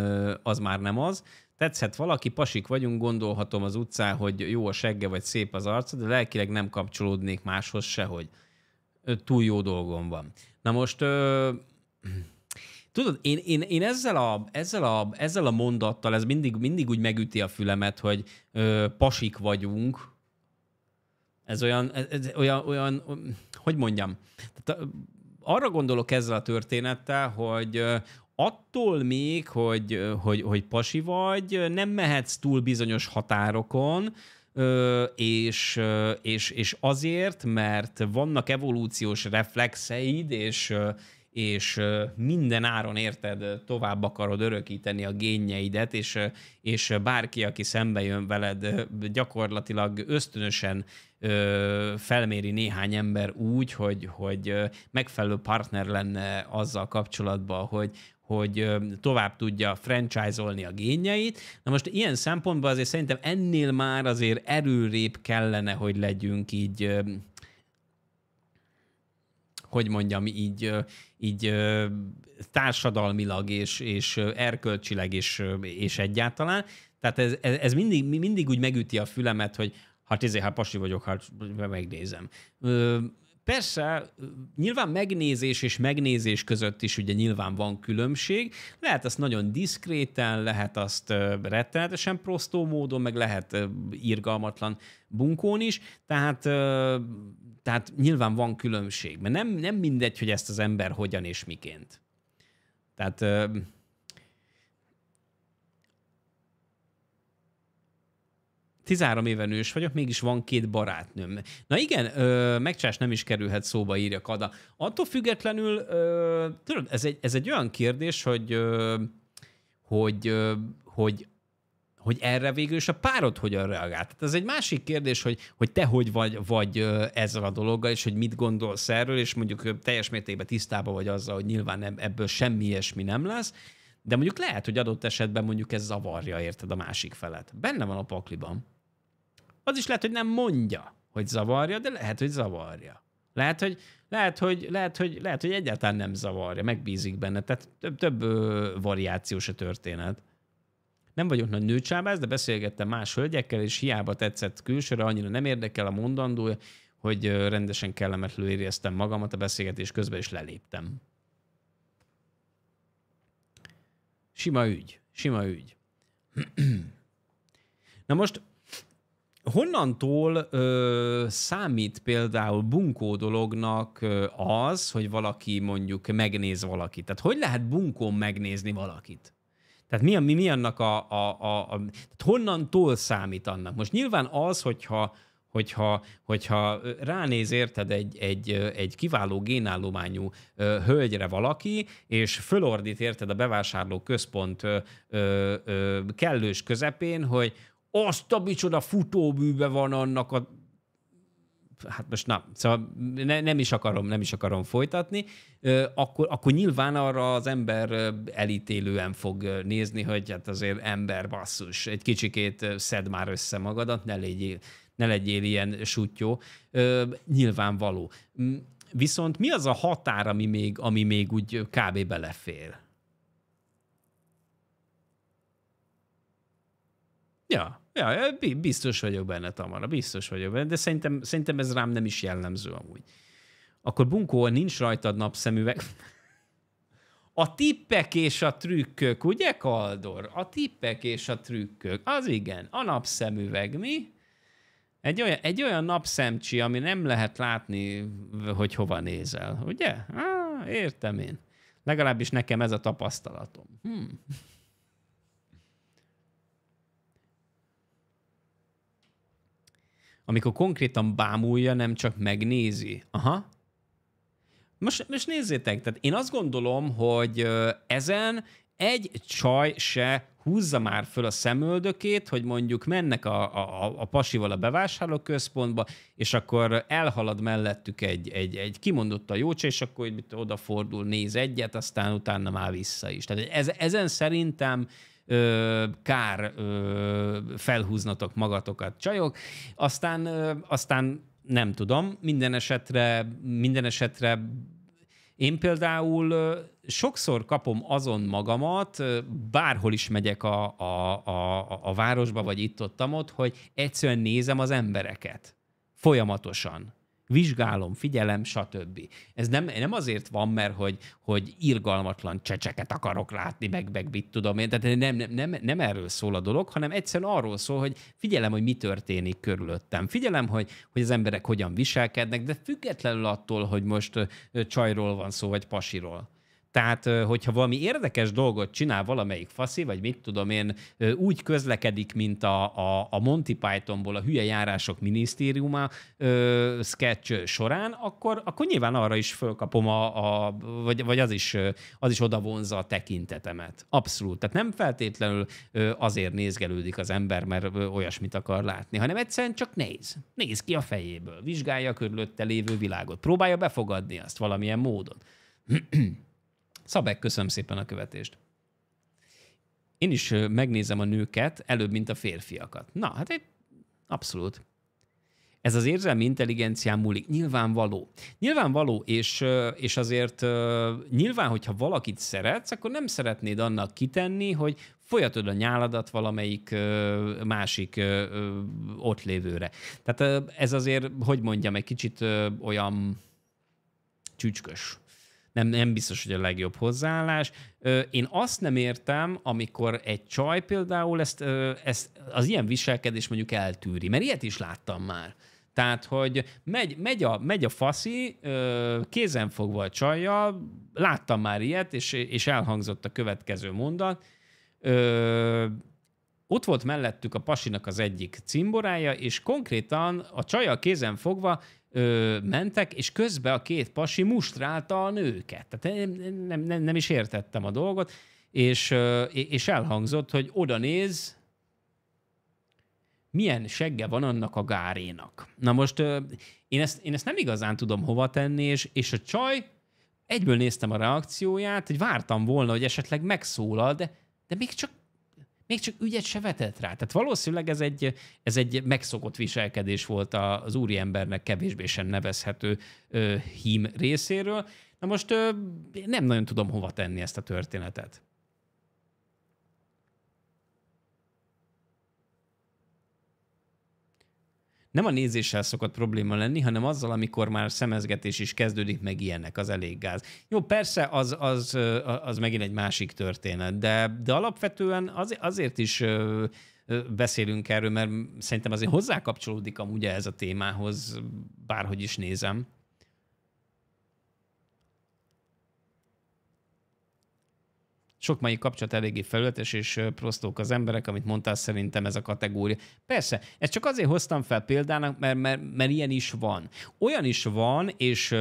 az már nem az. Tetszett valaki, pasik vagyunk, gondolhatom az utcán, hogy jó a segge vagy szép az arca, de lelkileg nem kapcsolódnék máshoz se, hogy Túl jó dolgom van. Na most, ö... tudod, én, én, én ezzel, a, ezzel, a, ezzel a mondattal, ez mindig, mindig úgy megüti a fülemet, hogy ö, pasik vagyunk, ez olyan, ez olyan, olyan, hogy mondjam, tehát arra gondolok ezzel a történettel, hogy attól még, hogy, hogy, hogy pasi vagy, nem mehetsz túl bizonyos határokon, és, és, és azért, mert vannak evolúciós reflexeid, és, és minden áron érted, tovább akarod örökíteni a génjeidet, és, és bárki, aki szembe jön veled, gyakorlatilag ösztönösen felméri néhány ember úgy, hogy, hogy megfelelő partner lenne azzal kapcsolatban, hogy, hogy tovább tudja franchise-olni a génjeit. Na most ilyen szempontból azért szerintem ennél már azért erőrébb kellene, hogy legyünk így hogy mondjam, így, így társadalmilag és, és erkölcsileg és, és egyáltalán. Tehát ez, ez, ez mindig, mindig úgy megüti a fülemet, hogy hát ezért, hát pasi vagyok, hát megnézem. Persze, nyilván megnézés és megnézés között is ugye nyilván van különbség. Lehet azt nagyon diszkréten, lehet azt rettenetesen prostó módon, meg lehet irgalmatlan bunkón is. Tehát tehát nyilván van különbség, mert nem, nem mindegy, hogy ezt az ember hogyan és miként. Tehát ö, Tizárom éven ős vagyok, mégis van két barátnőm. Na igen, megcsás nem is kerülhet szóba, írja Kada. Attól függetlenül, ö, tudod, ez egy, ez egy olyan kérdés, hogy, ö, hogy, ö, hogy hogy erre végül is a párod hogyan reagál. Tehát ez egy másik kérdés, hogy, hogy te hogy vagy, vagy ezzel a dologgal, és hogy mit gondolsz erről, és mondjuk teljes mértékben tisztában vagy azzal, hogy nyilván ebből semmi ilyesmi nem lesz, de mondjuk lehet, hogy adott esetben mondjuk ez zavarja, érted, a másik felet. Benne van a pakliban. Az is lehet, hogy nem mondja, hogy zavarja, de lehet, hogy zavarja. Lehet, hogy, lehet, hogy, lehet, hogy, lehet, hogy egyáltalán nem zavarja, megbízik benne. Tehát több, több variációs a történet. Nem vagyok nagy nőcsábász, de beszélgettem más hölgyekkel, és hiába tetszett külsőre, annyira nem érdekel a mondandója, hogy rendesen kellemetlenül éreztem magamat a beszélgetés közben, és leléptem. Sima ügy. Sima ügy. *clears throat* Na most honnantól ö, számít például bunkó dolognak az, hogy valaki mondjuk megnéz valakit? Tehát hogy lehet bunkón megnézni valakit? Tehát mi, mi, mi annak a, a, a, a tehát honnantól számít annak? Most nyilván az, hogyha, hogyha, hogyha ránéz érted egy, egy, egy kiváló génállományú hölgyre valaki, és fölordít érted a bevásárló központ ö, ö, kellős közepén, hogy azt a micsoda futóműve van annak a hát most na, szóval ne, nem, is akarom, nem is akarom folytatni, akkor, akkor nyilván arra az ember elítélően fog nézni, hogy hát azért ember basszus, egy kicsikét szed már össze magadat, ne legyél, ne legyél ilyen sutyó. Nyilvánvaló. Mm, viszont mi az a határ, ami még, ami még úgy kb. belefér? Ja. Ja, biztos vagyok benne, Tamara, biztos vagyok benne, de szerintem, szerintem ez rám nem is jellemző amúgy. Akkor bunkó, nincs rajtad napszemüveg. A tippek és a trükkök, ugye, Kaldor? A tippek és a trükkök. Az igen, a napszemüveg, mi? Egy olyan, egy olyan napszemcsi, ami nem lehet látni, hogy hova nézel, ugye? Á, értem én. Legalábbis nekem ez a tapasztalatom. Hmm. amikor konkrétan bámulja, nem csak megnézi. Aha. Most, most nézzétek, tehát én azt gondolom, hogy ezen egy csaj se húzza már föl a szemöldökét, hogy mondjuk mennek a, a, a pasival a bevásárlóközpontba, és akkor elhalad mellettük egy, egy, egy kimondott a jócsa, és akkor mit odafordul, néz egyet, aztán utána már vissza is. Tehát ez, ezen szerintem ö, kár ö, felhúznatok magatokat, csajok. Aztán, ö, aztán nem tudom, minden esetre, minden esetre én például sokszor kapom azon magamat, bárhol is megyek a, a, a, a városba, vagy itt-ott, ott, hogy egyszerűen nézem az embereket. Folyamatosan vizsgálom, figyelem, stb. Ez nem, nem azért van, mert hogy, hogy irgalmatlan csecseket akarok látni, meg, meg mit tudom én, tehát nem, nem, nem, nem erről szól a dolog, hanem egyszerűen arról szól, hogy figyelem, hogy mi történik körülöttem. Figyelem, hogy, hogy az emberek hogyan viselkednek, de függetlenül attól, hogy most csajról van szó, vagy pasiról tehát, hogyha valami érdekes dolgot csinál valamelyik faszi, vagy mit tudom én, úgy közlekedik, mint a, a, a Monty Pythonból a hülye járások minisztériuma ö, sketch során, akkor, akkor nyilván arra is fölkapom, a, a, vagy, vagy az, is, az is odavonza a tekintetemet. Abszolút. Tehát nem feltétlenül azért nézgelődik az ember, mert olyasmit akar látni, hanem egyszerűen csak néz. Néz ki a fejéből, vizsgálja a körülötte lévő világot, próbálja befogadni azt valamilyen módon. *clears throat* Szabek, köszönöm szépen a követést. Én is megnézem a nőket előbb, mint a férfiakat. Na, hát egy abszolút. Ez az érzelmi intelligencián múlik. Nyilvánvaló. Nyilvánvaló, és, és azért nyilván, hogyha valakit szeretsz, akkor nem szeretnéd annak kitenni, hogy folyatod a nyáladat valamelyik másik ott lévőre. Tehát ez azért, hogy mondjam, egy kicsit olyan csücskös nem, nem biztos, hogy a legjobb hozzáállás. Én azt nem értem, amikor egy csaj például ezt, ezt az ilyen viselkedés mondjuk eltűri, mert ilyet is láttam már. Tehát, hogy megy, megy, a, megy a faszi, fogva a csajjal, láttam már ilyet, és, és elhangzott a következő mondat. Ö, ott volt mellettük a pasinak az egyik cimborája, és konkrétan a csajjal kézen fogva ö, mentek, és közben a két pasi mustrálta a nőket. Tehát én nem, nem, nem is értettem a dolgot, és, ö, és elhangzott, hogy oda néz, milyen segge van annak a gárénak. Na most ö, én ezt, én ezt nem igazán tudom hova tenni, és, és a csaj, egyből néztem a reakcióját, hogy vártam volna, hogy esetleg megszólal, de, de még csak még csak ügyet se vetett rá. Tehát valószínűleg ez egy, ez egy megszokott viselkedés volt az úriembernek kevésbé sem nevezhető ö, hím részéről. Na most ö, nem nagyon tudom hova tenni ezt a történetet. nem a nézéssel szokott probléma lenni, hanem azzal, amikor már szemezgetés is kezdődik, meg ilyenek, az elég gáz. Jó, persze, az, az, az megint egy másik történet, de, de alapvetően az, azért is beszélünk erről, mert szerintem azért hozzákapcsolódik amúgy ez a témához, bárhogy is nézem. sok mai kapcsolat eléggé felületes és prostók az emberek, amit mondtál, szerintem ez a kategória. Persze, ezt csak azért hoztam fel példának, mert, mert, mert ilyen is van. Olyan is van, és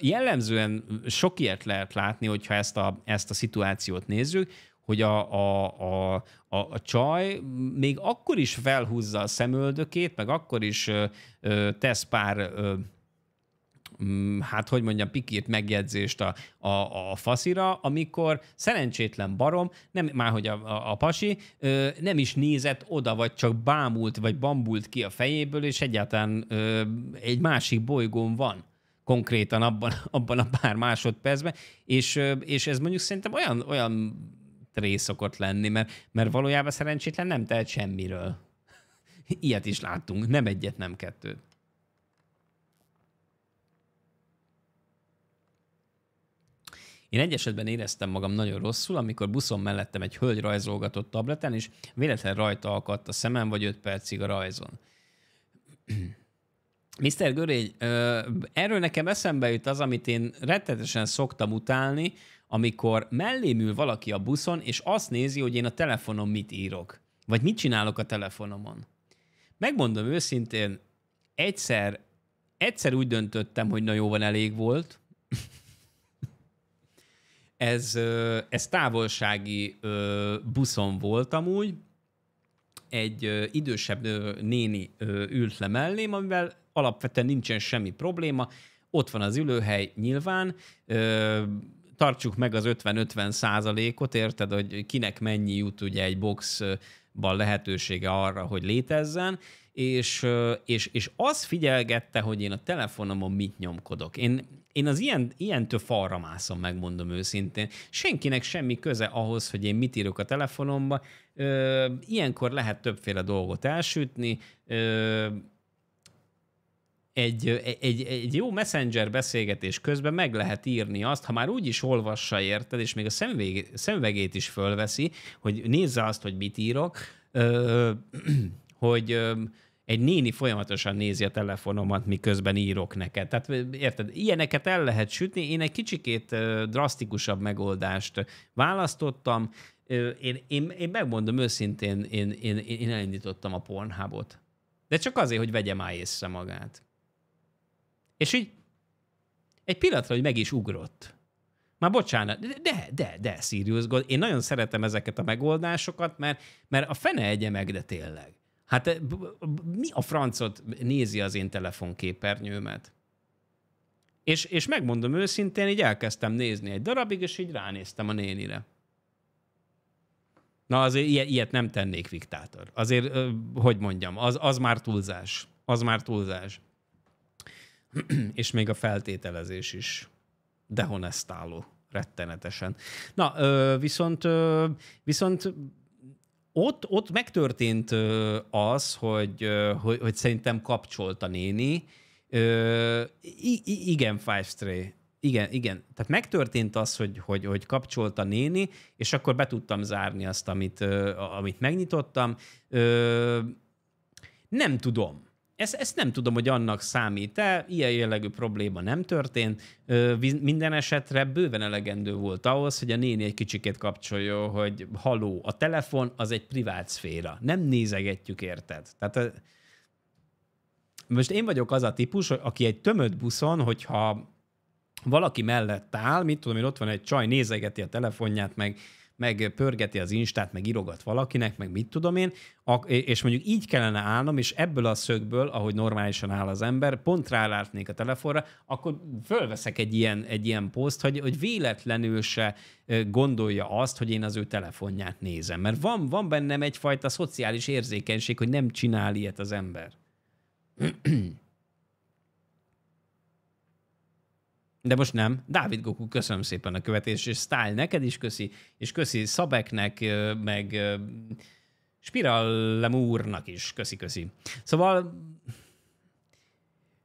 jellemzően sok ilyet lehet látni, hogyha ezt a, ezt a szituációt nézzük, hogy a, a, a, a, a csaj még akkor is felhúzza a szemöldökét, meg akkor is ö, ö, tesz pár ö, Mm, hát hogy mondjam, pikírt megjegyzést a, a, a faszira, amikor szerencsétlen barom, nem már hogy a, a, a pasi, ö, nem is nézett oda, vagy csak bámult, vagy bambult ki a fejéből, és egyáltalán ö, egy másik bolygón van konkrétan abban, *laughs* abban a pár másodpercben, és, és ez mondjuk szerintem olyan, olyan rész szokott lenni, mert, mert valójában szerencsétlen nem tehet semmiről. *laughs* Ilyet is láttunk, nem egyet, nem kettőt. Én egy esetben éreztem magam nagyon rosszul, amikor buszon mellettem egy hölgy rajzolgatott tableten, és véletlen rajta akadt a szemem, vagy öt percig a rajzon. *clears throat* Mr. Görény, erről nekem eszembe jut az, amit én rettetesen szoktam utálni, amikor mellém ül valaki a buszon, és azt nézi, hogy én a telefonom mit írok, vagy mit csinálok a telefonomon. Megmondom őszintén, egyszer, egyszer úgy döntöttem, hogy na jó van, elég volt, ez, ez távolsági buszon volt amúgy, egy idősebb néni ült le mellém, amivel alapvetően nincsen semmi probléma, ott van az ülőhely nyilván, tartsuk meg az 50-50 százalékot, érted, hogy kinek mennyi jut ugye egy boxban lehetősége arra, hogy létezzen, és, és, és az figyelgette, hogy én a telefonomon mit nyomkodok. Én én az ilyen, ilyentől falra mászom, megmondom őszintén. Senkinek semmi köze ahhoz, hogy én mit írok a telefonomba. Ö, ilyenkor lehet többféle dolgot elsütni. Ö, egy, egy, egy jó messenger beszélgetés közben meg lehet írni azt, ha már úgy is olvassa, érted, és még a szemvég, szemvegét is fölveszi, hogy nézze azt, hogy mit írok, ö, *clears throat* hogy egy néni folyamatosan nézi a telefonomat, miközben írok neked. Tehát érted, ilyeneket el lehet sütni. Én egy kicsikét drasztikusabb megoldást választottam. Én, én, én megmondom őszintén, én, én, én elindítottam a pornhábot. De csak azért, hogy vegye már észre magát. És így egy pillanatra, hogy meg is ugrott. Már bocsánat, de, de, de, Sirius God, én nagyon szeretem ezeket a megoldásokat, mert, mert a fene egye meg, de tényleg. Hát eh, mi a francot nézi az én telefonképernyőmet? És, és megmondom őszintén, így elkezdtem nézni egy darabig, és így ránéztem a nénire. Na azért ilyet, ilyet nem tennék, Viktátor. Azért, hogy mondjam, az, az már túlzás. Az már túlzás. *clears throat* és még a feltételezés is dehonestáló rettenetesen. Na, viszont, viszont ott, ott megtörtént az, hogy, hogy, hogy szerintem kapcsolt a néni. I, igen, Five Stray. Igen, igen. Tehát megtörtént az, hogy, hogy, hogy kapcsolt a néni, és akkor be tudtam zárni azt, amit, amit megnyitottam. Nem tudom. Ezt, ezt nem tudom, hogy annak számít-e, ilyen jellegű probléma nem történt. Minden esetre bőven elegendő volt ahhoz, hogy a néni egy kicsikét kapcsoljon, hogy haló, a telefon az egy privát szféra, nem nézegetjük, érted? Tehát most én vagyok az a típus, aki egy tömött buszon, hogyha valaki mellett áll, mit tudom én, ott van egy csaj, nézegeti a telefonját, meg meg pörgeti az Instát, meg irogat valakinek, meg mit tudom én, és mondjuk így kellene állnom, és ebből a szögből, ahogy normálisan áll az ember, pont rálátnék a telefonra, akkor fölveszek egy ilyen, egy ilyen poszt, hogy, hogy véletlenül se gondolja azt, hogy én az ő telefonját nézem. Mert van, van bennem egyfajta szociális érzékenység, hogy nem csinál ilyet az ember. *clears throat* De most nem. Dávid Goku, köszönöm szépen a követés, és Style neked is köszi, és köszi Szabeknek, meg Spirallem úrnak is. Köszi, köszi. Szóval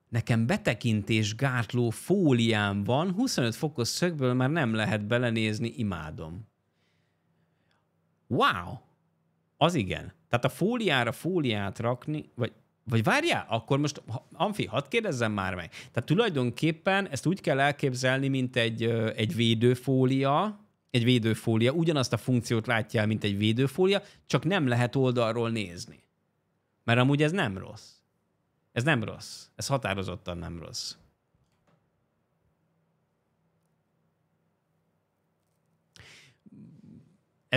nekem betekintés gátló fóliám van, 25 fokos szögből már nem lehet belenézni, imádom. Wow! Az igen. Tehát a fóliára fóliát rakni, vagy vagy várjál, akkor most, Amfi, hadd kérdezzem már meg. Tehát tulajdonképpen ezt úgy kell elképzelni, mint egy, egy védőfólia, egy védőfólia, ugyanazt a funkciót látja mint egy védőfólia, csak nem lehet oldalról nézni. Mert amúgy ez nem rossz. Ez nem rossz. Ez határozottan nem rossz.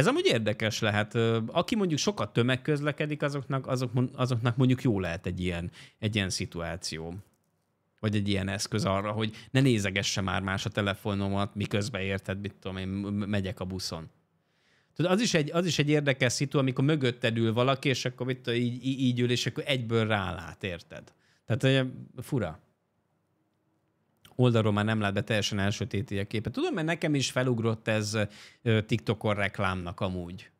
Ez amúgy érdekes lehet. Aki mondjuk sokat tömegközlekedik, azoknak, azok, azoknak mondjuk jó lehet egy ilyen, egy ilyen szituáció. Vagy egy ilyen eszköz arra, hogy ne nézegesse már más a telefonomat, miközben érted, mit tudom én, megyek a buszon. Tudod, az is egy, az is egy érdekes szitu, amikor mögötted ül valaki, és akkor mit tudom, így, így ül, és akkor egyből rálát, érted? Tehát fura oldalról már nem lát be, teljesen elsötéti a képet. Tudom, mert nekem is felugrott ez TikTokon reklámnak amúgy.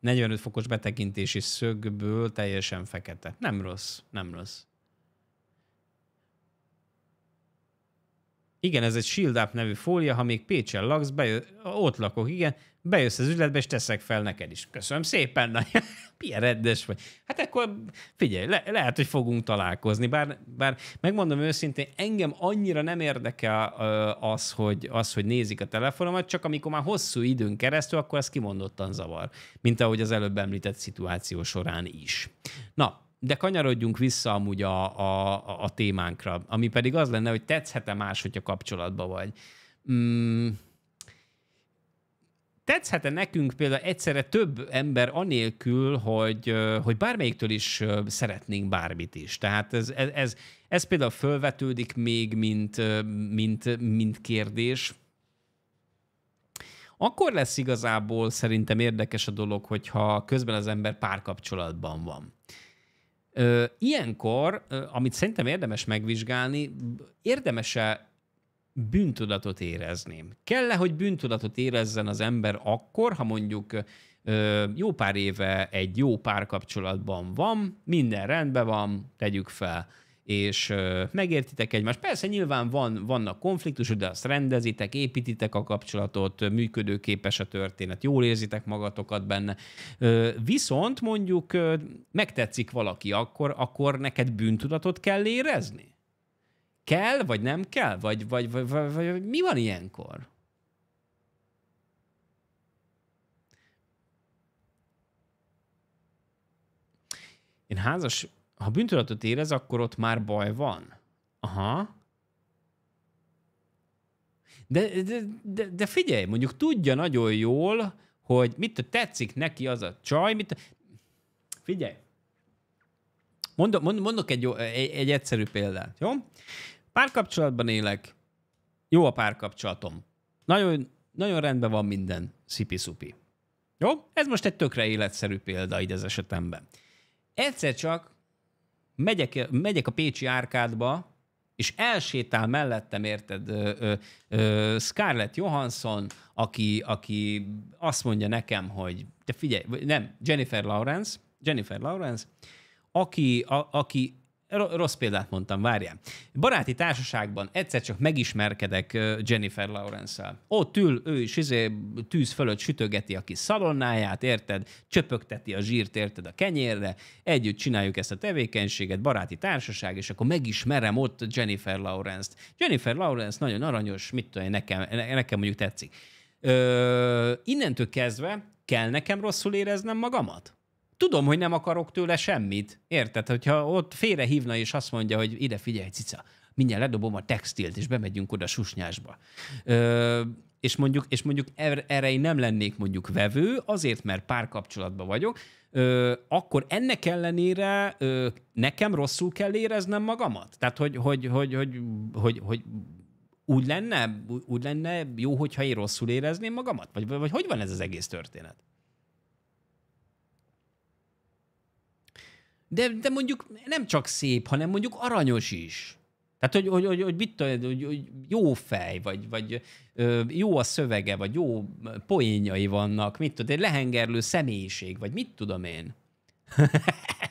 45 fokos betekintési szögből teljesen fekete. Nem rossz, nem rossz. Igen, ez egy Shield Up nevű fólia, ha még Pécsen laksz, bejö... ott lakok, igen, bejössz az üzletbe, és teszek fel neked is. Köszönöm szépen, na, *laughs* milyen rendes vagy. Hát akkor figyelj, le, lehet, hogy fogunk találkozni, bár, bár megmondom őszintén, engem annyira nem érdekel az hogy, az, hogy nézik a telefonomat, csak amikor már hosszú időn keresztül, akkor ez kimondottan zavar, mint ahogy az előbb említett szituáció során is. Na, de kanyarodjunk vissza amúgy a, a, a témánkra, ami pedig az lenne, hogy tetszhet-e más, hogyha kapcsolatban vagy. Mm, tetszhet-e nekünk például egyszerre több ember anélkül, hogy, hogy bármelyiktől is szeretnénk bármit is. Tehát ez, ez, ez, ez például felvetődik még, mint, mint, mint kérdés. Akkor lesz igazából szerintem érdekes a dolog, hogyha közben az ember párkapcsolatban van. Ilyenkor, amit szerintem érdemes megvizsgálni, érdemese bűntudatot érezném. Kell-e, hogy bűntudatot érezzen az ember akkor, ha mondjuk jó pár éve egy jó párkapcsolatban van, minden rendben van, tegyük fel, és megértitek egymást. Persze nyilván van, vannak konfliktusok, de azt rendezitek, építitek a kapcsolatot, működőképes a történet, jól érzitek magatokat benne. Viszont mondjuk megtetszik valaki, akkor, akkor neked bűntudatot kell érezni? kell, vagy nem kell? Vagy, vagy, vagy, vagy, vagy mi van ilyenkor? Én házas, ha bűntudatot érez, akkor ott már baj van. Aha. De, de, de, de figyelj, mondjuk tudja nagyon jól, hogy mit tetszik neki az a csaj, mit... Figyelj. Mondok, mondok egy, egy, egy egyszerű példát, jó? Párkapcsolatban élek, jó a párkapcsolatom. Nagyon, nagyon rendben van minden, szipi-szupi. Jó? Ez most egy tökre életszerű példa így az esetemben. Egyszer csak megyek, megyek a Pécsi Árkádba, és elsétál mellettem, érted, ö, ö, ö, Scarlett Johansson, aki, aki azt mondja nekem, hogy de figyelj, nem, Jennifer Lawrence, Jennifer Lawrence, aki, a, aki rossz példát mondtam, várjál. Baráti társaságban egyszer csak megismerkedek Jennifer lawrence szel Ott ül, ő is izé, tűz fölött sütögeti a kis szalonnáját, érted? Csöpögteti a zsírt, érted a kenyérre, együtt csináljuk ezt a tevékenységet, baráti társaság, és akkor megismerem ott Jennifer Lawrence-t. Jennifer Lawrence nagyon aranyos, mit tudja, én, nekem, nekem mondjuk tetszik. Ö, innentől kezdve kell nekem rosszul éreznem magamat? tudom, hogy nem akarok tőle semmit. Érted? Hogyha ott félre hívna és azt mondja, hogy ide figyelj, cica, mindjárt ledobom a textilt, és bemegyünk oda susnyásba. Ö, és mondjuk, és mondjuk er-, erre én nem lennék mondjuk vevő, azért, mert párkapcsolatban vagyok, ö, akkor ennek ellenére ö, nekem rosszul kell éreznem magamat? Tehát, hogy, hogy, hogy, hogy, hogy, hogy úgy lenne, úgy lenne jó, hogyha én rosszul érezném magamat? Vagy, vagy hogy van ez az egész történet? De, de mondjuk nem csak szép, hanem mondjuk aranyos is. Tehát, hogy, hogy, hogy, hogy mit tudod, hogy, hogy jó fej, vagy, vagy ö, jó a szövege, vagy jó poénjai vannak, mit tudod, egy lehengerlő személyiség, vagy mit tudom én.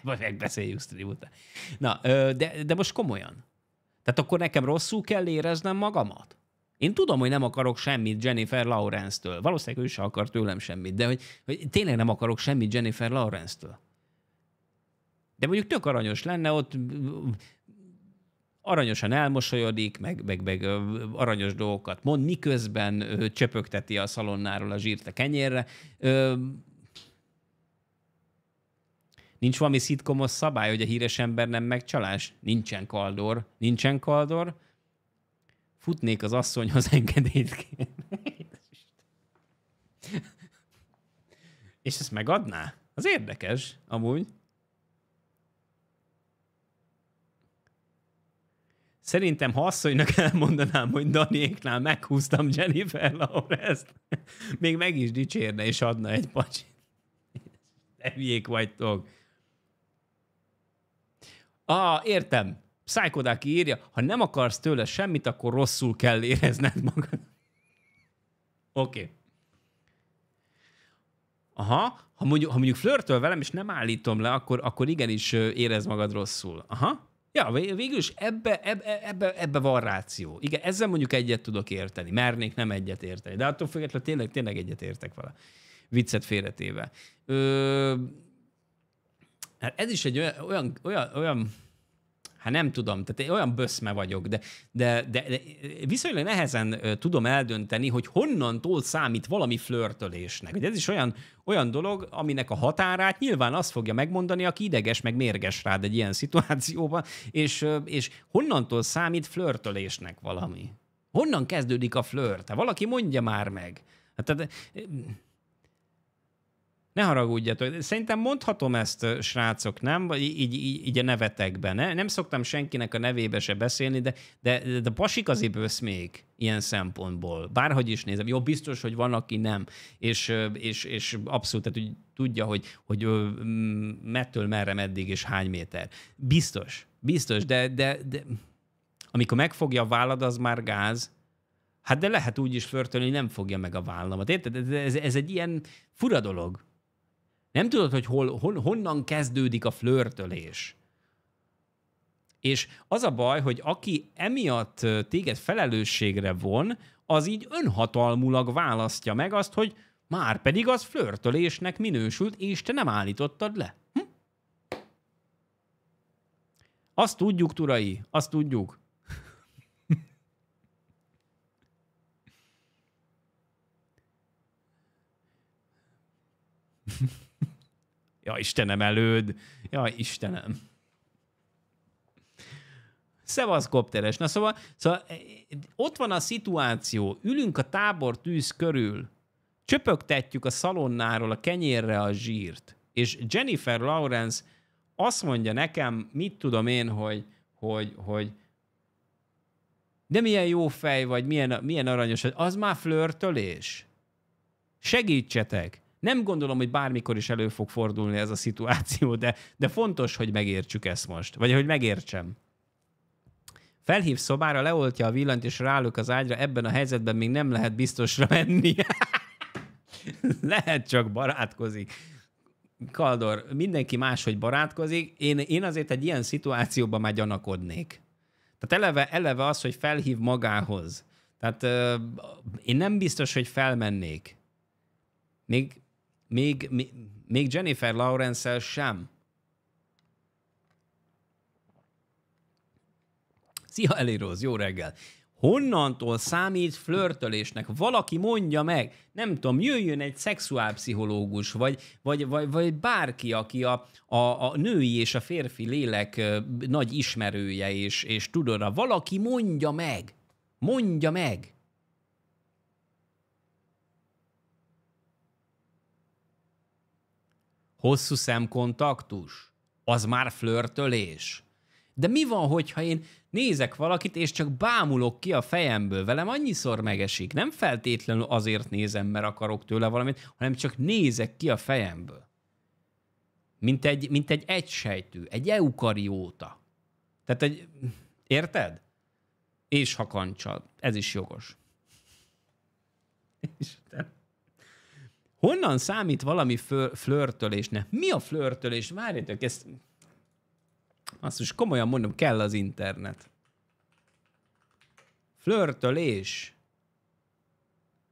vagy *laughs* megbeszéljük stream után. Na, ö, de, de most komolyan. Tehát akkor nekem rosszul kell éreznem magamat? Én tudom, hogy nem akarok semmit Jennifer Lawrence-től. Valószínűleg ő se akar tőlem semmit, de hogy, hogy tényleg nem akarok semmit Jennifer Lawrence-től. De mondjuk tök aranyos lenne, ott aranyosan elmosolyodik, meg, meg, meg aranyos dolgokat mond, miközben csöpögteti a szalonnáról a zsírt a kenyérre. Ö, nincs valami szitkomos szabály, hogy a híres ember nem megcsalás? Nincsen kaldor. Nincsen kaldor. Futnék az asszonyhoz *laughs* engedélyt kérni. És ezt megadná? Az érdekes, amúgy. Szerintem, ha asszonynak elmondanám, hogy Daniéknál meghúztam Jennifer Lawrence-t, még meg is dicsérne és adna egy pacsit. Leviék vagytok. Ah, értem. Psychodáki írja, ha nem akarsz tőle semmit, akkor rosszul kell érezned magad. Oké. Okay. Aha, ha mondjuk, ha mondjuk flörtöl velem, és nem állítom le, akkor, akkor igenis érez magad rosszul. Aha. Ja, végül is ebbe, ebbe, ebbe, ebbe van ráció. Igen, ezzel mondjuk egyet tudok érteni. Mernék nem egyet érteni. De attól függetlenül tényleg, tényleg egyet értek vele. Viccet félretéve. Ö, hát ez is egy olyan, olyan, olyan Hát nem tudom, tehát én olyan böszme vagyok, de, de, de, de viszonylag nehezen tudom eldönteni, hogy honnantól számít valami flörtölésnek. Ugye ez is olyan, olyan dolog, aminek a határát nyilván azt fogja megmondani, aki ideges, meg mérges rád egy ilyen szituációban, és, és honnantól számít flörtölésnek valami. Honnan kezdődik a flört? valaki mondja már meg. Hát, tehát, ne haragudjatok. Szerintem mondhatom ezt, srácok, nem? Vagy így, így, így a nevetekben. Ne? Nem szoktam senkinek a nevébe se beszélni, de, de, de pasik az bősz még ilyen szempontból. Bárhogy is nézem. Jó, biztos, hogy van, aki nem. És, és, és abszolút tehát, hogy tudja, hogy, hogy mettől merre, meddig és hány méter. Biztos. Biztos, de, de, de amikor megfogja a vállad, az már gáz, Hát de lehet úgy is flörtölni, hogy nem fogja meg a vállamat. Érted? Ez, ez, ez egy ilyen fura dolog. Nem tudod, hogy hol, hon, honnan kezdődik a flörtölés. És az a baj, hogy aki emiatt téged felelősségre von, az így önhatalmulag választja meg azt, hogy már pedig az flörtölésnek minősült, és te nem állítottad le. Hm? Azt tudjuk, Turai, azt tudjuk. Mm-hmm. *laughs* Ja, Istenem előd. Ja, Istenem. Szevasz, kopteres. Na szóval, szóval e, e, ott van a szituáció, ülünk a tábor tűz körül, csöpögtetjük a szalonnáról a kenyérre a zsírt, és Jennifer Lawrence azt mondja nekem, mit tudom én, hogy, hogy, hogy de milyen jó fej vagy, milyen, milyen aranyos, az már flörtölés. Segítsetek! Nem gondolom, hogy bármikor is elő fog fordulni ez a szituáció, de, de fontos, hogy megértsük ezt most, vagy hogy megértsem. Felhív szobára, leoltja a villanyt, és rálök az ágyra, ebben a helyzetben még nem lehet biztosra menni. *laughs* lehet csak barátkozik. Kaldor, mindenki máshogy barátkozik. Én, én azért egy ilyen szituációban már gyanakodnék. Tehát eleve, eleve az, hogy felhív magához. Tehát euh, én nem biztos, hogy felmennék. Még még, még Jennifer lawrence sem. Szia, Eliroz, jó reggel! Honnantól számít flörtölésnek? Valaki mondja meg, nem tudom, jöjjön egy szexuálpszichológus, vagy, vagy, vagy, vagy bárki, aki a, a, a női és a férfi lélek nagy ismerője, és, és tudod, valaki mondja meg, mondja meg. hosszú szemkontaktus, az már flörtölés. De mi van, hogyha én nézek valakit, és csak bámulok ki a fejemből, velem annyiszor megesik. Nem feltétlenül azért nézem, mert akarok tőle valamit, hanem csak nézek ki a fejemből. Mint egy, mint egy egysejtű, egy eukarióta. Tehát egy... Érted? És ha hakancsal. Ez is jogos. Istenem. Honnan számít valami flörtölésnek? Mi a flörtölés? Várjátok, ezt... Azt most komolyan mondom, kell az internet. Flörtölés.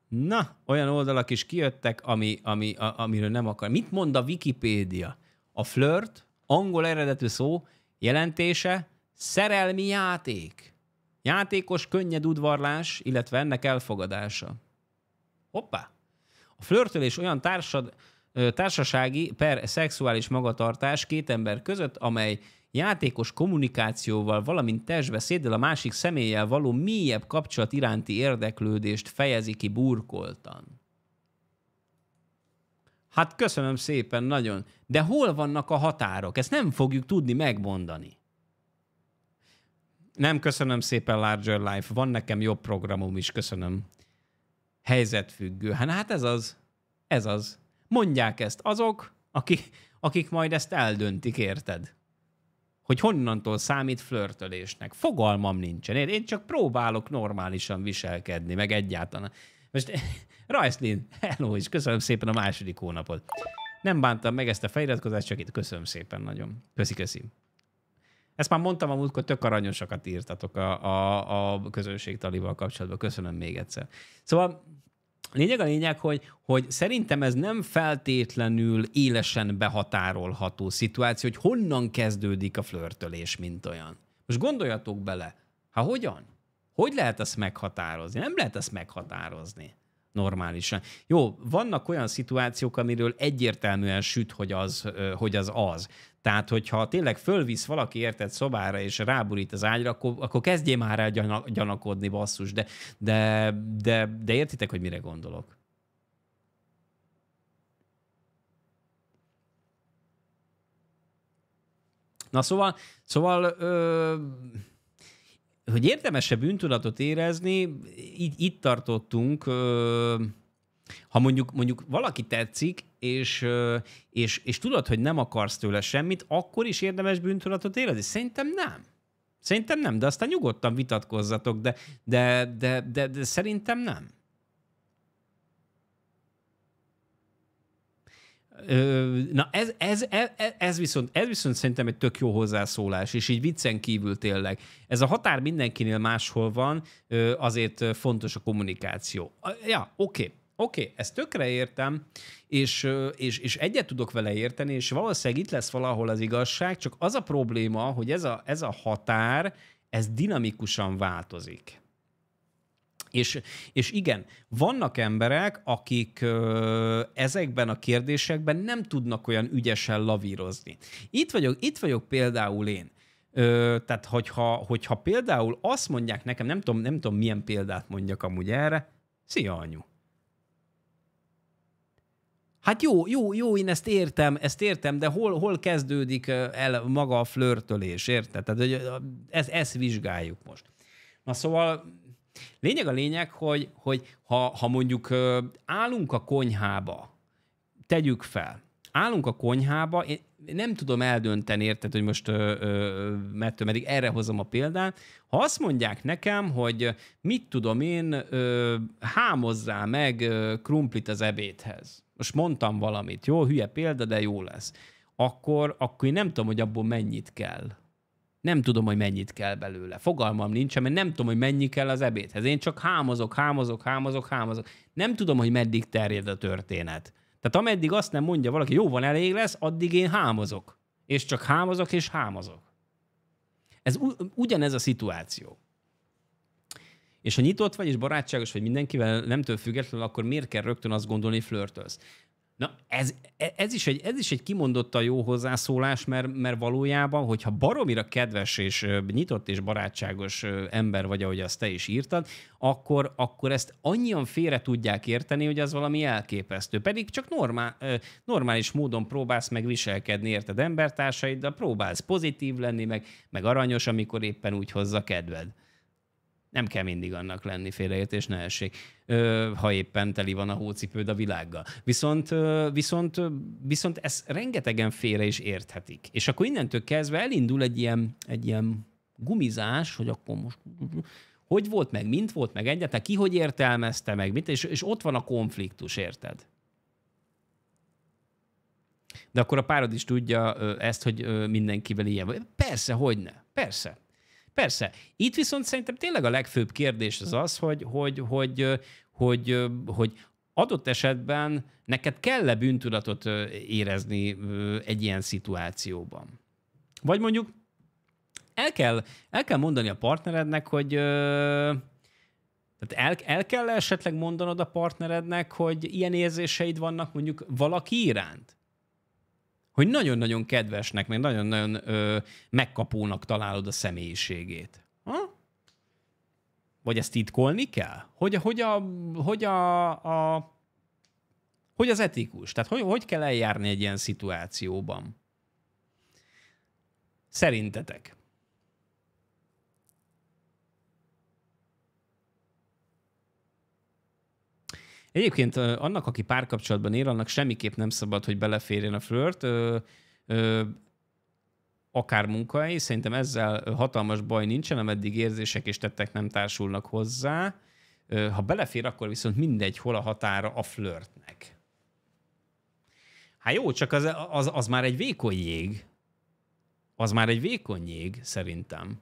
Na, olyan oldalak is kijöttek, ami, ami, a, amiről nem akar. Mit mond a Wikipédia? A flirt, angol eredetű szó, jelentése, szerelmi játék. Játékos könnyed udvarlás, illetve ennek elfogadása. Hoppá! A flörtölés olyan társad, társasági per szexuális magatartás két ember között, amely játékos kommunikációval, valamint testbeszéddel a másik személlyel való mélyebb kapcsolat iránti érdeklődést fejezi ki burkoltan. Hát köszönöm szépen nagyon, de hol vannak a határok? Ezt nem fogjuk tudni megmondani. Nem köszönöm szépen Larger Life, van nekem jobb programom is, köszönöm helyzetfüggő. Hát, hát ez az, ez az. Mondják ezt azok, akik, akik majd ezt eldöntik, érted? Hogy honnantól számít flörtölésnek. Fogalmam nincsen. Én, én csak próbálok normálisan viselkedni, meg egyáltalán. Most *laughs* Rajszlin, hello és köszönöm szépen a második hónapot. Nem bántam meg ezt a feliratkozást, csak itt köszönöm szépen nagyon. Köszi, köszi. Ezt már mondtam a múltkor, tök aranyosakat írtatok a, a, a közönségtalival kapcsolatban. Köszönöm még egyszer. Szóval lényeg a lényeg, hogy, hogy szerintem ez nem feltétlenül élesen behatárolható szituáció, hogy honnan kezdődik a flörtölés, mint olyan. Most gondoljatok bele, ha hogyan? Hogy lehet ezt meghatározni? Nem lehet ezt meghatározni normálisan. Jó, vannak olyan szituációk, amiről egyértelműen süt, hogy az hogy az. az. Tehát, hogyha tényleg fölvisz valaki érted szobára, és ráburít az ágyra, akkor, akkor kezdjél már el gyanakodni, basszus, de, de, de, de értitek, hogy mire gondolok. Na szóval, szóval ö, hogy érdemesebb bűntudatot érezni, itt, itt tartottunk, ö, ha mondjuk, mondjuk valaki tetszik, és, és, és tudod, hogy nem akarsz tőle semmit, akkor is érdemes bűntudatot érezni? Szerintem nem. Szerintem nem, de aztán nyugodtan vitatkozzatok, de, de, de, de, de szerintem nem. Na ez, ez, ez, e, ez, viszont, ez viszont szerintem egy tök jó hozzászólás, és így viccen kívül tényleg. Ez a határ mindenkinél máshol van, azért fontos a kommunikáció. Ja, oké, okay. Oké, okay, ezt tökre értem, és, és, és egyet tudok vele érteni, és valószínűleg itt lesz valahol az igazság, csak az a probléma, hogy ez a, ez a határ, ez dinamikusan változik. És, és igen, vannak emberek, akik ö, ezekben a kérdésekben nem tudnak olyan ügyesen lavírozni. Itt vagyok, itt vagyok például én. Ö, tehát, hogyha, hogyha például azt mondják nekem, nem tudom, nem tudom, milyen példát mondjak amúgy erre, szia anyu. Hát jó, jó, jó, én ezt értem, ezt értem, de hol, hol kezdődik el maga a flörtölés, érted? Tehát hogy ez, ezt vizsgáljuk most. Na szóval lényeg a lényeg, hogy, hogy ha, ha mondjuk állunk a konyhába, tegyük fel, állunk a konyhába, én, nem tudom eldönteni, érted, hogy most ö, ö, meddig erre hozom a példát. Ha azt mondják nekem, hogy mit tudom én, ö, hámozzál meg ö, krumplit az ebédhez. Most mondtam valamit, jó, hülye példa, de jó lesz. Akkor, akkor én nem tudom, hogy abból mennyit kell. Nem tudom, hogy mennyit kell belőle. Fogalmam nincs, mert nem tudom, hogy mennyi kell az ebédhez. Én csak hámozok, hámozok, hámozok, hámozok. Nem tudom, hogy meddig terjed a történet. Tehát ameddig azt nem mondja valaki, jó van, elég lesz, addig én hámozok. És csak hámozok és hámozok. Ez ugyanez a szituáció. És ha nyitott vagy, és barátságos vagy mindenkivel, nemtől függetlenül, akkor miért kell rögtön azt gondolni, hogy flörtölsz? Na, ez, e, ez, is egy, ez is egy kimondottan jó hozzászólás, mert, mert valójában, hogyha baromira kedves és nyitott és barátságos ember vagy, ahogy azt te is írtad, akkor, akkor ezt annyian félre tudják érteni, hogy az valami elképesztő. Pedig csak normál, normális módon próbálsz meg viselkedni, érted de próbálsz pozitív lenni, meg, meg aranyos, amikor éppen úgy hozza kedved. Nem kell mindig annak lenni, félreértés ne essék, ha éppen teli van a hócipőd a világgal. Viszont, viszont, viszont ezt rengetegen félre is érthetik. És akkor innentől kezdve elindul egy ilyen, egy ilyen gumizás, hogy akkor most hogy volt, meg mint volt, meg egyáltalán ki hogy értelmezte, meg mit, és, és ott van a konfliktus, érted? De akkor a párod is tudja ezt, hogy mindenkivel ilyen vagy. Persze, hogy ne. Persze. Persze. Itt viszont szerintem tényleg a legfőbb kérdés az az, hogy, hogy, hogy, hogy, hogy adott esetben neked kell-e bűntudatot érezni egy ilyen szituációban? Vagy mondjuk el kell, el kell mondani a partnerednek, hogy tehát el, el kell esetleg mondanod a partnerednek, hogy ilyen érzéseid vannak mondjuk valaki iránt? hogy nagyon-nagyon kedvesnek, meg nagyon-nagyon ö, megkapónak találod a személyiségét. Ha? Vagy ezt titkolni kell? Hogy, hogy, a, hogy, a, a, hogy az etikus? Tehát hogy, hogy kell eljárni egy ilyen szituációban? Szerintetek? Egyébként annak, aki párkapcsolatban él, annak semmiképp nem szabad, hogy beleférjen a flört, ö, ö, akár munkai, Szerintem ezzel hatalmas baj nincsen, ameddig érzések és tettek nem társulnak hozzá. Ö, ha belefér, akkor viszont mindegy, hol a határa a flörtnek. Hát jó, csak az, az, az már egy vékony jég. Az már egy vékony jég, szerintem.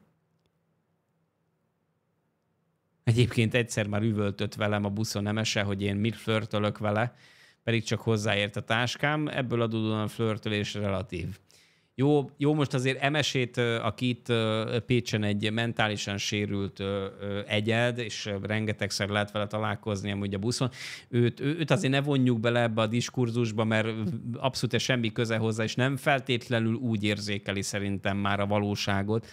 Egyébként egyszer már üvöltött velem a buszon nemese, hogy én mit flörtölök vele, pedig csak hozzáért a táskám, ebből adódóan flörtölés relatív. Jó, jó, most azért emesét, akit Pécsen egy mentálisan sérült egyed, és rengetegszer lehet vele találkozni amúgy a buszon, őt, őt azért ne vonjuk bele ebbe a diskurzusba, mert abszolút semmi köze hozzá, és nem feltétlenül úgy érzékeli szerintem már a valóságot,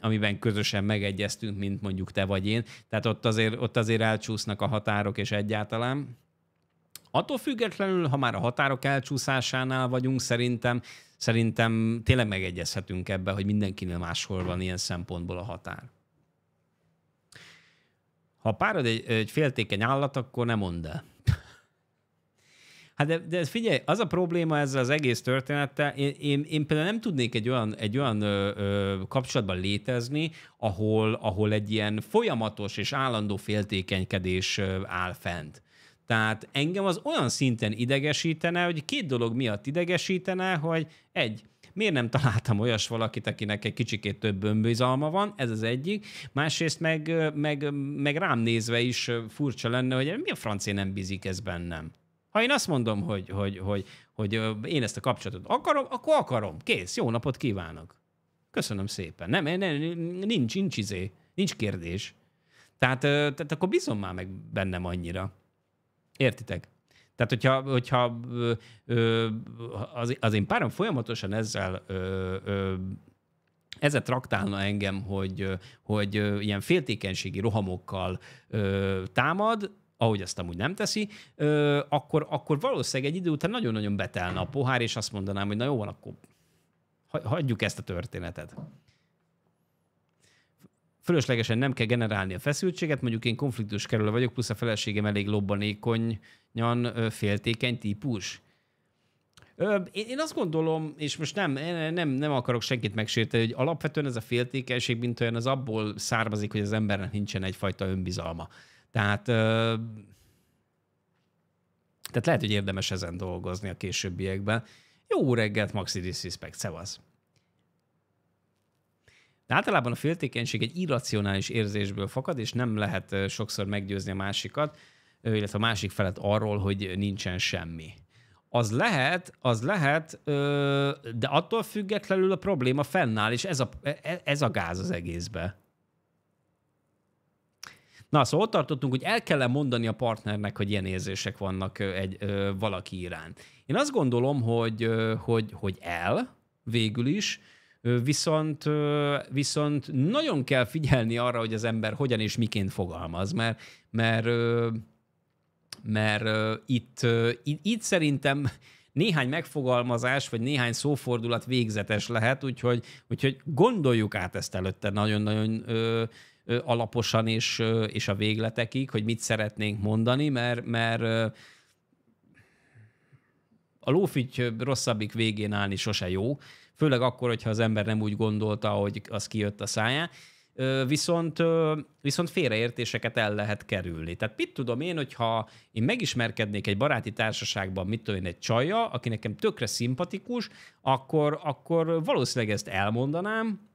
amiben közösen megegyeztünk, mint mondjuk te vagy én. Tehát ott azért, ott azért elcsúsznak a határok, és egyáltalán. Attól függetlenül, ha már a határok elcsúszásánál vagyunk, szerintem, szerintem tényleg megegyezhetünk ebbe, hogy mindenkinél máshol van ilyen szempontból a határ. Ha a párod egy, egy féltékeny állat, akkor nem mondd el. Hát de, de figyelj, az a probléma ezzel az egész történettel, én, én, én például nem tudnék egy olyan, egy olyan ö, ö, kapcsolatban létezni, ahol, ahol egy ilyen folyamatos és állandó féltékenykedés áll fent. Tehát engem az olyan szinten idegesítene, hogy két dolog miatt idegesítene, hogy egy, miért nem találtam olyas valakit, akinek egy kicsikét több önbizalma van, ez az egyik. Másrészt meg, meg, meg rám nézve is furcsa lenne, hogy mi a francia nem bízik ez bennem. Ha én azt mondom, hogy, hogy, hogy, hogy én ezt a kapcsolatot akarom, akkor akarom. Kész, jó napot kívánok. Köszönöm szépen. Nem, nem nincs, nincs izé, nincs kérdés. Tehát, tehát akkor bízom már meg bennem annyira. Értitek? Tehát, hogyha, hogyha ö, az, az én párom folyamatosan ezzel ö, ö, ezzel traktálna engem, hogy, hogy ilyen féltékenységi rohamokkal ö, támad, ahogy ezt amúgy nem teszi, ö, akkor, akkor valószínűleg egy idő után nagyon-nagyon betelne a pohár, és azt mondanám, hogy na jó van, akkor hagyjuk ezt a történetet. Fölöslegesen nem kell generálni a feszültséget, mondjuk én konfliktus kerülő vagyok, plusz a feleségem elég lobbanékonyan féltékeny típus. Én azt gondolom, és most nem, nem, nem akarok senkit megsérteni, hogy alapvetően ez a féltékenység, mint olyan, az abból származik, hogy az embernek nincsen egyfajta önbizalma. Tehát, tehát lehet, hogy érdemes ezen dolgozni a későbbiekben. Jó reggelt, Maxi Disrespect, szevasz! De általában a féltékenység egy irracionális érzésből fakad, és nem lehet sokszor meggyőzni a másikat, illetve a másik felett arról, hogy nincsen semmi. Az lehet, az lehet, de attól függetlenül a probléma fennáll, és ez a, e, e, ez a gáz az egészbe. Na, szóval ott tartottunk, hogy el kell mondani a partnernek, hogy ilyen érzések vannak egy, ö, valaki iránt. Én azt gondolom, hogy, ö, hogy, hogy el végül is, viszont, viszont nagyon kell figyelni arra, hogy az ember hogyan és miként fogalmaz, mert, mert, mert, ö, itt, itt, itt szerintem néhány megfogalmazás, vagy néhány szófordulat végzetes lehet, úgyhogy, úgyhogy gondoljuk át ezt előtte nagyon-nagyon alaposan és, és a végletekig, hogy mit szeretnénk mondani, mert, mert a lófügy rosszabbik végén állni sose jó, főleg akkor, hogyha az ember nem úgy gondolta, hogy az kijött a száján, viszont, viszont félreértéseket el lehet kerülni. Tehát mit tudom én, hogyha én megismerkednék egy baráti társaságban, mit tudom én, egy csaja, aki nekem tökre szimpatikus, akkor, akkor valószínűleg ezt elmondanám,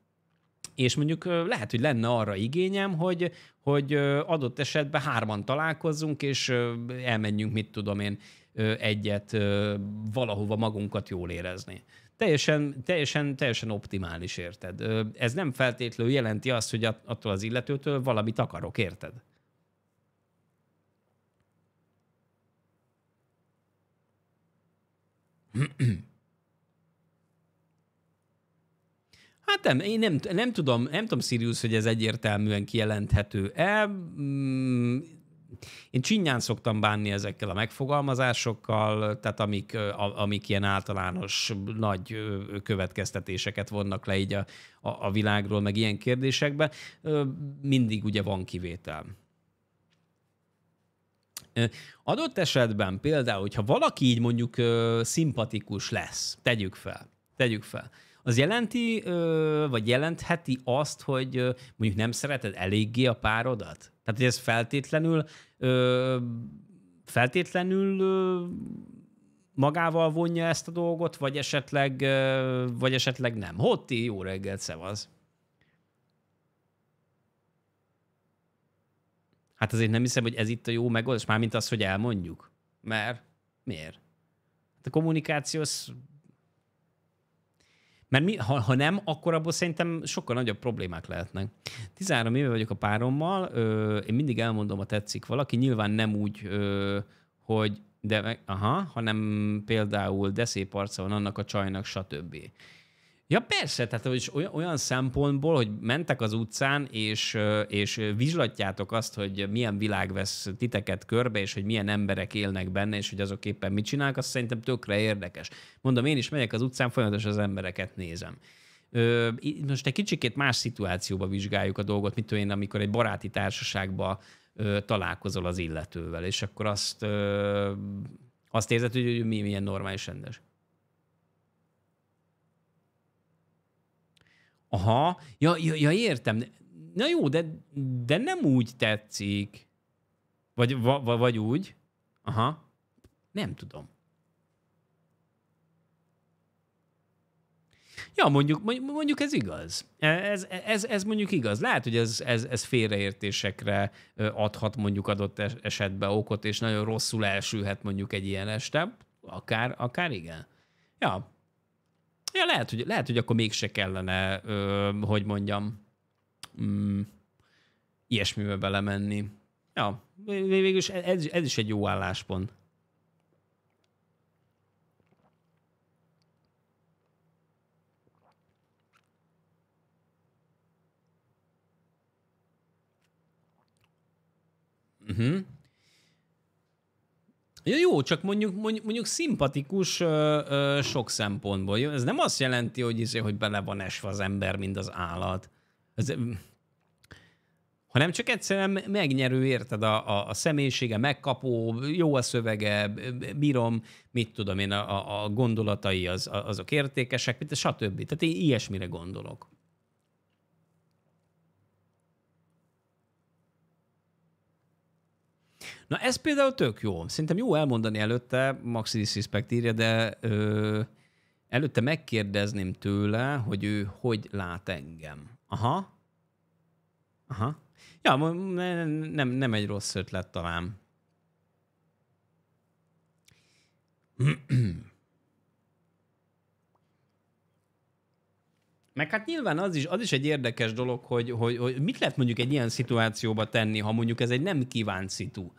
és mondjuk lehet, hogy lenne arra igényem, hogy, hogy adott esetben hárman találkozzunk, és elmenjünk, mit tudom én, egyet valahova magunkat jól érezni. Teljesen, teljesen, teljesen optimális, érted? Ez nem feltétlenül jelenti azt, hogy attól az illetőtől valamit akarok, érted? *clears throat* Hát nem, én nem, nem tudom, nem tudom, Sirius, hogy ez egyértelműen kijelenthető-e. Mm, én csinyán szoktam bánni ezekkel a megfogalmazásokkal, tehát amik, amik ilyen általános nagy következtetéseket vonnak le így a, a, a világról, meg ilyen kérdésekben. Mindig ugye van kivétel. Adott esetben például, hogyha valaki így mondjuk szimpatikus lesz, tegyük fel, tegyük fel, az jelenti, vagy jelentheti azt, hogy mondjuk nem szereted eléggé a párodat? Tehát, hogy ez feltétlenül, feltétlenül magával vonja ezt a dolgot, vagy esetleg, vagy esetleg nem. Hotti, jó reggelt, szevasz! Hát azért nem hiszem, hogy ez itt a jó megoldás, mármint az, hogy elmondjuk. Mert miért? Hát a kommunikáció az mert mi, ha, ha nem, akkor abból szerintem sokkal nagyobb problémák lehetnek. 13 éve vagyok a párommal, ö, én mindig elmondom, ha tetszik valaki, nyilván nem úgy, ö, hogy de, aha, hanem például de szép arca van annak a csajnak, stb. Ja persze, tehát hogy olyan, olyan szempontból, hogy mentek az utcán, és, és vizslatjátok azt, hogy milyen világ vesz titeket körbe, és hogy milyen emberek élnek benne, és hogy azok éppen mit csinálnak, azt szerintem tökre érdekes. Mondom, én is megyek az utcán, folyamatosan az embereket nézem. most egy kicsikét más szituációba vizsgáljuk a dolgot, mint én, amikor egy baráti társaságba találkozol az illetővel, és akkor azt, azt érzed, hogy mi milyen normális rendes. Aha, ja, ja, ja értem. Na jó, de, de nem úgy tetszik. Vagy, va, vagy úgy. Aha. Nem tudom. Ja, mondjuk, mondjuk ez igaz. E, ez, ez, ez mondjuk igaz. Lehet, hogy ez, ez, ez félreértésekre adhat mondjuk adott esetben okot, és nagyon rosszul elsülhet mondjuk egy ilyen este. Akár, akár igen. Ja, Ja, lehet, hogy, lehet, hogy akkor mégse kellene, ö, hogy mondjam, mm, ilyesmibe belemenni. Ja, végülis e-, ez, ez is egy jó álláspont. Uh-huh. Ja, jó, csak mondjuk, mondjuk, mondjuk szimpatikus ö, ö, sok szempontból. Ez nem azt jelenti, hogy, izé, hogy bele van esve az ember, mint az állat. Ez, hanem csak egyszerűen megnyerő, érted, a, a, a személyisége, megkapó, jó a szövege, bírom, mit tudom én, a, a gondolatai az, azok értékesek, stb. Tehát én ilyesmire gondolok. Na ez például tök jó. Szerintem jó elmondani előtte, Maxi Disrespect írja, de ö, előtte megkérdezném tőle, hogy ő hogy lát engem. Aha. Aha. Ja, nem, nem egy rossz ötlet talán. Meg hát nyilván az is, az is egy érdekes dolog, hogy, hogy, hogy mit lehet mondjuk egy ilyen szituációba tenni, ha mondjuk ez egy nem kívánt szitu.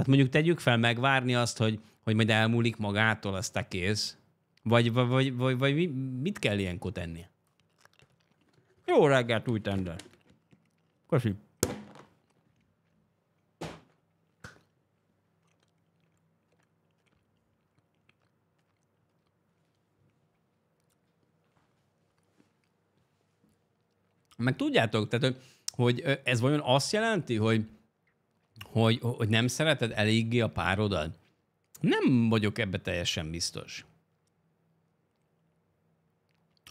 Tehát mondjuk tegyük fel megvárni azt, hogy, hogy majd elmúlik magától, te kész. Vagy, vagy, vagy, vagy, vagy mit kell ilyenkor tenni? Jó reggelt, új tender. Köszi. Meg tudjátok, tehát, hogy ez vajon azt jelenti, hogy hogy, hogy nem szereted eléggé a párodat? Nem vagyok ebbe teljesen biztos.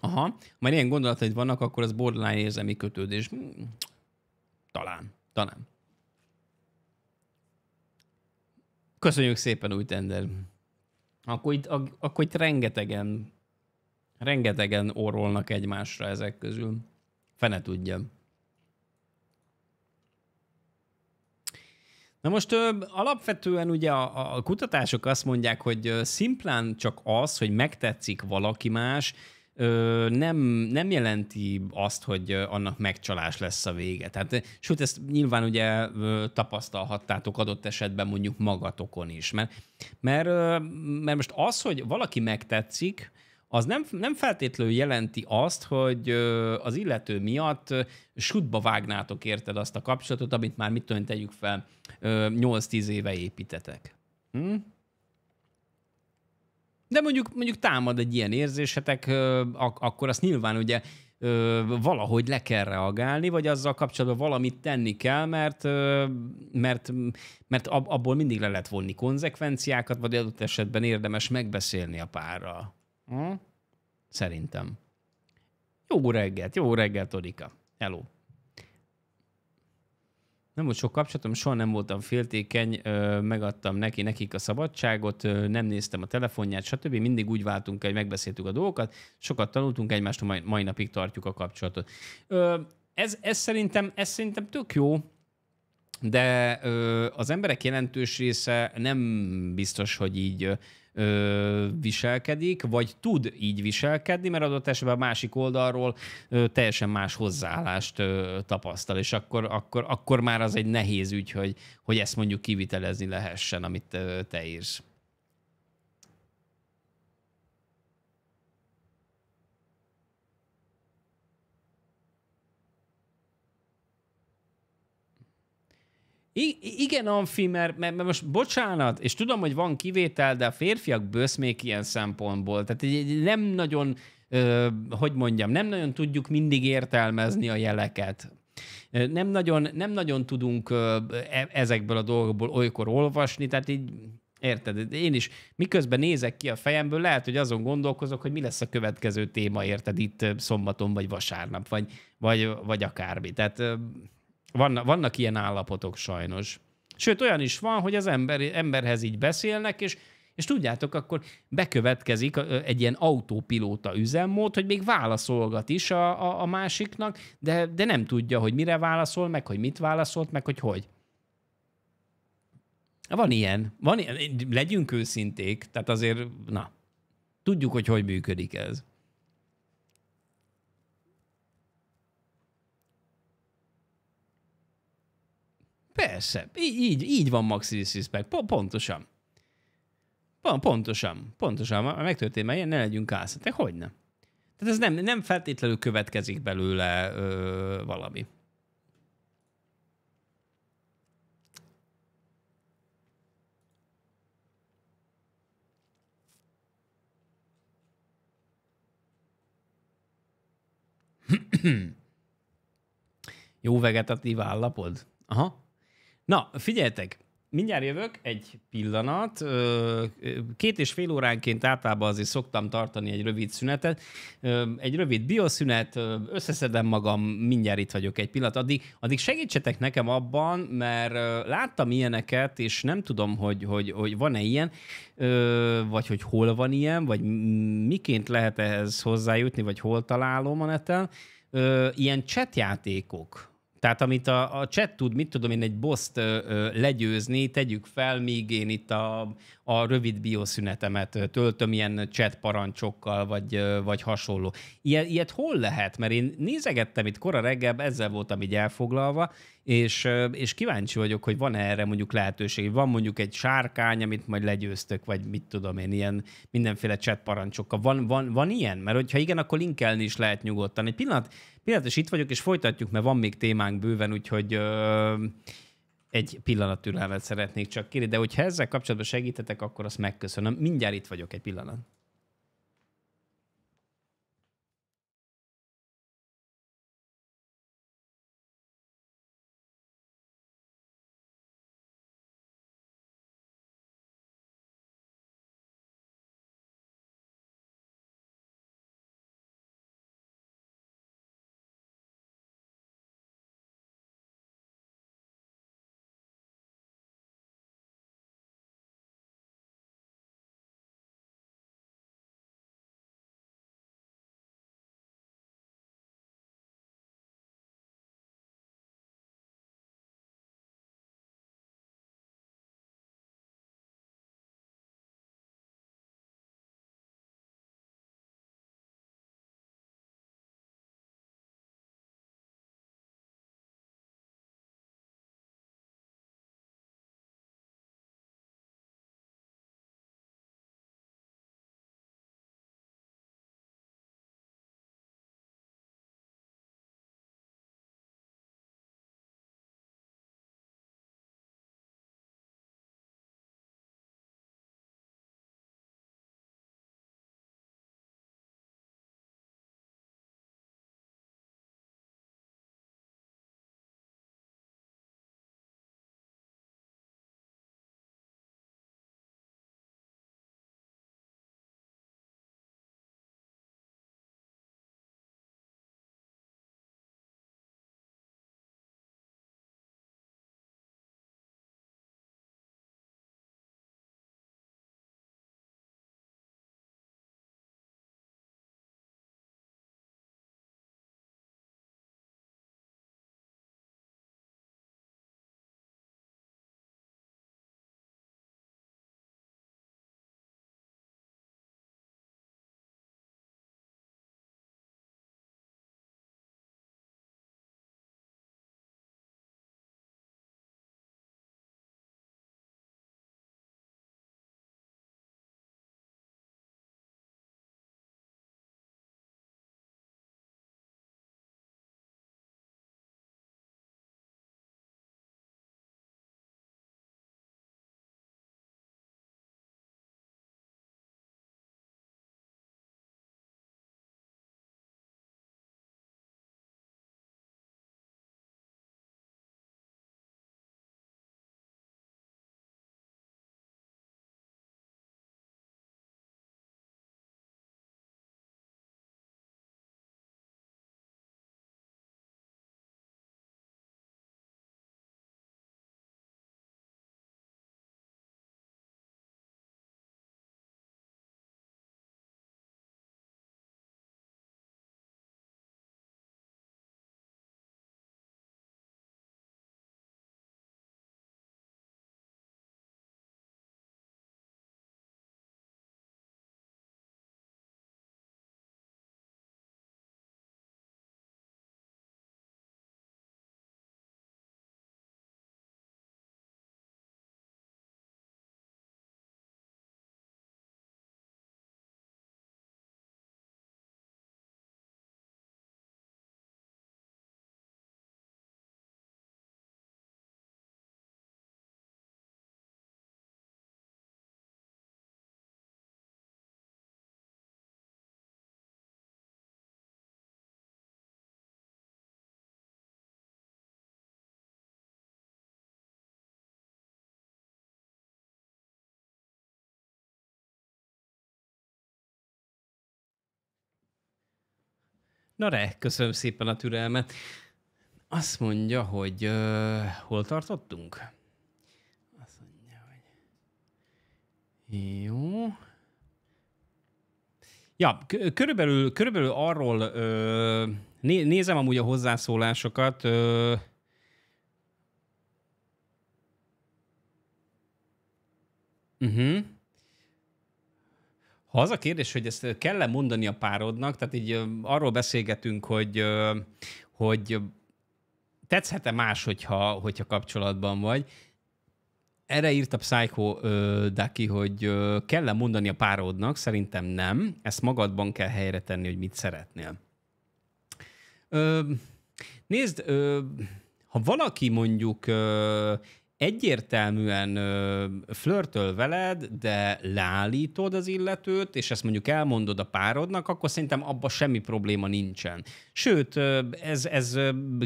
Aha, már ilyen gondolataid vannak, akkor az borderline érzelmi kötődés. Hmm, talán, talán. Köszönjük szépen, új tender. Akkor itt, akkor itt rengetegen, rengetegen orrolnak egymásra ezek közül. Fene tudjam. Na most ö, alapvetően ugye a, a kutatások azt mondják, hogy ö, szimplán csak az, hogy megtetszik valaki más, ö, nem, nem jelenti azt, hogy annak megcsalás lesz a vége. Tehát, sőt, ezt nyilván ugye ö, tapasztalhattátok adott esetben mondjuk magatokon is. Mert, mert, ö, mert most az, hogy valaki megtetszik, az nem, nem feltétlenül jelenti azt, hogy az illető miatt sútba vágnátok érted azt a kapcsolatot, amit már mit tudom, tegyük fel, 8-10 éve építetek. Hm? De mondjuk, mondjuk támad egy ilyen érzésetek, akkor azt nyilván ugye valahogy le kell reagálni, vagy azzal kapcsolatban valamit tenni kell, mert, mert, mert abból mindig le lehet vonni konzekvenciákat, vagy adott esetben érdemes megbeszélni a párral. Hm? Szerintem. Jó reggelt, jó reggelt, Odika. Hello. Nem volt sok kapcsolatom, soha nem voltam féltékeny, ö, megadtam neki, nekik a szabadságot, ö, nem néztem a telefonját, stb. Mindig úgy váltunk, hogy megbeszéltük a dolgokat, sokat tanultunk egymástól, mai, mai napig tartjuk a kapcsolatot. Ö, ez, ez, szerintem, ez szerintem tök jó, de ö, az emberek jelentős része nem biztos, hogy így ö, viselkedik, vagy tud így viselkedni, mert adott esetben a másik oldalról ö, teljesen más hozzáállást ö, tapasztal, és akkor, akkor, akkor már az egy nehéz ügy, hogy, hogy ezt mondjuk kivitelezni lehessen, amit ö, te írsz. I- igen, Amfi, mert, mert, mert most bocsánat, és tudom, hogy van kivétel, de a férfiak még ilyen szempontból. Tehát nem nagyon, ö, hogy mondjam, nem nagyon tudjuk mindig értelmezni a jeleket. Nem nagyon, nem nagyon tudunk ö, e-, ezekből a dolgokból olykor olvasni, tehát így Érted? Én is miközben nézek ki a fejemből, lehet, hogy azon gondolkozok, hogy mi lesz a következő téma, érted, itt szombaton, vagy vasárnap, vagy, vagy, vagy akármi. Tehát vannak, vannak ilyen állapotok sajnos. Sőt, olyan is van, hogy az ember, emberhez így beszélnek, és, és tudjátok, akkor bekövetkezik egy ilyen autópilóta üzemmód, hogy még válaszolgat is a, a, a másiknak, de, de nem tudja, hogy mire válaszol, meg hogy mit válaszolt, meg hogy hogy. Van ilyen. Van ilyen. Legyünk őszinték, tehát azért, na, tudjuk, hogy hogy működik ez. Persze, így, így van Maxi Sixpack, po- pontosan. Po- pontosan, pontosan, ha megtörtént, ilyen, ne legyünk kászatek, hogy hogyne? Tehát ez nem, nem feltétlenül következik belőle ö, valami. Jó vegetatív állapod? Aha. Na, figyeljetek, mindjárt jövök, egy pillanat. Két és fél óránként általában azért szoktam tartani egy rövid szünetet. Egy rövid bioszünet, összeszedem magam, mindjárt itt vagyok egy pillanat. Addig, addig segítsetek nekem abban, mert láttam ilyeneket, és nem tudom, hogy, hogy, hogy van-e ilyen, vagy hogy hol van ilyen, vagy miként lehet ehhez hozzájutni, vagy hol találom a neten. Ilyen chatjátékok, tehát amit a, a chat tud, mit tudom én, egy boszt legyőzni, tegyük fel, míg én itt a, a rövid bioszünetemet töltöm ilyen chat parancsokkal, vagy, ö, vagy hasonló. Ilyet, ilyet hol lehet? Mert én nézegettem itt kora reggel, ezzel voltam így elfoglalva, és, és kíváncsi vagyok, hogy van erre mondjuk lehetőség, van mondjuk egy sárkány, amit majd legyőztök, vagy mit tudom én, ilyen mindenféle chat parancsokkal. Van, van, van ilyen? Mert hogyha igen, akkor linkelni is lehet nyugodtan. Egy pillanat, pillanat és itt vagyok, és folytatjuk, mert van még témánk bőven, úgyhogy ö, egy pillanat türelmet szeretnék csak kérni, de hogyha ezzel kapcsolatban segítetek, akkor azt megköszönöm. Mindjárt itt vagyok, egy pillanat. Na re, köszönöm szépen a türelmet. Azt mondja, hogy uh, hol tartottunk? Azt mondja, hogy... Jó... Ja, körülbelül, körülbelül arról ö, né, nézem amúgy a hozzászólásokat. Ö, uh-huh. Ha az a kérdés, hogy ezt kell-e mondani a párodnak, tehát így arról beszélgetünk, hogy, hogy tetszhet-e más, hogyha, hogyha kapcsolatban vagy, erre írt a Psycho ö, Daki, hogy ö, kell-e mondani a párodnak, szerintem nem, ezt magadban kell helyre tenni, hogy mit szeretnél. Ö, nézd, ö, ha valaki mondjuk ö, egyértelműen ö, flörtöl veled, de leállítod az illetőt, és ezt mondjuk elmondod a párodnak, akkor szerintem abba semmi probléma nincsen. Sőt, ez, ez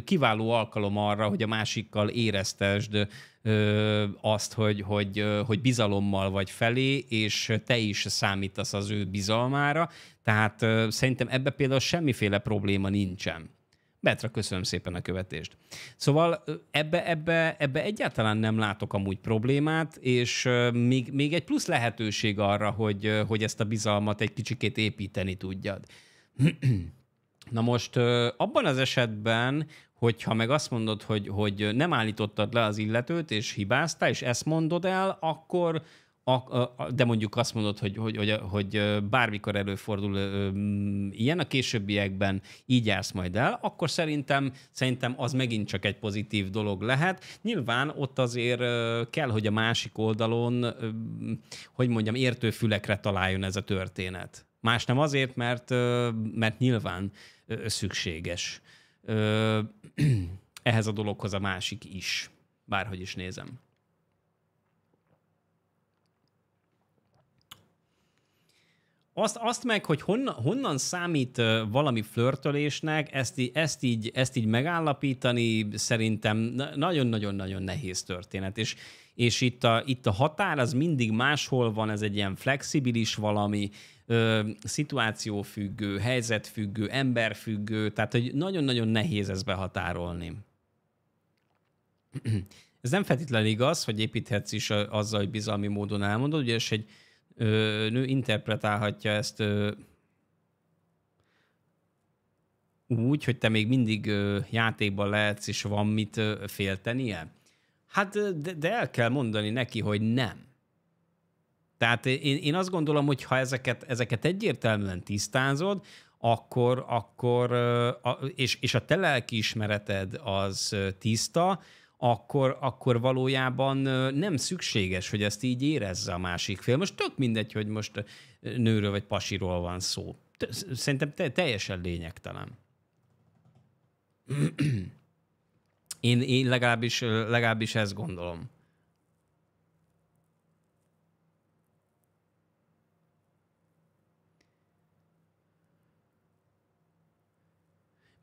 kiváló alkalom arra, hogy a másikkal éreztesd ö, azt, hogy, hogy, hogy bizalommal vagy felé, és te is számítasz az ő bizalmára, tehát ö, szerintem ebbe például semmiféle probléma nincsen. Betra, köszönöm szépen a követést. Szóval ebbe, ebbe, ebbe egyáltalán nem látok amúgy problémát, és még, még egy plusz lehetőség arra, hogy, hogy ezt a bizalmat egy kicsikét építeni tudjad. *clears throat* Na most abban az esetben, hogyha meg azt mondod, hogy, hogy nem állítottad le az illetőt, és hibáztál, és ezt mondod el, akkor de mondjuk azt mondod, hogy, hogy, hogy, hogy bármikor előfordul ilyen a későbbiekben, így jársz majd el, akkor szerintem, szerintem az megint csak egy pozitív dolog lehet. Nyilván ott azért kell, hogy a másik oldalon, hogy mondjam, értő fülekre találjon ez a történet. Más nem azért, mert, mert nyilván szükséges *clears throat* ehhez a dologhoz a másik is, bárhogy is nézem. azt, azt meg, hogy honnan, honnan számít valami flörtölésnek, ezt, ezt, így, ezt így megállapítani szerintem nagyon-nagyon-nagyon nehéz történet. És, és itt, a, itt a határ az mindig máshol van, ez egy ilyen flexibilis valami, ö, szituációfüggő, helyzetfüggő, emberfüggő, tehát hogy nagyon-nagyon nehéz ezt behatárolni. ez nem feltétlenül igaz, hogy építhetsz is azzal, hogy bizalmi módon elmondod, ugye, és egy ö, nő interpretálhatja ezt ö, úgy, hogy te még mindig ö, játékban lehetsz, és van mit ö, féltenie? Hát, de, de el kell mondani neki, hogy nem. Tehát én, én azt gondolom, hogy ha ezeket, ezeket egyértelműen tisztázod, akkor, akkor és, és a te lelkiismereted az tiszta, akkor, akkor valójában nem szükséges, hogy ezt így érezze a másik fél. Most tök mindegy, hogy most nőről vagy pasiról van szó. Szerintem teljesen lényegtelen. Én, én legalábbis, legalábbis ezt gondolom.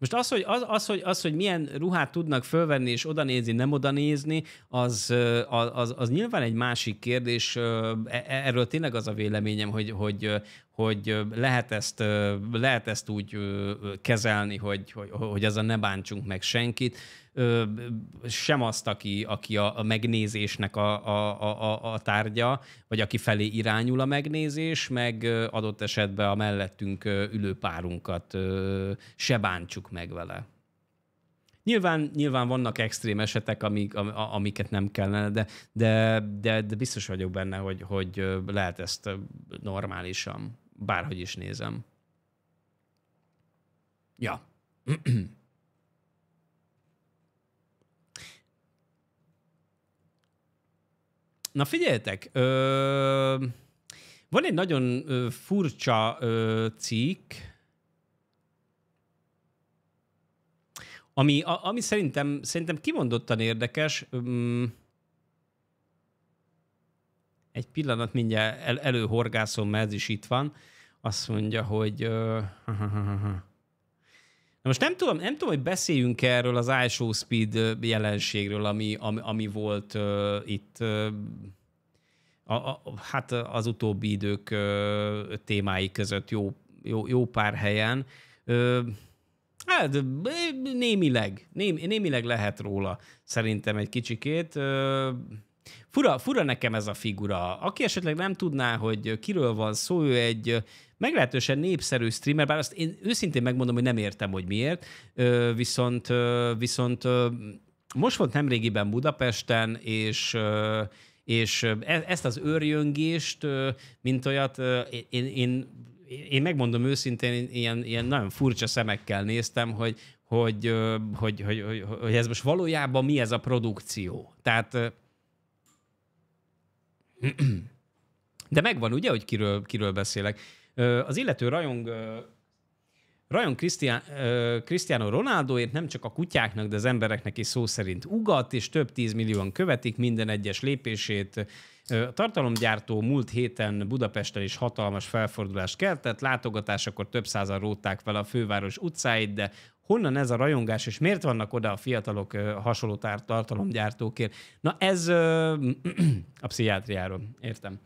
Most az hogy, az, az, hogy, az, hogy milyen ruhát tudnak fölvenni és oda nézni, nem oda nézni, az, az, az, az nyilván egy másik kérdés. E, erről tényleg az a véleményem, hogy, hogy, hogy lehet ezt, lehet ezt úgy kezelni, hogy, hogy, hogy ezzel ne bántsunk meg senkit, sem azt, aki, aki a, megnézésnek a, a, a, a tárgya, vagy aki felé irányul a megnézés, meg adott esetben a mellettünk ülő párunkat se bántsuk meg vele. Nyilván, nyilván vannak extrém esetek, amik, amiket nem kellene, de, de, de, de biztos vagyok benne, hogy, hogy lehet ezt normálisan bárhogy is nézem. Ja. *clears throat* Na figyeljetek, ö, van egy nagyon ö, furcsa ö, cikk, ami, a, ami szerintem, szerintem kimondottan érdekes. Ö, mm, egy pillanat mindjárt el, előhorgászom, mert ez is itt van, azt mondja, hogy... Na most nem tudom, nem tudom, hogy beszéljünk erről az ISO Speed jelenségről, ami, ami, ami volt uh, itt uh, a, a, hát az utóbbi idők uh, témái között jó, jó, jó pár helyen. Uh, Hát némileg, ném, némileg lehet róla szerintem egy kicsikét. Fura, fura nekem ez a figura. Aki esetleg nem tudná, hogy kiről van szó, ő egy meglehetősen népszerű streamer, bár azt én őszintén megmondom, hogy nem értem, hogy miért, viszont, viszont most volt nemrégiben Budapesten, és és e, ezt az őrjöngést, mint olyat, én, én, én megmondom őszintén, ilyen, ilyen nagyon furcsa szemekkel néztem, hogy, hogy, hogy, hogy, hogy, hogy ez most valójában mi ez a produkció. Tehát *clears throat* De megvan, ugye, hogy kiről, kiről beszélek. Az illető rajong Rajon Cristiano Ronaldoért nem csak a kutyáknak, de az embereknek is szó szerint ugat, és több tízmillióan követik minden egyes lépését. A tartalomgyártó múlt héten Budapesten is hatalmas felfordulást keltett, látogatásakor több százan rótták fel a főváros utcáit, de honnan ez a rajongás, és miért vannak oda a fiatalok hasonló tartalomgyártókért? Na ez ö, *clears throat* a pszichiátriáról, értem.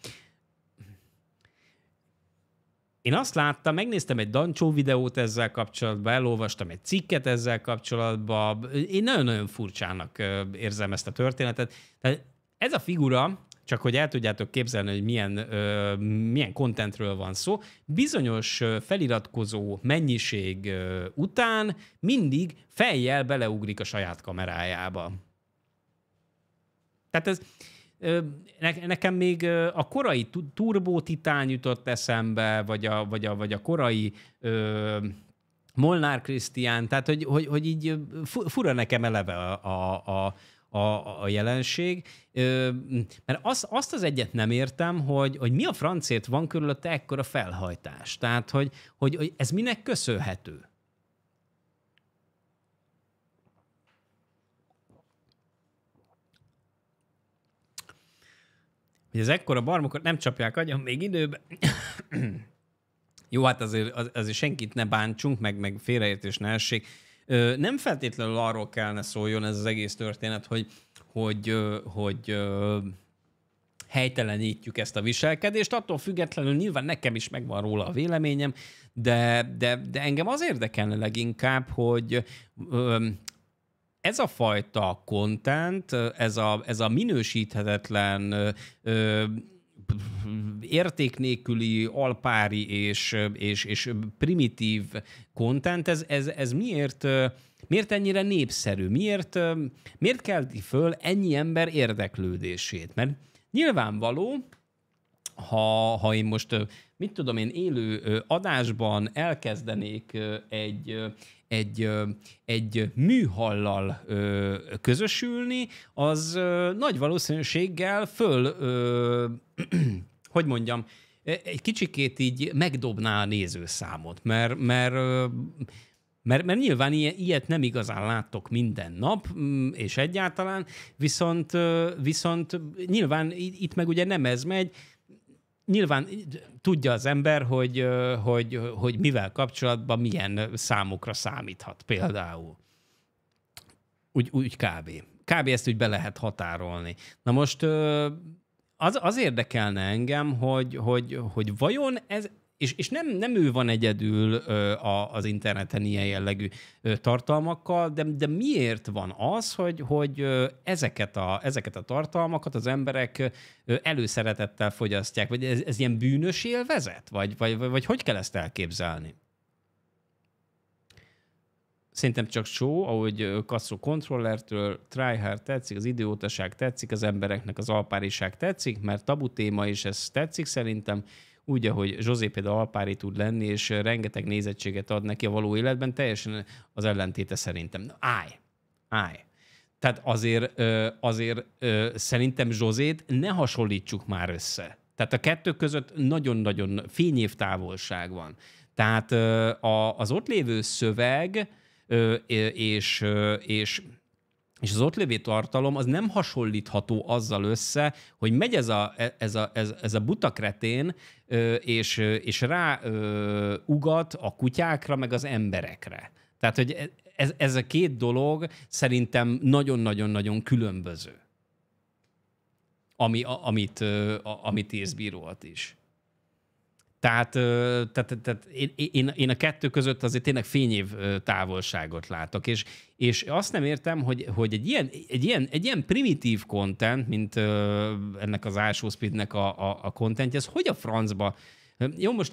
Én azt láttam, megnéztem egy Dancsó videót ezzel kapcsolatban, elolvastam egy cikket ezzel kapcsolatban. Én nagyon-nagyon furcsának érzem ezt a történetet. Tehát ez a figura, csak hogy el tudjátok képzelni, hogy milyen, ö, milyen kontentről van szó. Bizonyos feliratkozó mennyiség ö, után mindig fejjel beleugrik a saját kamerájába. Tehát ez, nekem még a korai Turbo Titán jutott eszembe, vagy a, vagy a, vagy a korai ö, Molnár Krisztián, tehát hogy, hogy, hogy így fura nekem eleve a, a, a a, a jelenség. Ö, mert azt, azt az egyet nem értem, hogy, hogy mi a francért van körülötte ekkora felhajtás. Tehát, hogy, hogy, hogy ez minek köszönhető? Hogy ez ekkora barmokat nem csapják agyon még időben. Jó, hát azért, azért senkit ne bántsunk, meg, meg félreértés ne essék nem feltétlenül arról kellene szóljon ez az egész történet, hogy, hogy, hogy helytelenítjük ezt a viselkedést, attól függetlenül nyilván nekem is megvan róla a véleményem, de, de, de engem az érdekelne leginkább, hogy ez a fajta content, ez a, ez a minősíthetetlen érték nélküli, alpári és, és, és primitív kontent, ez, ez, ez miért, miért ennyire népszerű? Miért, miért kelti föl ennyi ember érdeklődését? Mert nyilvánvaló, ha, ha én most mit tudom én, élő adásban elkezdenék egy, egy, egy műhallal közösülni, az nagy valószínűséggel föl, *clears throat* hogy mondjam, e, egy kicsikét így megdobná a nézőszámot, mert, mert mert, mert nyilván ilyet nem igazán láttok minden nap, mm, és egyáltalán, viszont, viszont nyilván itt meg ugye nem ez megy, nyilván tudja az ember, hogy, hogy, hogy mivel kapcsolatban milyen számokra számíthat például. Úgy, úgy kb. Kb. ezt úgy be lehet határolni. Na most az, az érdekelne engem, hogy, hogy, hogy vajon ez, és, és nem, nem ő van egyedül ö, a, az interneten ilyen jellegű ö, tartalmakkal, de, de miért van az, hogy, hogy ö, ezeket, a, ezeket a tartalmakat az emberek ö, előszeretettel fogyasztják? Vagy ez, ez ilyen bűnös élvezet? Vagy, vagy, vagy, vagy hogy kell ezt elképzelni? szerintem csak só, ahogy Castro Controllertől tryhard tetszik, az idiótaság tetszik, az embereknek az alpáriság tetszik, mert tabu téma is ez tetszik szerintem, úgy, ahogy Zsozé például alpári tud lenni, és rengeteg nézettséget ad neki a való életben, teljesen az ellentéte szerintem. Állj! Állj! Tehát azért, azért szerintem Zsozét ne hasonlítsuk már össze. Tehát a kettő között nagyon-nagyon fényév távolság van. Tehát az ott lévő szöveg és, és és az ott lévő tartalom az nem hasonlítható azzal össze, hogy megy ez a, e, ez a, ez, ez a buta kretén, és, és rá ö, ugat a kutyákra, meg az emberekre. Tehát, hogy ez, ez a két dolog szerintem nagyon-nagyon-nagyon különböző, ami, a, amit, a, amit írsz bíróat is. Tehát, tehát, tehát én, én, én a kettő között azért tényleg fényév távolságot látok, és, és azt nem értem, hogy, hogy egy, ilyen, egy, ilyen, egy ilyen primitív content, mint ennek az Ásó Speednek a, a, a contentje, ez hogy a francba? Jó, most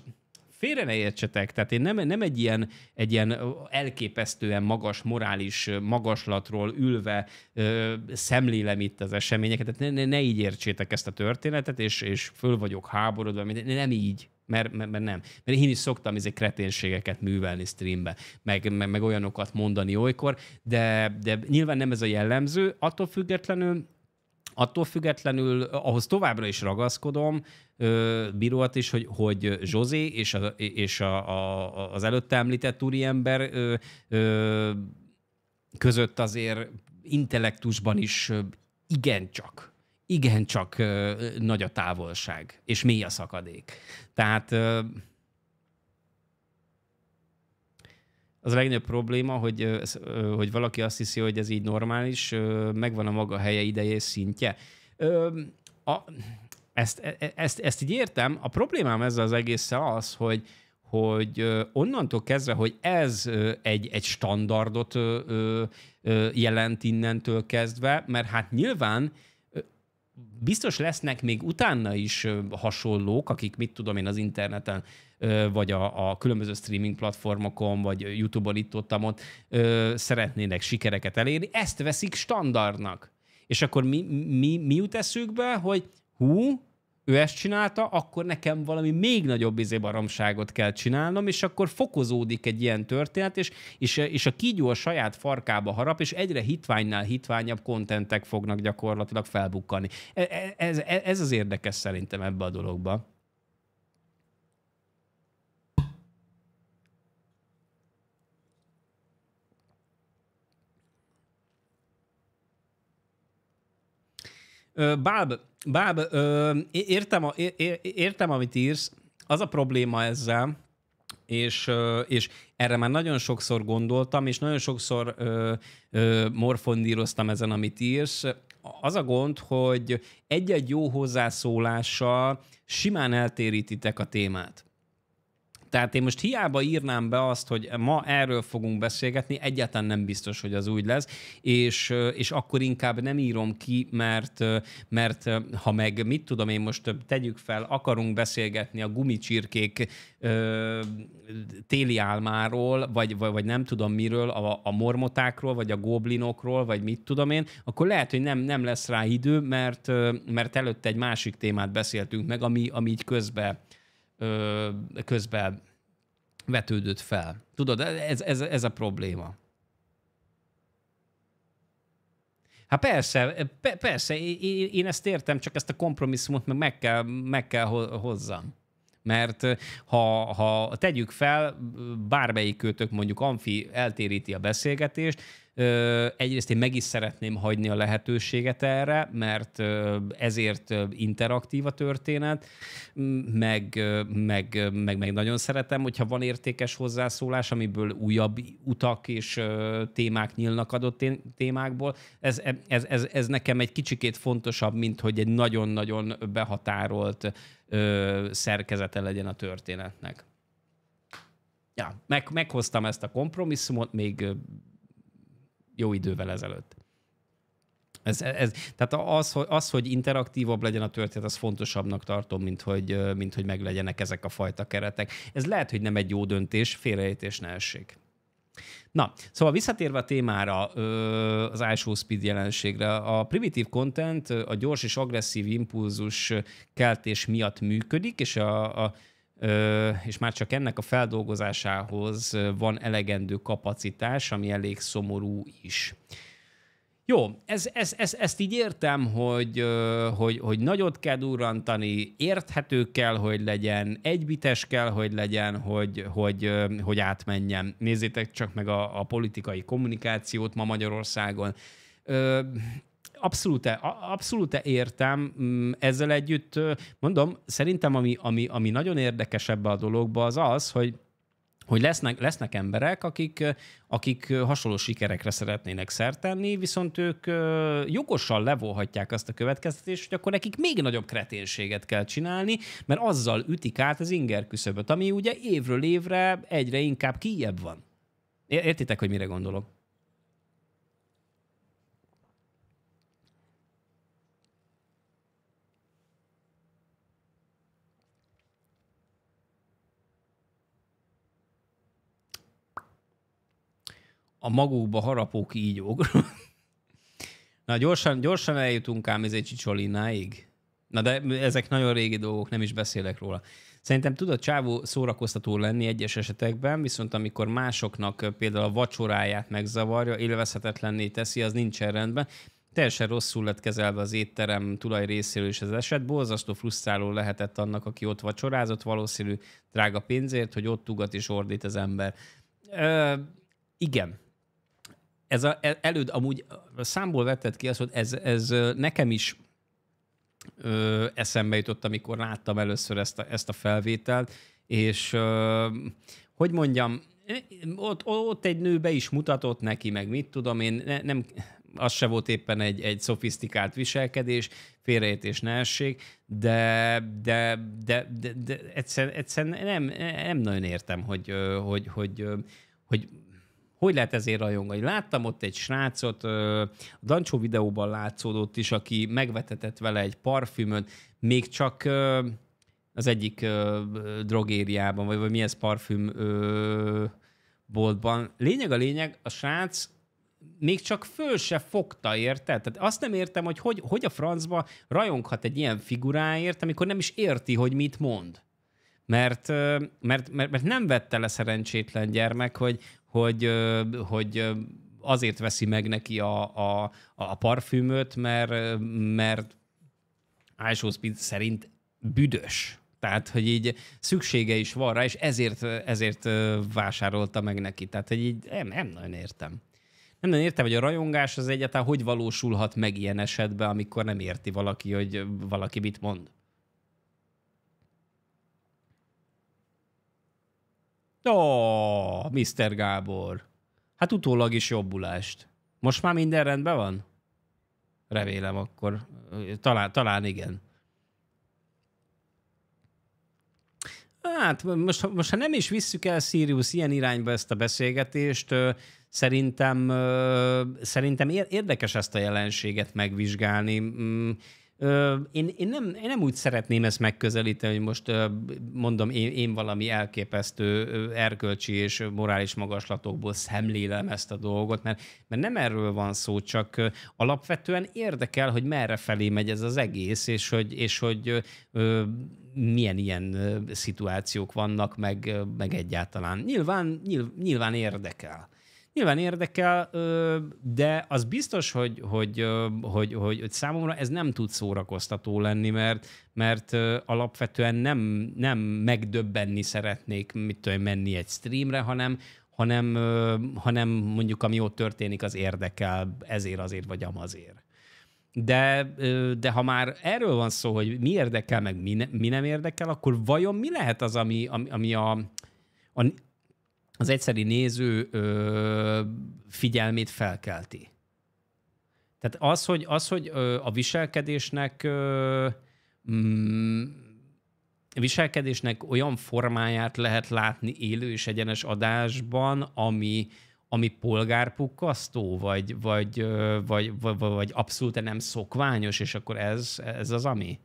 félre ne értsetek, tehát én nem, nem egy, ilyen, egy ilyen elképesztően magas, morális magaslatról ülve ö, szemlélem itt az eseményeket, tehát ne, ne, ne így értsétek ezt a történetet, és, és föl vagyok háborodva, nem így mert, mert, mert nem. Mert én is szoktam ezek kreténségeket művelni streambe, meg, meg, meg olyanokat mondani olykor, de, de nyilván nem ez a jellemző. Attól függetlenül Attól függetlenül ahhoz továbbra is ragaszkodom, bíróat is, hogy, hogy Zsozé és, a, és a, a, az előtte említett úriember ö, ö, között azért intellektusban is igencsak igencsak ö, nagy a távolság, és mély a szakadék. Tehát ö, az a legnagyobb probléma, hogy, ö, hogy valaki azt hiszi, hogy ez így normális, ö, megvan a maga helye, ideje és szintje. Ö, a, ezt, e, e ezt, ezt így értem. A problémám ezzel az egészen az, hogy, hogy onnantól kezdve, hogy ez egy, egy standardot jelent innentől kezdve, mert hát nyilván biztos lesznek még utána is hasonlók, akik mit tudom én az interneten, vagy a, a különböző streaming platformokon, vagy YouTube-on itt ott, ott szeretnének sikereket elérni, ezt veszik standardnak. És akkor mi, mi, mi jut eszükbe, hogy hú, ő ezt csinálta, akkor nekem valami még nagyobb izé baromságot kell csinálnom, és akkor fokozódik egy ilyen történet, és, és, és a kígyó a saját farkába harap, és egyre hitványnál hitványabb kontentek fognak gyakorlatilag felbukkani. E, e, ez, ez, ez az érdekes szerintem ebbe a dologba. Báb, Báb, értem, a, értem, amit írsz. Az a probléma ezzel, és, és erre már nagyon sokszor gondoltam, és nagyon sokszor ö, ö, morfondíroztam ezen, amit írsz. Az a gond, hogy egy-egy jó hozzászólással simán eltérítitek a témát. Tehát én most hiába írnám be azt, hogy ma erről fogunk beszélgetni, egyáltalán nem biztos, hogy az úgy lesz, és, és akkor inkább nem írom ki, mert, mert ha meg mit tudom én most tegyük fel, akarunk beszélgetni a gumicsirkék ö, téli álmáról, vagy, vagy, vagy nem tudom miről, a, a mormotákról, vagy a goblinokról, vagy mit tudom én, akkor lehet, hogy nem, nem lesz rá idő, mert, mert előtte egy másik témát beszéltünk meg, ami, ami így közbe ö, közben vetődött fel. Tudod, ez, ez, ez a probléma. Hát persze, pe, persze, én ezt értem, csak ezt a kompromisszumot meg, meg kell, meg kell hozzam. Mert ha, ha tegyük fel, bármelyik kötök mondjuk Amfi eltéríti a beszélgetést, Egyrészt én meg is szeretném hagyni a lehetőséget erre, mert ezért interaktív a történet, meg, meg, meg, meg nagyon szeretem, hogyha van értékes hozzászólás, amiből újabb utak és témák nyílnak adott témákból. Ez, e, ez, ez, ez nekem egy kicsikét fontosabb, mint hogy egy nagyon-nagyon behatárolt ö, szerkezete legyen a történetnek. Ja, meg, meghoztam ezt a kompromisszumot, még jó idővel ezelőtt. Ez, ez, tehát az, hogy, az, hogy interaktívabb legyen a történet, az fontosabbnak tartom, mint hogy, mint hogy meglegyenek ezek a fajta keretek. Ez lehet, hogy nem egy jó döntés, félreértés ne essék. Na, szóval visszatérve a témára, az ISO speed jelenségre, a primitív content a gyors és agresszív impulzus keltés miatt működik, és a, a és már csak ennek a feldolgozásához van elegendő kapacitás, ami elég szomorú is. Jó, ez, ez, ez, ezt így értem, hogy, hogy, hogy nagyot kell durrantani, érthető kell, hogy legyen, egybites kell, hogy legyen, hogy, hogy, hogy átmenjen. Nézzétek csak meg a, a politikai kommunikációt ma Magyarországon abszolút, abszolút értem, mm, ezzel együtt mondom, szerintem ami, ami, ami nagyon érdekes ebbe a dologba az az, hogy hogy lesznek, lesznek emberek, akik, akik hasonló sikerekre szeretnének szertenni, viszont ők jogosan levonhatják azt a következtetést, hogy akkor nekik még nagyobb kreténséget kell csinálni, mert azzal ütik át az inger küszöböt, ami ugye évről évre egyre inkább kiebb van. Értitek, hogy mire gondolok? a magukba harapó kígyókról. *laughs* Na, gyorsan, gyorsan eljutunk ám ez egy csicsolináig. Na, de ezek nagyon régi dolgok, nem is beszélek róla. Szerintem tudod csávó szórakoztató lenni egyes esetekben, viszont amikor másoknak például a vacsoráját megzavarja, élvezhetetlenné teszi, az nincsen rendben. Teljesen rosszul lett kezelve az étterem tulaj részéről is ez eset. Borzasztó frusztráló lehetett annak, aki ott vacsorázott, valószínű drága pénzért, hogy ott ugat és ordít az ember. Ö, igen, ez a, e, előd amúgy számból vetted ki azt, hogy ez, ez nekem is ö, eszembe jutott, amikor láttam először ezt a, ezt a felvételt, és ö, hogy mondjam, e, ott, ott egy nő be is mutatott neki, meg mit tudom én, ne, nem, az se volt éppen egy, egy szofisztikált viselkedés, félreértés ne essék, de, de, de, de, de egyszerűen, egyszer nem, nem nagyon értem, hogy, hogy, hogy, hogy, hogy hogy lehet ezért rajongani? Láttam ott egy srácot, a Dancsó videóban látszódott is, aki megvetetett vele egy parfümön, még csak az egyik drogériában, vagy, vagy mi ez parfüm boltban. Lényeg a lényeg, a srác még csak föl se fogta, érted? Tehát azt nem értem, hogy, hogy hogy a francba rajonghat egy ilyen figuráért, amikor nem is érti, hogy mit mond. Mert, mert, mert, mert nem vette le szerencsétlen gyermek, hogy, hogy, hogy azért veszi meg neki a, a, a parfümöt, mert, mert Ice Speed szerint büdös. Tehát, hogy így szüksége is van rá, és ezért, ezért vásárolta meg neki. Tehát, hogy így nem, nem nagyon értem. Nem nagyon értem, hogy a rajongás az egyáltalán hogy valósulhat meg ilyen esetben, amikor nem érti valaki, hogy valaki mit mond. Ó, oh, Mr. Gábor. Hát utólag is jobbulást. Most már minden rendben van? Remélem akkor. Talán, talán igen. Hát most, most, ha nem is visszük el Sirius ilyen irányba ezt a beszélgetést, szerintem, szerintem érdekes ezt a jelenséget megvizsgálni. Mm, én, én, nem, én nem úgy szeretném ezt megközelíteni, hogy most mondom, én, én valami elképesztő erkölcsi és morális magaslatokból szemlélem ezt a dolgot, mert, mert nem erről van szó, csak alapvetően érdekel, hogy merre felé megy ez az egész, és hogy, és hogy milyen ilyen szituációk vannak, meg, meg egyáltalán. Nyilván, nyilván érdekel. Nyilván érdekel, de az biztos, hogy, hogy, hogy, hogy, hogy számomra ez nem tud szórakoztató lenni, mert, mert alapvetően nem, nem megdöbbenni szeretnék, mit tudom, menni egy streamre, hanem, hanem, hanem mondjuk ami ott történik, az érdekel ezért, azért vagy amazért. De, de ha már erről van szó, hogy mi érdekel, meg mi, ne, mi nem érdekel, akkor vajon mi lehet az, ami, ami, ami a, a, az egyszeri néző ö, figyelmét felkelti. Tehát az, hogy, az, hogy ö, a viselkedésnek ö, mm, viselkedésnek olyan formáját lehet látni élő és egyenes adásban, ami, ami polgárpukkasztó, vagy, vagy, vagy, vagy, vagy abszolút nem szokványos, és akkor ez, ez az ami?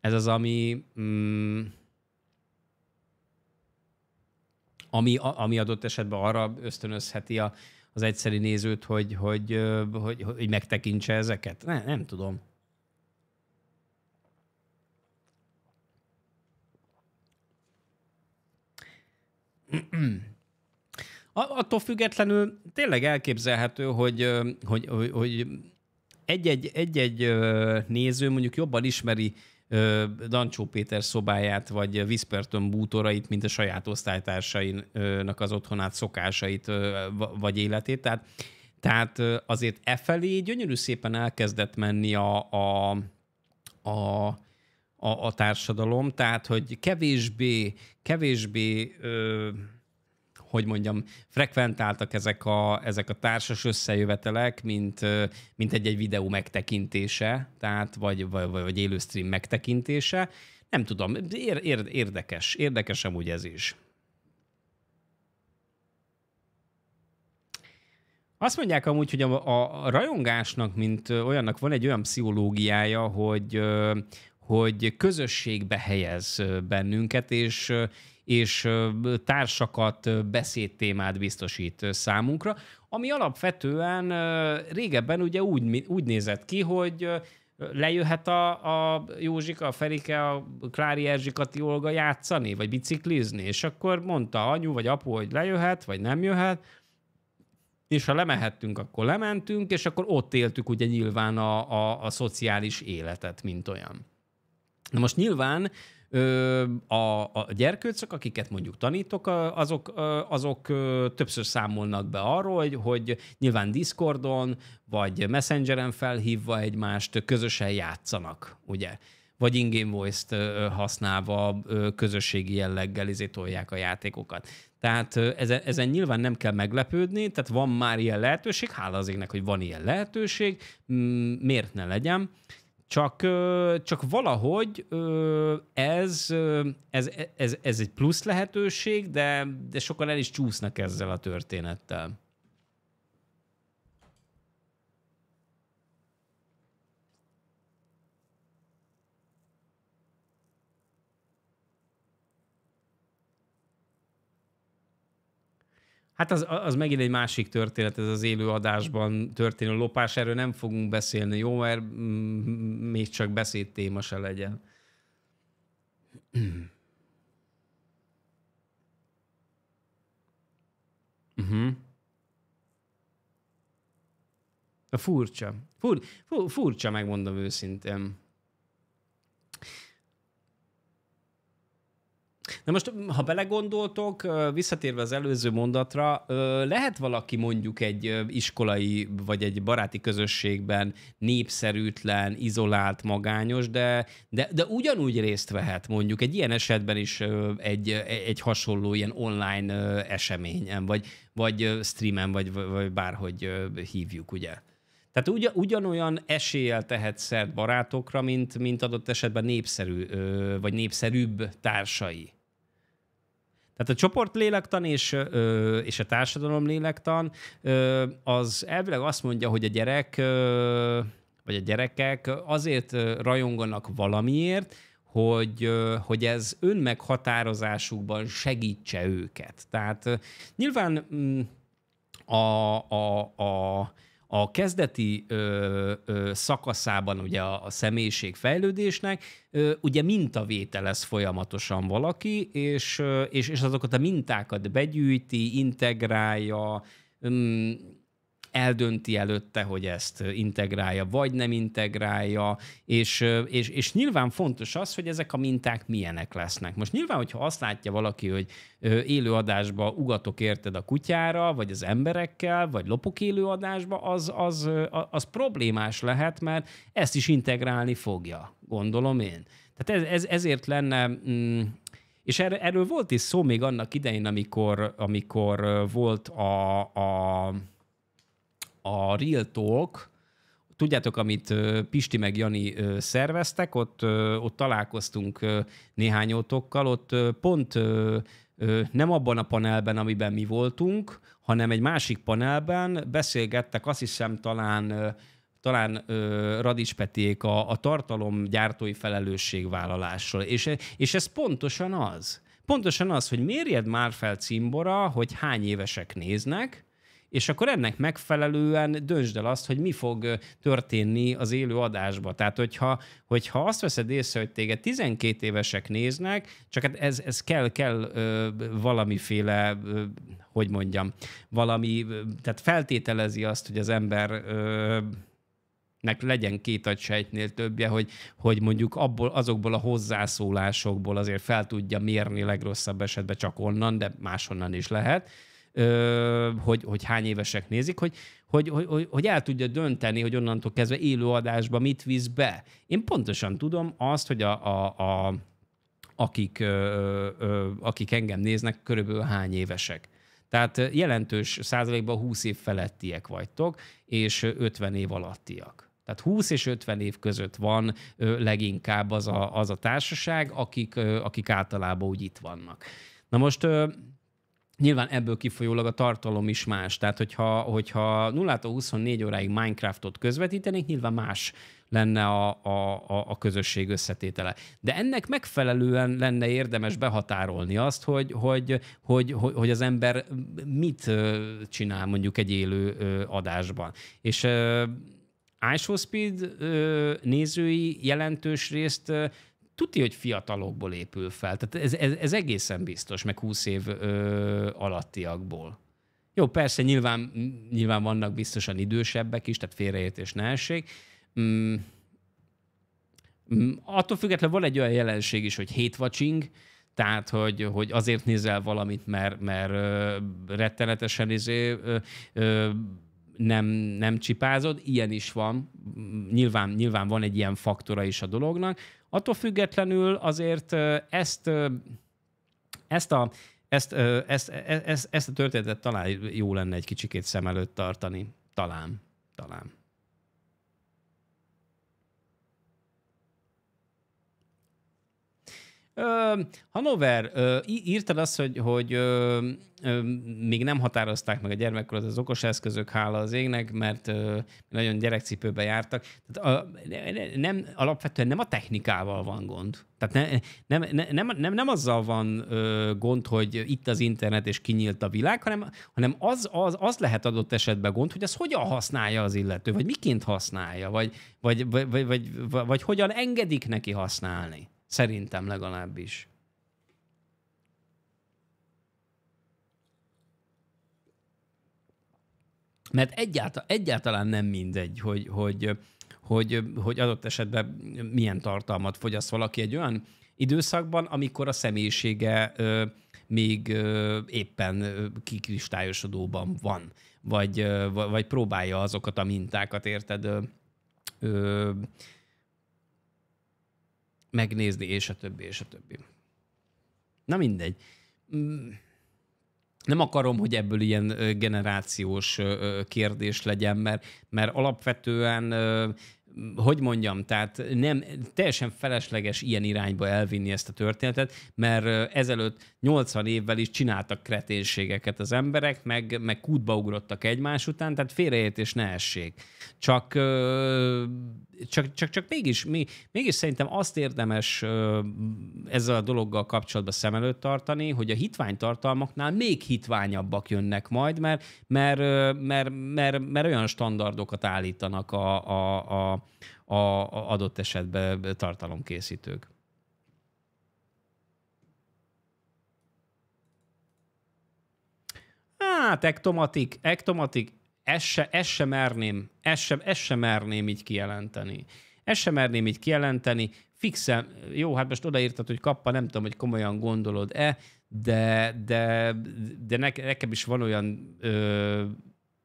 Ez az, ami... Mm, ami, ami adott esetben arra ösztönözheti a, az egyszerű nézőt, hogy, hogy, hogy, hogy, hogy megtekintse ezeket? Ne, nem tudom. Attól függetlenül tényleg elképzelhető, hogy, hogy, hogy egy-egy, egy-egy néző mondjuk jobban ismeri Dancsó Péter szobáját, vagy Viszperton bútorait, mint a saját osztálytársainak az otthonát, szokásait, vagy életét. Tehát, tehát azért e felé gyönyörű szépen elkezdett menni a, a, a, a, a társadalom, tehát hogy kevésbé, kevésbé ö, hogy mondjam, frekventáltak ezek a, ezek a társas összejövetelek, mint, mint egy-egy videó megtekintése, tehát vagy, vagy, vagy élő stream megtekintése. Nem tudom, ér, ér, érdekes, érdekes amúgy ez is. Azt mondják amúgy, hogy a, a rajongásnak, mint olyannak van egy olyan pszichológiája, hogy hogy közösségbe helyez bennünket, és, és társakat, beszédtémát biztosít számunkra, ami alapvetően régebben ugye úgy, úgy nézett ki, hogy lejöhet a, a Józsika, a Ferike, a Klári Erzsikati Olga játszani, vagy biciklizni, és akkor mondta anyu vagy apu, hogy lejöhet, vagy nem jöhet, és ha lemehettünk, akkor lementünk, és akkor ott éltük ugye nyilván a, a, a szociális életet, mint olyan. Na most nyilván a, a gyerkőcök, akiket mondjuk tanítok, azok, azok többször számolnak be arról, hogy, hogy nyilván Discordon vagy Messengeren felhívva egymást közösen játszanak, ugye? Vagy ingame voice-t használva közösségi jelleggel izétolják a játékokat. Tehát ezen, ezen nyilván nem kell meglepődni, tehát van már ilyen lehetőség, hála az égnek, hogy van ilyen lehetőség, miért ne legyen. Csak, csak valahogy ez, ez, ez, ez egy plusz lehetőség, de, de sokan el is csúsznak ezzel a történettel. Hát az, az megint egy másik történet, ez az élőadásban történő lopás, erről nem fogunk beszélni, jó? Mert mm, még csak téma se legyen. Uh-huh. A furcsa. Fur, fur, furcsa, megmondom őszintén. Na most, ha belegondoltok, visszatérve az előző mondatra, lehet valaki mondjuk egy iskolai vagy egy baráti közösségben népszerűtlen, izolált, magányos, de, de, de ugyanúgy részt vehet mondjuk egy ilyen esetben is egy, e, egy hasonló ilyen online eseményen, vagy, vagy streamen, vagy, vagy bárhogy hívjuk, ugye? Tehát ugy, ugyanolyan eséllyel tehet szert barátokra, mint, mint adott esetben népszerű, vagy népszerűbb társai. Tehát a csoport lélektan és, ö, és a társadalom lélektan ö, az elvileg azt mondja, hogy a gyerek ö, vagy a gyerekek azért rajonganak valamiért, hogy, hogy ez önmeghatározásukban segítse őket. Tehát nyilván mm, a, a, a a kezdeti ö, ö, szakaszában ugye a, a fejlődésnek ö, ugye lesz folyamatosan valaki, és, ö, és, és azokat a mintákat begyűjti, integrálja, mm, eldönti előtte, hogy ezt integrálja, vagy nem integrálja, és, és, és nyilván fontos az, hogy ezek a minták milyenek lesznek. Most nyilván, hogyha azt látja valaki, hogy élőadásba ugatok érted a kutyára, vagy az emberekkel, vagy lopok élőadásba, az, az, az, az problémás lehet, mert ezt is integrálni fogja, gondolom én. Tehát ez, ez, ezért lenne... Mm, és erről, erről volt is szó még annak idején, amikor, amikor volt a, a a Real Talk, tudjátok, amit Pisti meg Jani szerveztek, ott, ott találkoztunk néhányótokkal, ott pont nem abban a panelben, amiben mi voltunk, hanem egy másik panelben beszélgettek, azt hiszem talán talán ö, Radics Peték a, a tartalom gyártói felelősségvállalásról. És, és ez pontosan az. Pontosan az, hogy mérjed már fel cimbora, hogy hány évesek néznek, és akkor ennek megfelelően döntsd el azt, hogy mi fog történni az élő adásba. Tehát, hogyha, hogyha azt veszed észre, hogy téged 12 évesek néznek, csak hát ez, ez kell, kell ö, valamiféle, ö, hogy mondjam, valami, ö, tehát feltételezi azt, hogy az ember ö, nek legyen két agysejtnél többje, hogy, hogy mondjuk abból, azokból a hozzászólásokból azért fel tudja mérni legrosszabb esetben csak onnan, de máshonnan is lehet, hogy, hogy hány évesek nézik, hogy, hogy, hogy, hogy el tudja dönteni, hogy onnantól kezdve élőadásba mit visz be. Én pontosan tudom azt, hogy a, a, a akik, ö, ö, akik engem néznek, körülbelül hány évesek. Tehát jelentős százalékban 20 év felettiek vagytok, és 50 év alattiak. Tehát 20 és 50 év között van ö, leginkább az a, az a társaság, akik, ö, akik általában úgy itt vannak. Na most Nyilván ebből kifolyólag a tartalom is más. Tehát, hogyha, hogyha 0 24 óráig Minecraftot közvetítenék, nyilván más lenne a, a, a, a közösség összetétele. De ennek megfelelően lenne érdemes behatárolni azt, hogy, hogy, hogy, hogy, hogy az ember mit csinál mondjuk egy élő adásban. És I Show Speed nézői jelentős részt tudja, hogy fiatalokból épül fel. Tehát ez, ez, ez egészen biztos, meg 20 év ö, alattiakból. Jó, persze nyilván, nyilván vannak biztosan idősebbek is, tehát félreértés ne essék. Mm. Mm. Attól függetlenül van egy olyan jelenség is, hogy hétvacsing, tehát, hogy, hogy azért nézel valamit, mert, mert mert rettenetesen izé, ö, ö, nem, nem csipázod, ilyen is van, nyilván, nyilván van egy ilyen faktora is a dolognak. Attól függetlenül azért ezt, ezt a ezt, ezt, e, e, ezt, ezt a történetet talán jó lenne egy kicsikét szem előtt tartani. Talán, talán. Ö, Hanover, ö, írtad azt, hogy, hogy ö, ö, még nem határozták meg a gyermekkorat az okos eszközök, hála az égnek, mert ö, nagyon gyerekcipőbe jártak. Tehát a, nem, alapvetően nem a technikával van gond. Tehát ne, nem, nem, nem, nem azzal van ö, gond, hogy itt az internet és kinyílt a világ, hanem, hanem az, az, az lehet adott esetben gond, hogy ez hogyan használja az illető, vagy miként használja, vagy, vagy, vagy, vagy, vagy, vagy, vagy hogyan engedik neki használni. Szerintem legalábbis. Mert egyáltalán, egyáltalán nem mindegy, hogy, hogy, hogy, hogy adott esetben milyen tartalmat fogyaszt valaki egy olyan időszakban, amikor a személyisége ö, még ö, éppen kikristályosodóban van, vagy, ö, vagy próbálja azokat a mintákat, érted, ö, ö, megnézni, és a többi, és a többi. Na mindegy. Mm. Nem akarom, hogy ebből ilyen generációs kérdés legyen, mert, mert alapvetően hogy mondjam, tehát nem teljesen felesleges ilyen irányba elvinni ezt a történetet, mert ezelőtt 80 évvel is csináltak kreténségeket az emberek, meg, meg kútba ugrottak egymás után, tehát félreértés ne essék. Csak, csak, csak, csak mégis, mégis szerintem azt érdemes ezzel a dologgal kapcsolatban szem előtt tartani, hogy a hitványtartalmaknál még hitványabbak jönnek majd, mert, mert, mert, mert, mert olyan standardokat állítanak a, a, a, a adott esetben tartalomkészítők. hát ektomatik, ektomatik, ezt se, ez se merném, ezt se, ez se merném így kijelenteni. Ezt se merném így kijelenteni, fixen, jó, hát most odaírtad, hogy kappa, nem tudom, hogy komolyan gondolod-e, de, de, de ne, nekem is van olyan ö,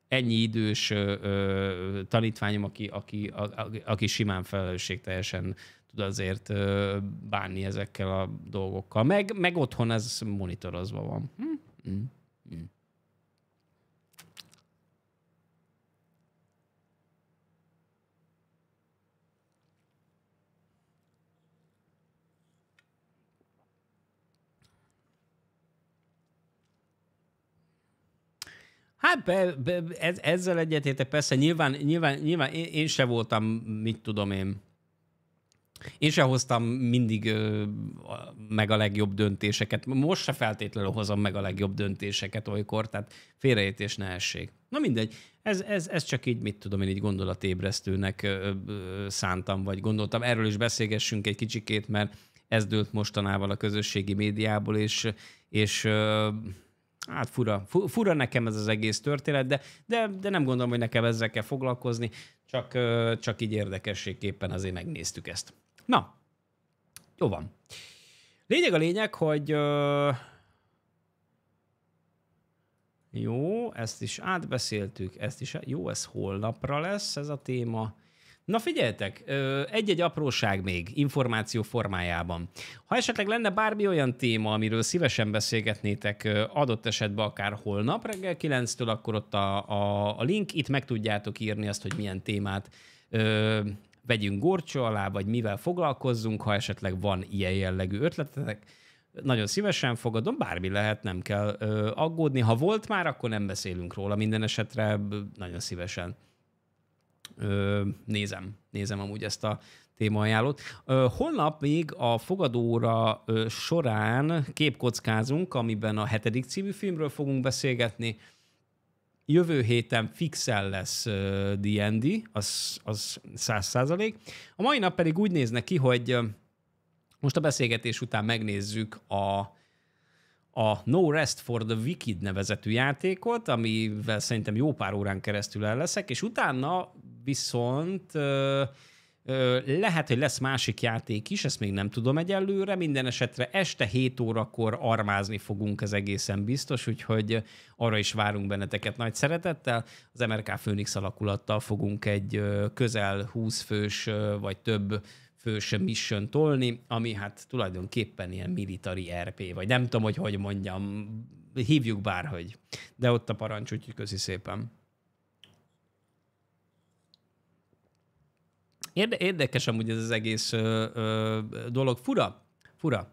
ennyi idős ö, ö, tanítványom, aki, aki, a, a, aki simán felelősségteljesen tud azért ö, bánni ezekkel a dolgokkal. Meg, meg otthon ez monitorozva van. Hm? Hm. Hát be, be, ez, ezzel egyetértek, persze nyilván, nyilván, nyilván én, én se voltam, mit tudom én, én se hoztam mindig ö, meg a legjobb döntéseket. Most se feltétlenül hozom meg a legjobb döntéseket olykor, tehát félreértés ne essék. Na mindegy, ez, ez, ez csak így, mit tudom én, így gondolatébresztőnek ö, ö, szántam, vagy gondoltam. Erről is beszélgessünk egy kicsikét, mert ez dőlt mostanával a közösségi médiából, és, és ö, Hát fura, fura nekem ez az egész történet, de, de, de nem gondolom, hogy nekem ezzel kell foglalkozni, csak, csak így érdekességképpen azért megnéztük ezt. Na, jó van. Lényeg a lényeg, hogy jó, ezt is átbeszéltük, ezt is, jó, ez holnapra lesz ez a téma. Na figyeltek egy-egy apróság még információ formájában. Ha esetleg lenne bármi olyan téma, amiről szívesen beszélgetnétek adott esetben akár holnap reggel 9-től, akkor ott a, a, a link, itt meg tudjátok írni azt, hogy milyen témát ö, vegyünk gorcsó alá, vagy mivel foglalkozzunk, ha esetleg van ilyen jellegű ötletetek. Nagyon szívesen fogadom, bármi lehet, nem kell ö, aggódni. Ha volt már, akkor nem beszélünk róla minden esetre, nagyon szívesen Ö, nézem, nézem amúgy ezt a témaajánlót. Holnap még a fogadóra során képkockázunk, amiben a hetedik című filmről fogunk beszélgetni. Jövő héten fixel lesz D&D, az, az 100 százalék. A mai nap pedig úgy néz neki, hogy most a beszélgetés után megnézzük a, a No Rest for the Wicked nevezetű játékot, amivel szerintem jó pár órán keresztül el leszek, és utána viszont ö, ö, lehet, hogy lesz másik játék is, ezt még nem tudom egyelőre, minden esetre este 7 órakor armázni fogunk, ez egészen biztos, úgyhogy arra is várunk benneteket nagy szeretettel. Az MRK Főnix alakulattal fogunk egy közel 20 fős vagy több fős mission tolni, ami hát tulajdonképpen ilyen military RP, vagy nem tudom, hogy hogy mondjam, hívjuk bárhogy. De ott a parancs, úgyhogy köszi szépen. Érde- érdekes amúgy ez az egész ö, ö, dolog. Fura, fura.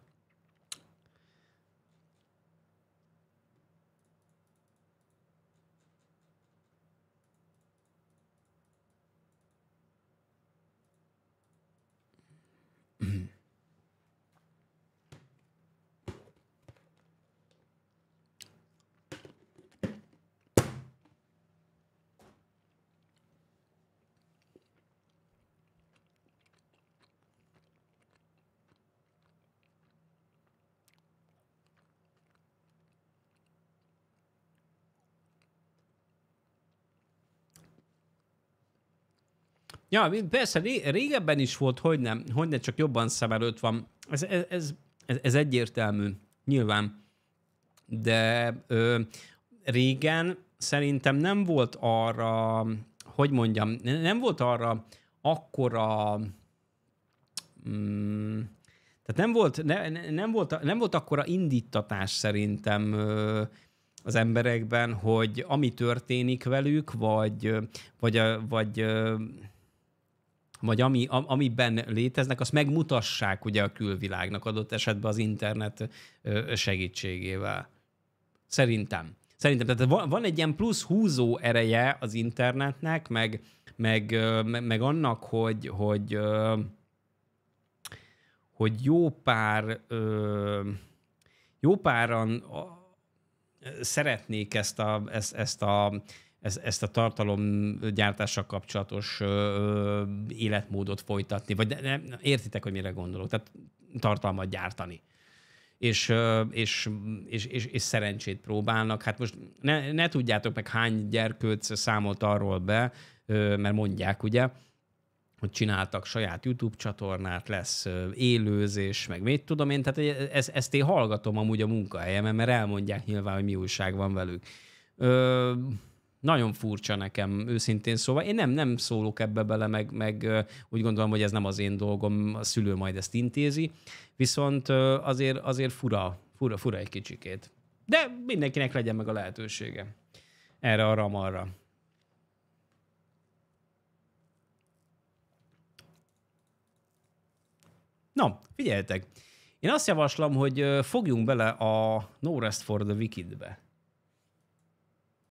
Ja, persze, régebben is volt, hogy nem, hogy ne csak jobban szem előtt van. Ez, ez, ez, ez egyértelmű, nyilván. De ö, régen szerintem nem volt arra, hogy mondjam, nem volt arra akkora... Mm, tehát nem volt, ne, nem, volt, nem volt akkora indítatás szerintem ö, az emberekben, hogy ami történik velük, vagy, vagy, vagy, vagy vagy ami, amiben léteznek, azt megmutassák ugye a külvilágnak adott esetben az internet segítségével. Szerintem. Szerintem. Tehát van egy ilyen plusz húzó ereje az internetnek, meg, meg, meg, meg annak, hogy, hogy, hogy jó pár jó páran szeretnék ezt a, ezt, ezt a ez, ezt a tartalomgyártással kapcsolatos ö, életmódot folytatni, vagy nem, értitek, hogy mire gondolok, tehát tartalmat gyártani. És, ö, és, és, és, és szerencsét próbálnak. Hát most ne, ne tudjátok meg hány gyerkőc számolt arról be, ö, mert mondják ugye, hogy csináltak saját YouTube csatornát, lesz élőzés, meg mit tudom én, tehát ezt, ezt én hallgatom amúgy a munkahelyemen, mert elmondják nyilván, hogy mi újság van velük. Ö, nagyon furcsa nekem, őszintén szóval. Én nem, nem szólok ebbe bele, meg, meg úgy gondolom, hogy ez nem az én dolgom, a szülő majd ezt intézi, viszont azért, azért fura, fura, fura egy kicsikét. De mindenkinek legyen meg a lehetősége. Erre, arra, arra. Na, figyeljetek! Én azt javaslom, hogy fogjunk bele a No Rest for the Wicked-be.